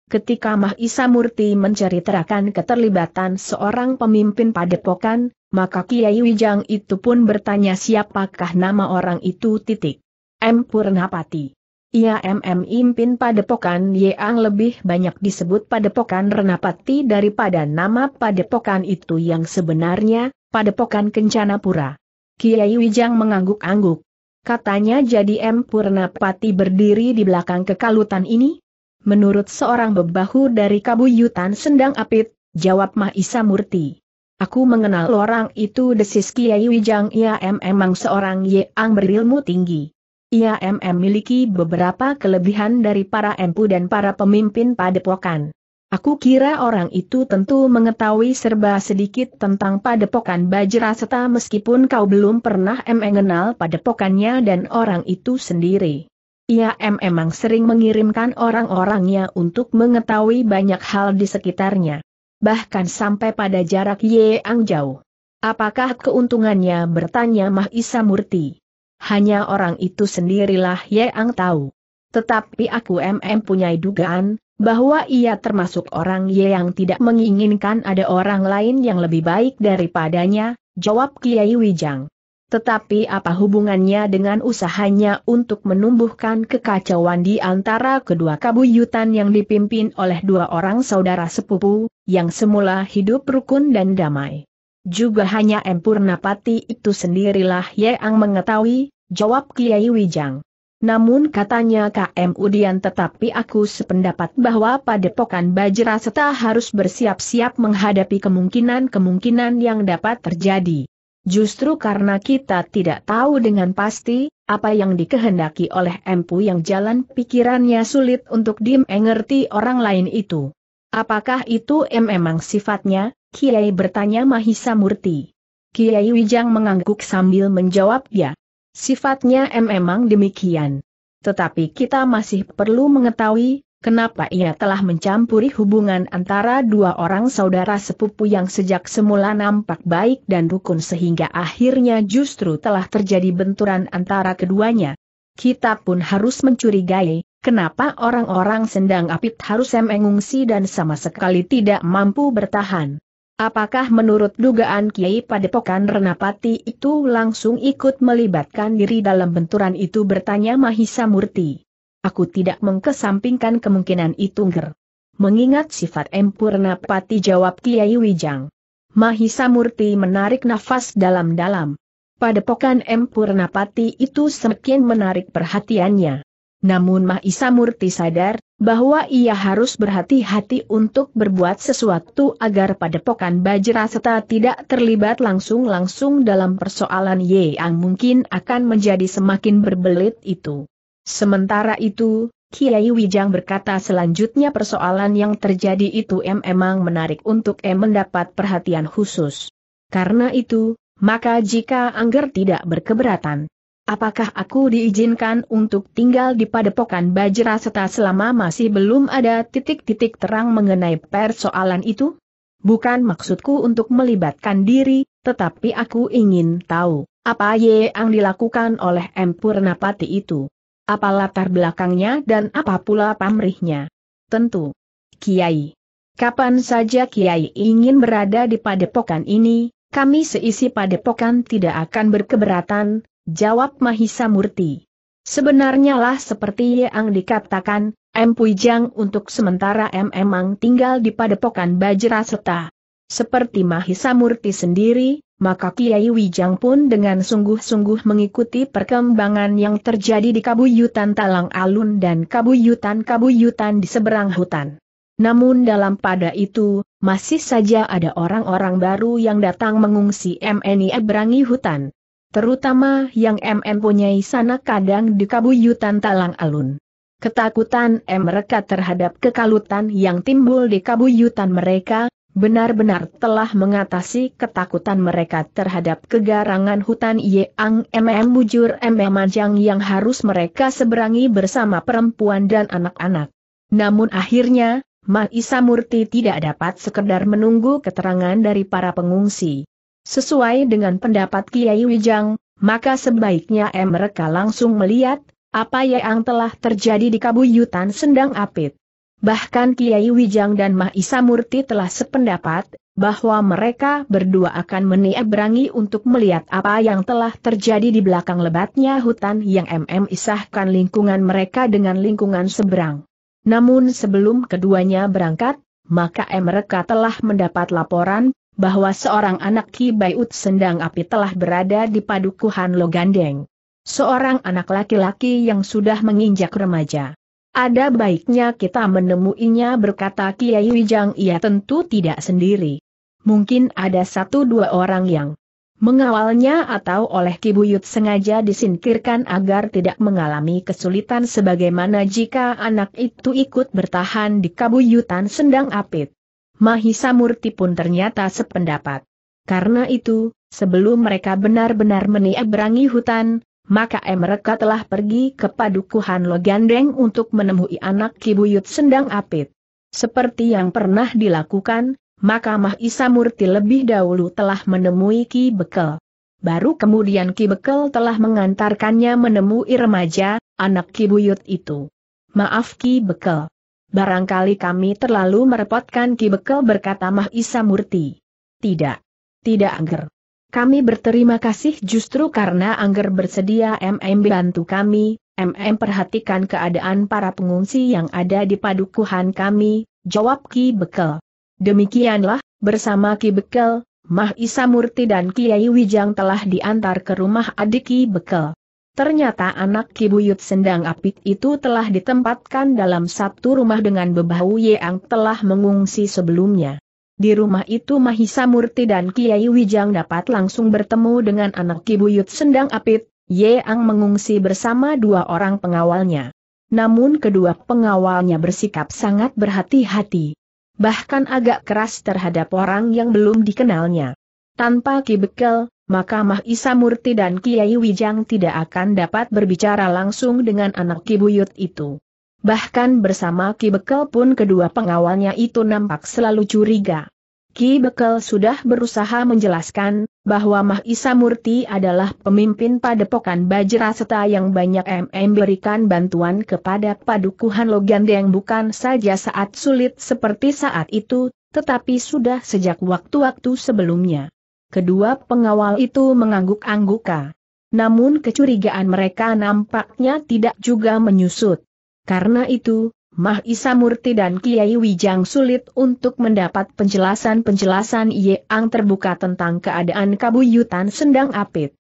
Ketika Mahisa Murti menceritakan keterlibatan seorang pemimpin padepokan, maka Kiai Wijang itu pun bertanya siapakah nama orang itu titik. M. Purnapati. Ia MM Impin Padepokan Yang lebih banyak disebut Padepokan Renapati daripada nama Padepokan itu yang sebenarnya, Padepokan kencana pura. Kiai Wijang mengangguk-angguk. Katanya jadi M. Purnapati berdiri di belakang kekalutan ini? Menurut seorang bebahu dari Kabuyutan Sendang Apit, jawab Mahisa Murti. Aku mengenal orang itu desis Kiai Wijang ia MM memang seorang yang berilmu tinggi. MM memiliki beberapa kelebihan dari para empu dan para pemimpin padepokan. Aku kira orang itu tentu mengetahui serba sedikit tentang padepokan Bajra serta meskipun kau belum pernah mengenal padepokannya dan orang itu sendiri. Ia memang sering mengirimkan orang-orangnya untuk mengetahui banyak hal di sekitarnya. Bahkan sampai pada jarak yang jauh. Apakah keuntungannya bertanya Mahisa Murti? hanya orang itu sendirilah yang tahu. Tetapi aku MM punya dugaan, bahwa ia termasuk orang yang tidak menginginkan ada orang lain yang lebih baik daripadanya, jawab Kiai Wijang. Tetapi apa hubungannya dengan usahanya untuk menumbuhkan kekacauan di antara kedua kabuyutan yang dipimpin oleh dua orang saudara sepupu, yang semula hidup rukun dan damai? Juga hanya Empurnapati itu sendirilah yang mengetahui, jawab Kiai Wijang. Namun katanya KM Udian tetapi aku sependapat bahwa padepokan Bajra Seta harus bersiap-siap menghadapi kemungkinan-kemungkinan yang dapat terjadi. Justru karena kita tidak tahu dengan pasti, apa yang dikehendaki oleh Empu yang jalan pikirannya sulit untuk dimengerti orang lain itu. Apakah itu memang sifatnya? Kiai bertanya Mahisa Murti. Kiai Wijang mengangguk sambil menjawab ya. Sifatnya memang demikian. Tetapi kita masih perlu mengetahui, kenapa ia telah mencampuri hubungan antara dua orang saudara sepupu yang sejak semula nampak baik dan rukun sehingga akhirnya justru telah terjadi benturan antara keduanya. Kita pun harus mencurigai, kenapa orang-orang sendang apit harus mengungsi dan sama sekali tidak mampu bertahan. Apakah menurut dugaan Kiai Padepokan Renapati itu langsung ikut melibatkan diri dalam benturan itu bertanya Mahisa Murti. Aku tidak mengkesampingkan kemungkinan itu ger. Mengingat sifat empur Renapati jawab Kiai Wijang. Mahisa Murti menarik nafas dalam-dalam. Padepokan empur Renapati itu semakin menarik perhatiannya. Namun Mahisa Murti sadar, bahwa ia harus berhati-hati untuk berbuat sesuatu agar padepokan Bajra serta tidak terlibat langsung-langsung dalam persoalan Ye yang mungkin akan menjadi semakin berbelit itu. Sementara itu, Kiai Wijang berkata selanjutnya persoalan yang terjadi itu emang menarik untuk M mendapat perhatian khusus. Karena itu, maka jika Angger tidak berkeberatan, apakah aku diizinkan untuk tinggal di padepokan Bajra Seta selama masih belum ada titik-titik terang mengenai persoalan itu? Bukan maksudku untuk melibatkan diri, tetapi aku ingin tahu, apa yang dilakukan oleh Empur Napati itu? Apa latar belakangnya dan apa pula pamrihnya? Tentu. Kiai. Kapan saja Kiai ingin berada di padepokan ini, kami seisi padepokan tidak akan berkeberatan, Jawab Mahisa Murti. Sebenarnya lah seperti yang dikatakan, M. Puijang untuk sementara M. Emang tinggal di padepokan Bajra Seta. Seperti Mahisa Murti sendiri, maka Kiai Wijang pun dengan sungguh-sungguh mengikuti perkembangan yang terjadi di Kabuyutan Talang Alun dan Kabuyutan-Kabuyutan di seberang hutan. Namun dalam pada itu, masih saja ada orang-orang baru yang datang mengungsi MNI Ebrangi hutan terutama yang MM punyai sana kadang di kabuyutan talang alun. Ketakutan M mereka terhadap kekalutan yang timbul di kabuyutan mereka, benar-benar telah mengatasi ketakutan mereka terhadap kegarangan hutan Yang MM Bujur MM Manjang yang harus mereka seberangi bersama perempuan dan anak-anak. Namun akhirnya, Isa Murti tidak dapat sekedar menunggu keterangan dari para pengungsi. Sesuai dengan pendapat Kiai Wijang, maka sebaiknya M mereka langsung melihat apa yang telah terjadi di kabuyutan Sendang Apit. Bahkan Kiai Wijang dan Mahisa Murti telah sependapat bahwa mereka berdua akan menyeberangi untuk melihat apa yang telah terjadi di belakang lebatnya hutan yang MM isahkan lingkungan mereka dengan lingkungan seberang. Namun sebelum keduanya berangkat, maka mereka telah mendapat laporan bahwa seorang anak Ki Baiut Sendang Api telah berada di padukuhan Logandeng. Seorang anak laki-laki yang sudah menginjak remaja. Ada baiknya kita menemuinya berkata Kiai Wijang ia tentu tidak sendiri. Mungkin ada satu dua orang yang mengawalnya atau oleh Kibuyut sengaja disingkirkan agar tidak mengalami kesulitan sebagaimana jika anak itu ikut bertahan di kabuyutan sendang apit. Mahisa Murti pun ternyata sependapat. Karena itu, sebelum mereka benar-benar menyeberangi hutan, maka mereka telah pergi ke padukuhan Logandeng untuk menemui anak Kibuyut Sendang Apit. Seperti yang pernah dilakukan, maka Mahisa Murti lebih dahulu telah menemui Ki Bekel. Baru kemudian Ki Bekel telah mengantarkannya menemui remaja, anak Kibuyut itu. Maaf Ki Bekel. Barangkali kami terlalu merepotkan Ki Bekel berkata Isa Murti. Tidak. Tidak Angger. Kami berterima kasih justru karena Angger bersedia MM bantu kami, MM perhatikan keadaan para pengungsi yang ada di padukuhan kami, jawab Ki Bekel. Demikianlah, bersama Ki Bekel, Mah Isa Murti dan Kiai Wijang telah diantar ke rumah adik Ki Bekel. Ternyata anak kibuyut sendang Apit itu telah ditempatkan dalam satu rumah dengan bebahu yang telah mengungsi sebelumnya. Di rumah itu Mahisa Murti dan Kiai Wijang dapat langsung bertemu dengan anak kibuyut sendang apit, Yeang mengungsi bersama dua orang pengawalnya. Namun kedua pengawalnya bersikap sangat berhati-hati. Bahkan agak keras terhadap orang yang belum dikenalnya. Tanpa kibekel maka Mahisa Murti dan Kiai Wijang tidak akan dapat berbicara langsung dengan anak kibuyut itu. Bahkan bersama Ki Bekel pun kedua pengawalnya itu nampak selalu curiga. Ki Bekel sudah berusaha menjelaskan bahwa Mahisa Murti adalah pemimpin padepokan Bajra Seta yang banyak MM berikan bantuan kepada padukuhan yang bukan saja saat sulit seperti saat itu, tetapi sudah sejak waktu-waktu sebelumnya. Kedua pengawal itu mengangguk-angguka. Namun kecurigaan mereka nampaknya tidak juga menyusut. Karena itu, Mah Murti dan Kiai Wijang sulit untuk mendapat penjelasan-penjelasan Yeang terbuka tentang keadaan kabuyutan sendang apit.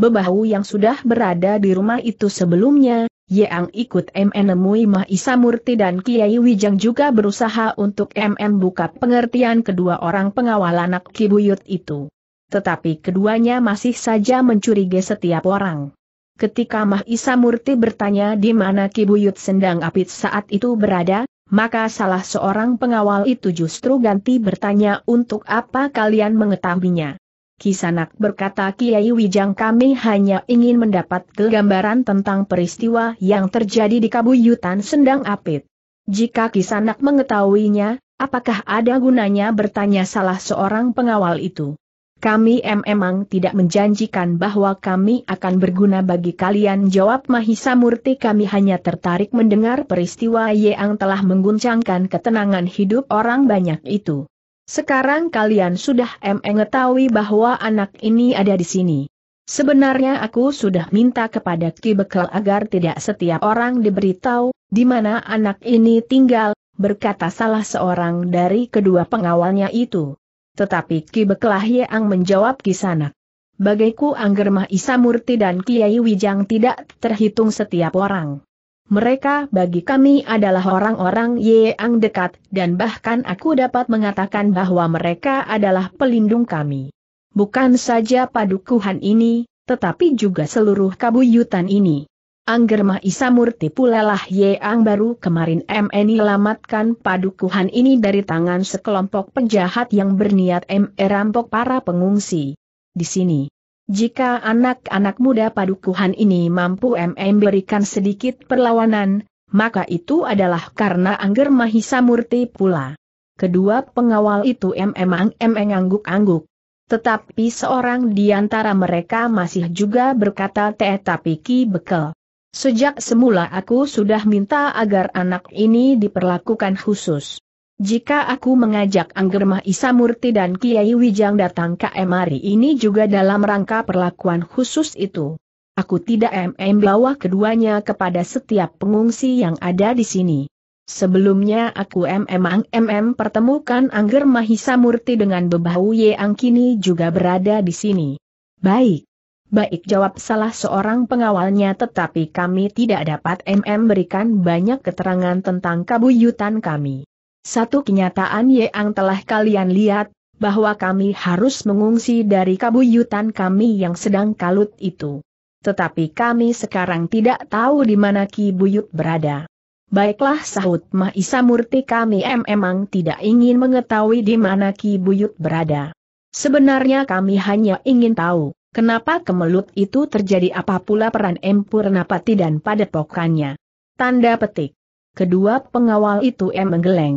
Bebahu yang sudah berada di rumah itu sebelumnya, Yeang ikut MN nemui Mah Isamurti dan Kiai Wijang juga berusaha untuk MN buka pengertian kedua orang pengawal anak kibuyut itu. Tetapi keduanya masih saja mencurigai setiap orang. Ketika Mahisa Murti bertanya di mana Kibuyut Sendang Apit saat itu berada, maka salah seorang pengawal itu justru ganti bertanya untuk apa kalian mengetahuinya. Kisanak berkata Kiai Wijang kami hanya ingin mendapat gambaran tentang peristiwa yang terjadi di Kabuyutan Sendang Apit. Jika Kisanak mengetahuinya, apakah ada gunanya bertanya salah seorang pengawal itu? Kami memang tidak menjanjikan bahwa kami akan berguna bagi kalian jawab Mahisa Murti kami hanya tertarik mendengar peristiwa yang telah mengguncangkan ketenangan hidup orang banyak itu. Sekarang kalian sudah mengetahui bahwa anak ini ada di sini. Sebenarnya aku sudah minta kepada Ki Bekel agar tidak setiap orang diberitahu, di mana anak ini tinggal, berkata salah seorang dari kedua pengawalnya itu. Tetapi Ki Bekelah Yeang menjawab Kisanak. Bagaiku Angger Mah Isamurti dan Kiai Wijang tidak terhitung setiap orang. Mereka bagi kami adalah orang-orang Yeang dekat dan bahkan aku dapat mengatakan bahwa mereka adalah pelindung kami. Bukan saja padukuhan ini, tetapi juga seluruh kabuyutan ini. Angger Mah Isa Murti pulalah Yeang baru kemarin N lamatkan padukuhan ini dari tangan sekelompok penjahat yang berniat MN rampok para pengungsi. Di sini, jika anak-anak muda padukuhan ini mampu MN berikan sedikit perlawanan, maka itu adalah karena Angger Mahisa Murti pula. Kedua pengawal itu memang emeng angguk-angguk. Tetapi seorang di antara mereka masih juga berkata tetapi ki bekel. Sejak semula aku sudah minta agar anak ini diperlakukan khusus. Jika aku mengajak Anggermah Isamurti dan Kiai Wijang datang ke Emari ini juga dalam rangka perlakuan khusus itu. Aku tidak MM bawa keduanya kepada setiap pengungsi yang ada di sini. Sebelumnya aku memang MM pertemukan Anggerma Isamurti dengan Bebau Ye kini juga berada di sini. Baik, Baik jawab salah seorang pengawalnya tetapi kami tidak dapat MM berikan banyak keterangan tentang kabuyutan kami. Satu kenyataan yang telah kalian lihat, bahwa kami harus mengungsi dari kabuyutan kami yang sedang kalut itu. Tetapi kami sekarang tidak tahu di mana Ki Buyut berada. Baiklah sahut Mahisa Murti kami emang tidak ingin mengetahui di mana Ki Buyut berada. Sebenarnya kami hanya ingin tahu, Kenapa kemelut itu terjadi apa pula peran Empur Napati dan padepokannya? Tanda petik. Kedua pengawal itu em menggeleng.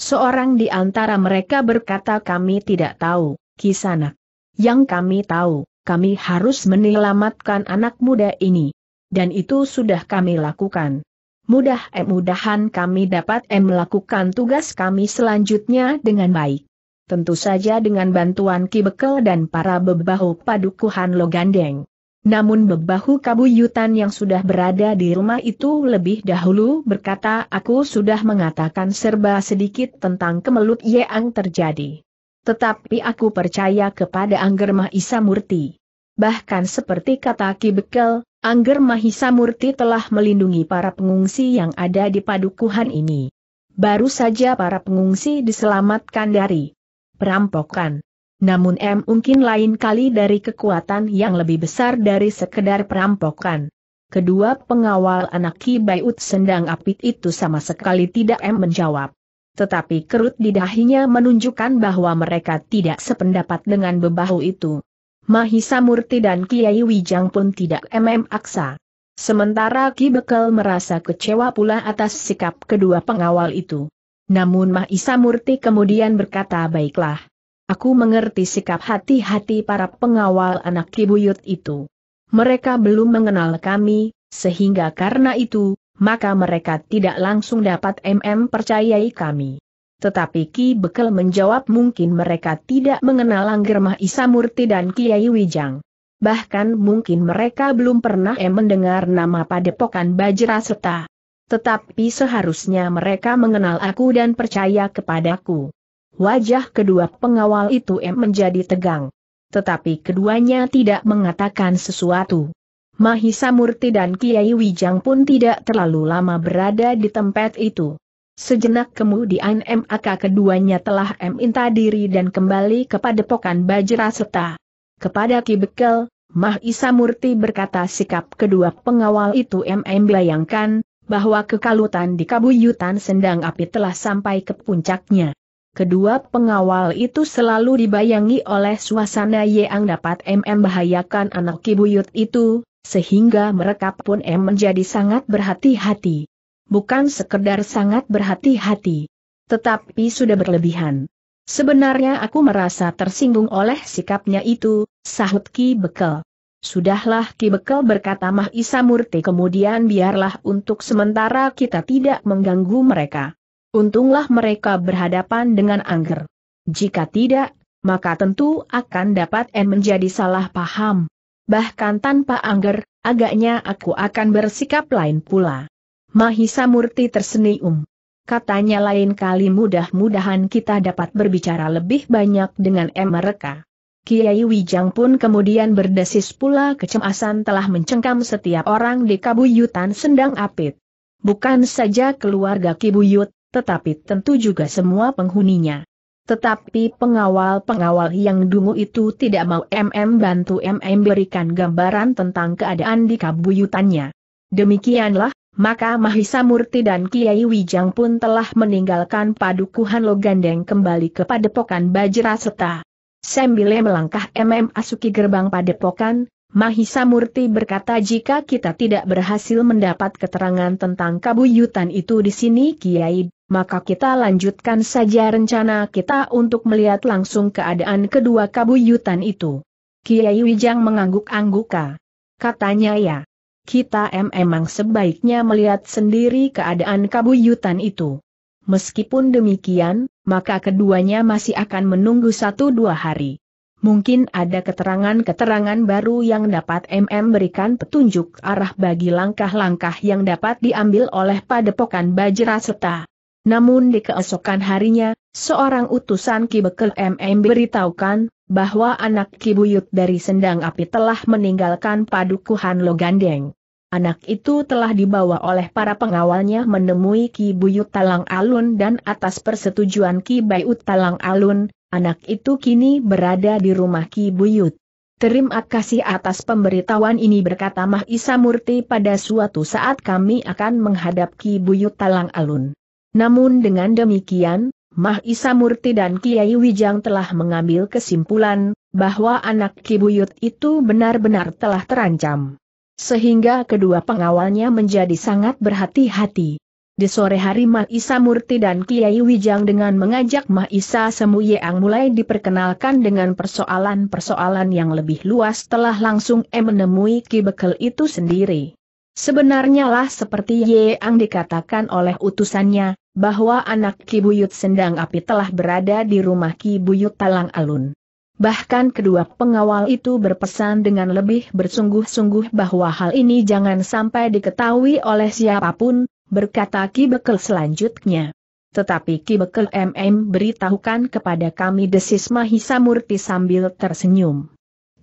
Seorang di antara mereka berkata kami tidak tahu, kisanak. Yang kami tahu, kami harus menyelamatkan anak muda ini. Dan itu sudah kami lakukan. Mudah-mudahan kami dapat melakukan tugas kami selanjutnya dengan baik tentu saja dengan bantuan Ki Bekel dan para bebahu padukuhan Logandeng. Namun bebahu kabuyutan yang sudah berada di rumah itu lebih dahulu berkata aku sudah mengatakan serba sedikit tentang kemelut yang terjadi. Tetapi aku percaya kepada Angger Mahisa Murti. Bahkan seperti kata Ki Bekel, Angger Mahisa Murti telah melindungi para pengungsi yang ada di padukuhan ini. Baru saja para pengungsi diselamatkan dari perampokan. Namun M mungkin lain kali dari kekuatan yang lebih besar dari sekedar perampokan. Kedua pengawal anak Ki Baiut Sendang Apit itu sama sekali tidak M menjawab. Tetapi kerut di dahinya menunjukkan bahwa mereka tidak sependapat dengan bebahu itu. Mahisa Murti dan Kiai Wijang pun tidak MM aksa. Sementara Ki Bekel merasa kecewa pula atas sikap kedua pengawal itu. Namun Mahisa Murti kemudian berkata baiklah. Aku mengerti sikap hati-hati para pengawal anak kibuyut itu. Mereka belum mengenal kami, sehingga karena itu, maka mereka tidak langsung dapat MM percayai kami. Tetapi Ki Bekel menjawab mungkin mereka tidak mengenal Angger Mahisa Murti dan Kiai Wijang. Bahkan mungkin mereka belum pernah mendengar nama padepokan Bajra serta tetapi seharusnya mereka mengenal aku dan percaya kepadaku. Wajah kedua pengawal itu M menjadi tegang. Tetapi keduanya tidak mengatakan sesuatu. Mahisa Murti dan Kiai Wijang pun tidak terlalu lama berada di tempat itu. Sejenak kemudian MAK keduanya telah minta diri dan kembali kepada Pokan Seta. Kepada Ki Bekel, Mahisa Murti berkata sikap kedua pengawal itu MM bayangkan, bahwa kekalutan di kabuyutan sendang api telah sampai ke puncaknya. Kedua pengawal itu selalu dibayangi oleh suasana yang dapat MM bahayakan anak kibuyut itu, sehingga mereka pun M menjadi sangat berhati-hati. Bukan sekedar sangat berhati-hati, tetapi sudah berlebihan. Sebenarnya aku merasa tersinggung oleh sikapnya itu, sahut Ki Bekel. Sudahlah Ki Bekel berkata Mah Isa Murti kemudian biarlah untuk sementara kita tidak mengganggu mereka. Untunglah mereka berhadapan dengan Angger. Jika tidak, maka tentu akan dapat N menjadi salah paham. Bahkan tanpa angger, agaknya aku akan bersikap lain pula. Mahisa Murti tersenyum. Katanya lain kali mudah-mudahan kita dapat berbicara lebih banyak dengan M mereka. Kiai Wijang pun kemudian berdesis pula kecemasan telah mencengkam setiap orang di Kabuyutan Sendang Apit. Bukan saja keluarga Kibuyut, tetapi tentu juga semua penghuninya. Tetapi pengawal-pengawal yang dungu itu tidak mau MM bantu MM berikan gambaran tentang keadaan di kabuyutannya. Demikianlah, maka Mahisa Murti dan Kiai Wijang pun telah meninggalkan padukuhan Logandeng kembali ke padepokan Bajra Sembile melangkah MM Asuki gerbang padepokan, Mahisa Murti berkata jika kita tidak berhasil mendapat keterangan tentang kabuyutan itu di sini Kiai, maka kita lanjutkan saja rencana kita untuk melihat langsung keadaan kedua kabuyutan itu. Kiai Wijang mengangguk-angguka. Katanya ya, kita MM sebaiknya melihat sendiri keadaan kabuyutan itu. Meskipun demikian, maka keduanya masih akan menunggu satu dua hari. Mungkin ada keterangan-keterangan baru yang dapat MM berikan petunjuk arah bagi langkah-langkah yang dapat diambil oleh padepokan Bajra Seta. Namun di keesokan harinya, seorang utusan kibekel MM beritahukan, bahwa anak kibuyut dari Sendang Api telah meninggalkan padukuhan Logandeng. Anak itu telah dibawa oleh para pengawalnya menemui Ki Buyut Talang Alun dan atas persetujuan Ki Bayut Talang Alun, anak itu kini berada di rumah Ki Buyut. Terima kasih atas pemberitahuan ini berkata Mahisa Murti pada suatu saat kami akan menghadap Ki Buyut Talang Alun. Namun dengan demikian, Mahisa Murti dan Kiai Wijang telah mengambil kesimpulan, bahwa anak Ki Buyut itu benar-benar telah terancam. Sehingga kedua pengawalnya menjadi sangat berhati-hati. Di sore hari Ma Isa Murti dan Kiai Wijang dengan mengajak Ma Isa Semuyang mulai diperkenalkan dengan persoalan-persoalan yang lebih luas telah langsung e menemui Ki Bekel itu sendiri. Sebenarnya lah seperti yang dikatakan oleh utusannya, bahwa anak Ki Buyut Sendang Api telah berada di rumah Ki Buyut Talang Alun. Bahkan kedua pengawal itu berpesan dengan lebih bersungguh-sungguh bahwa hal ini jangan sampai diketahui oleh siapapun, berkata Ki Bekel selanjutnya. Tetapi Ki Bekel MM beritahukan kepada kami desis Mahisa Murti sambil tersenyum.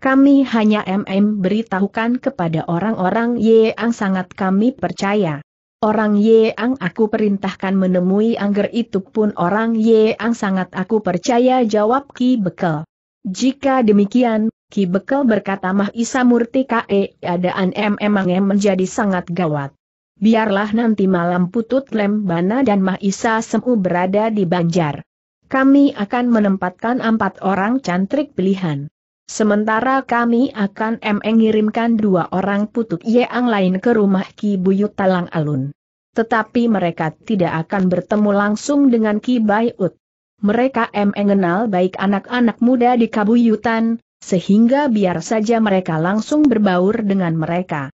Kami hanya MM beritahukan kepada orang-orang yang sangat kami percaya. Orang yang aku perintahkan menemui angger itu pun orang yang sangat aku percaya jawab Ki Bekel. Jika demikian, Ki Bekel berkata Mahisa Murti e, KE adaan M memang menjadi sangat gawat. Biarlah nanti malam Putut Lembana dan Mahisa Semu berada di Banjar. Kami akan menempatkan empat orang cantrik pilihan. Sementara kami akan mengirimkan dua orang putut yang lain ke rumah Ki Buyut Talang Alun. Tetapi mereka tidak akan bertemu langsung dengan Ki Bayut mereka mengenal baik anak-anak muda di kabuyutan, sehingga biar saja mereka langsung berbaur dengan mereka.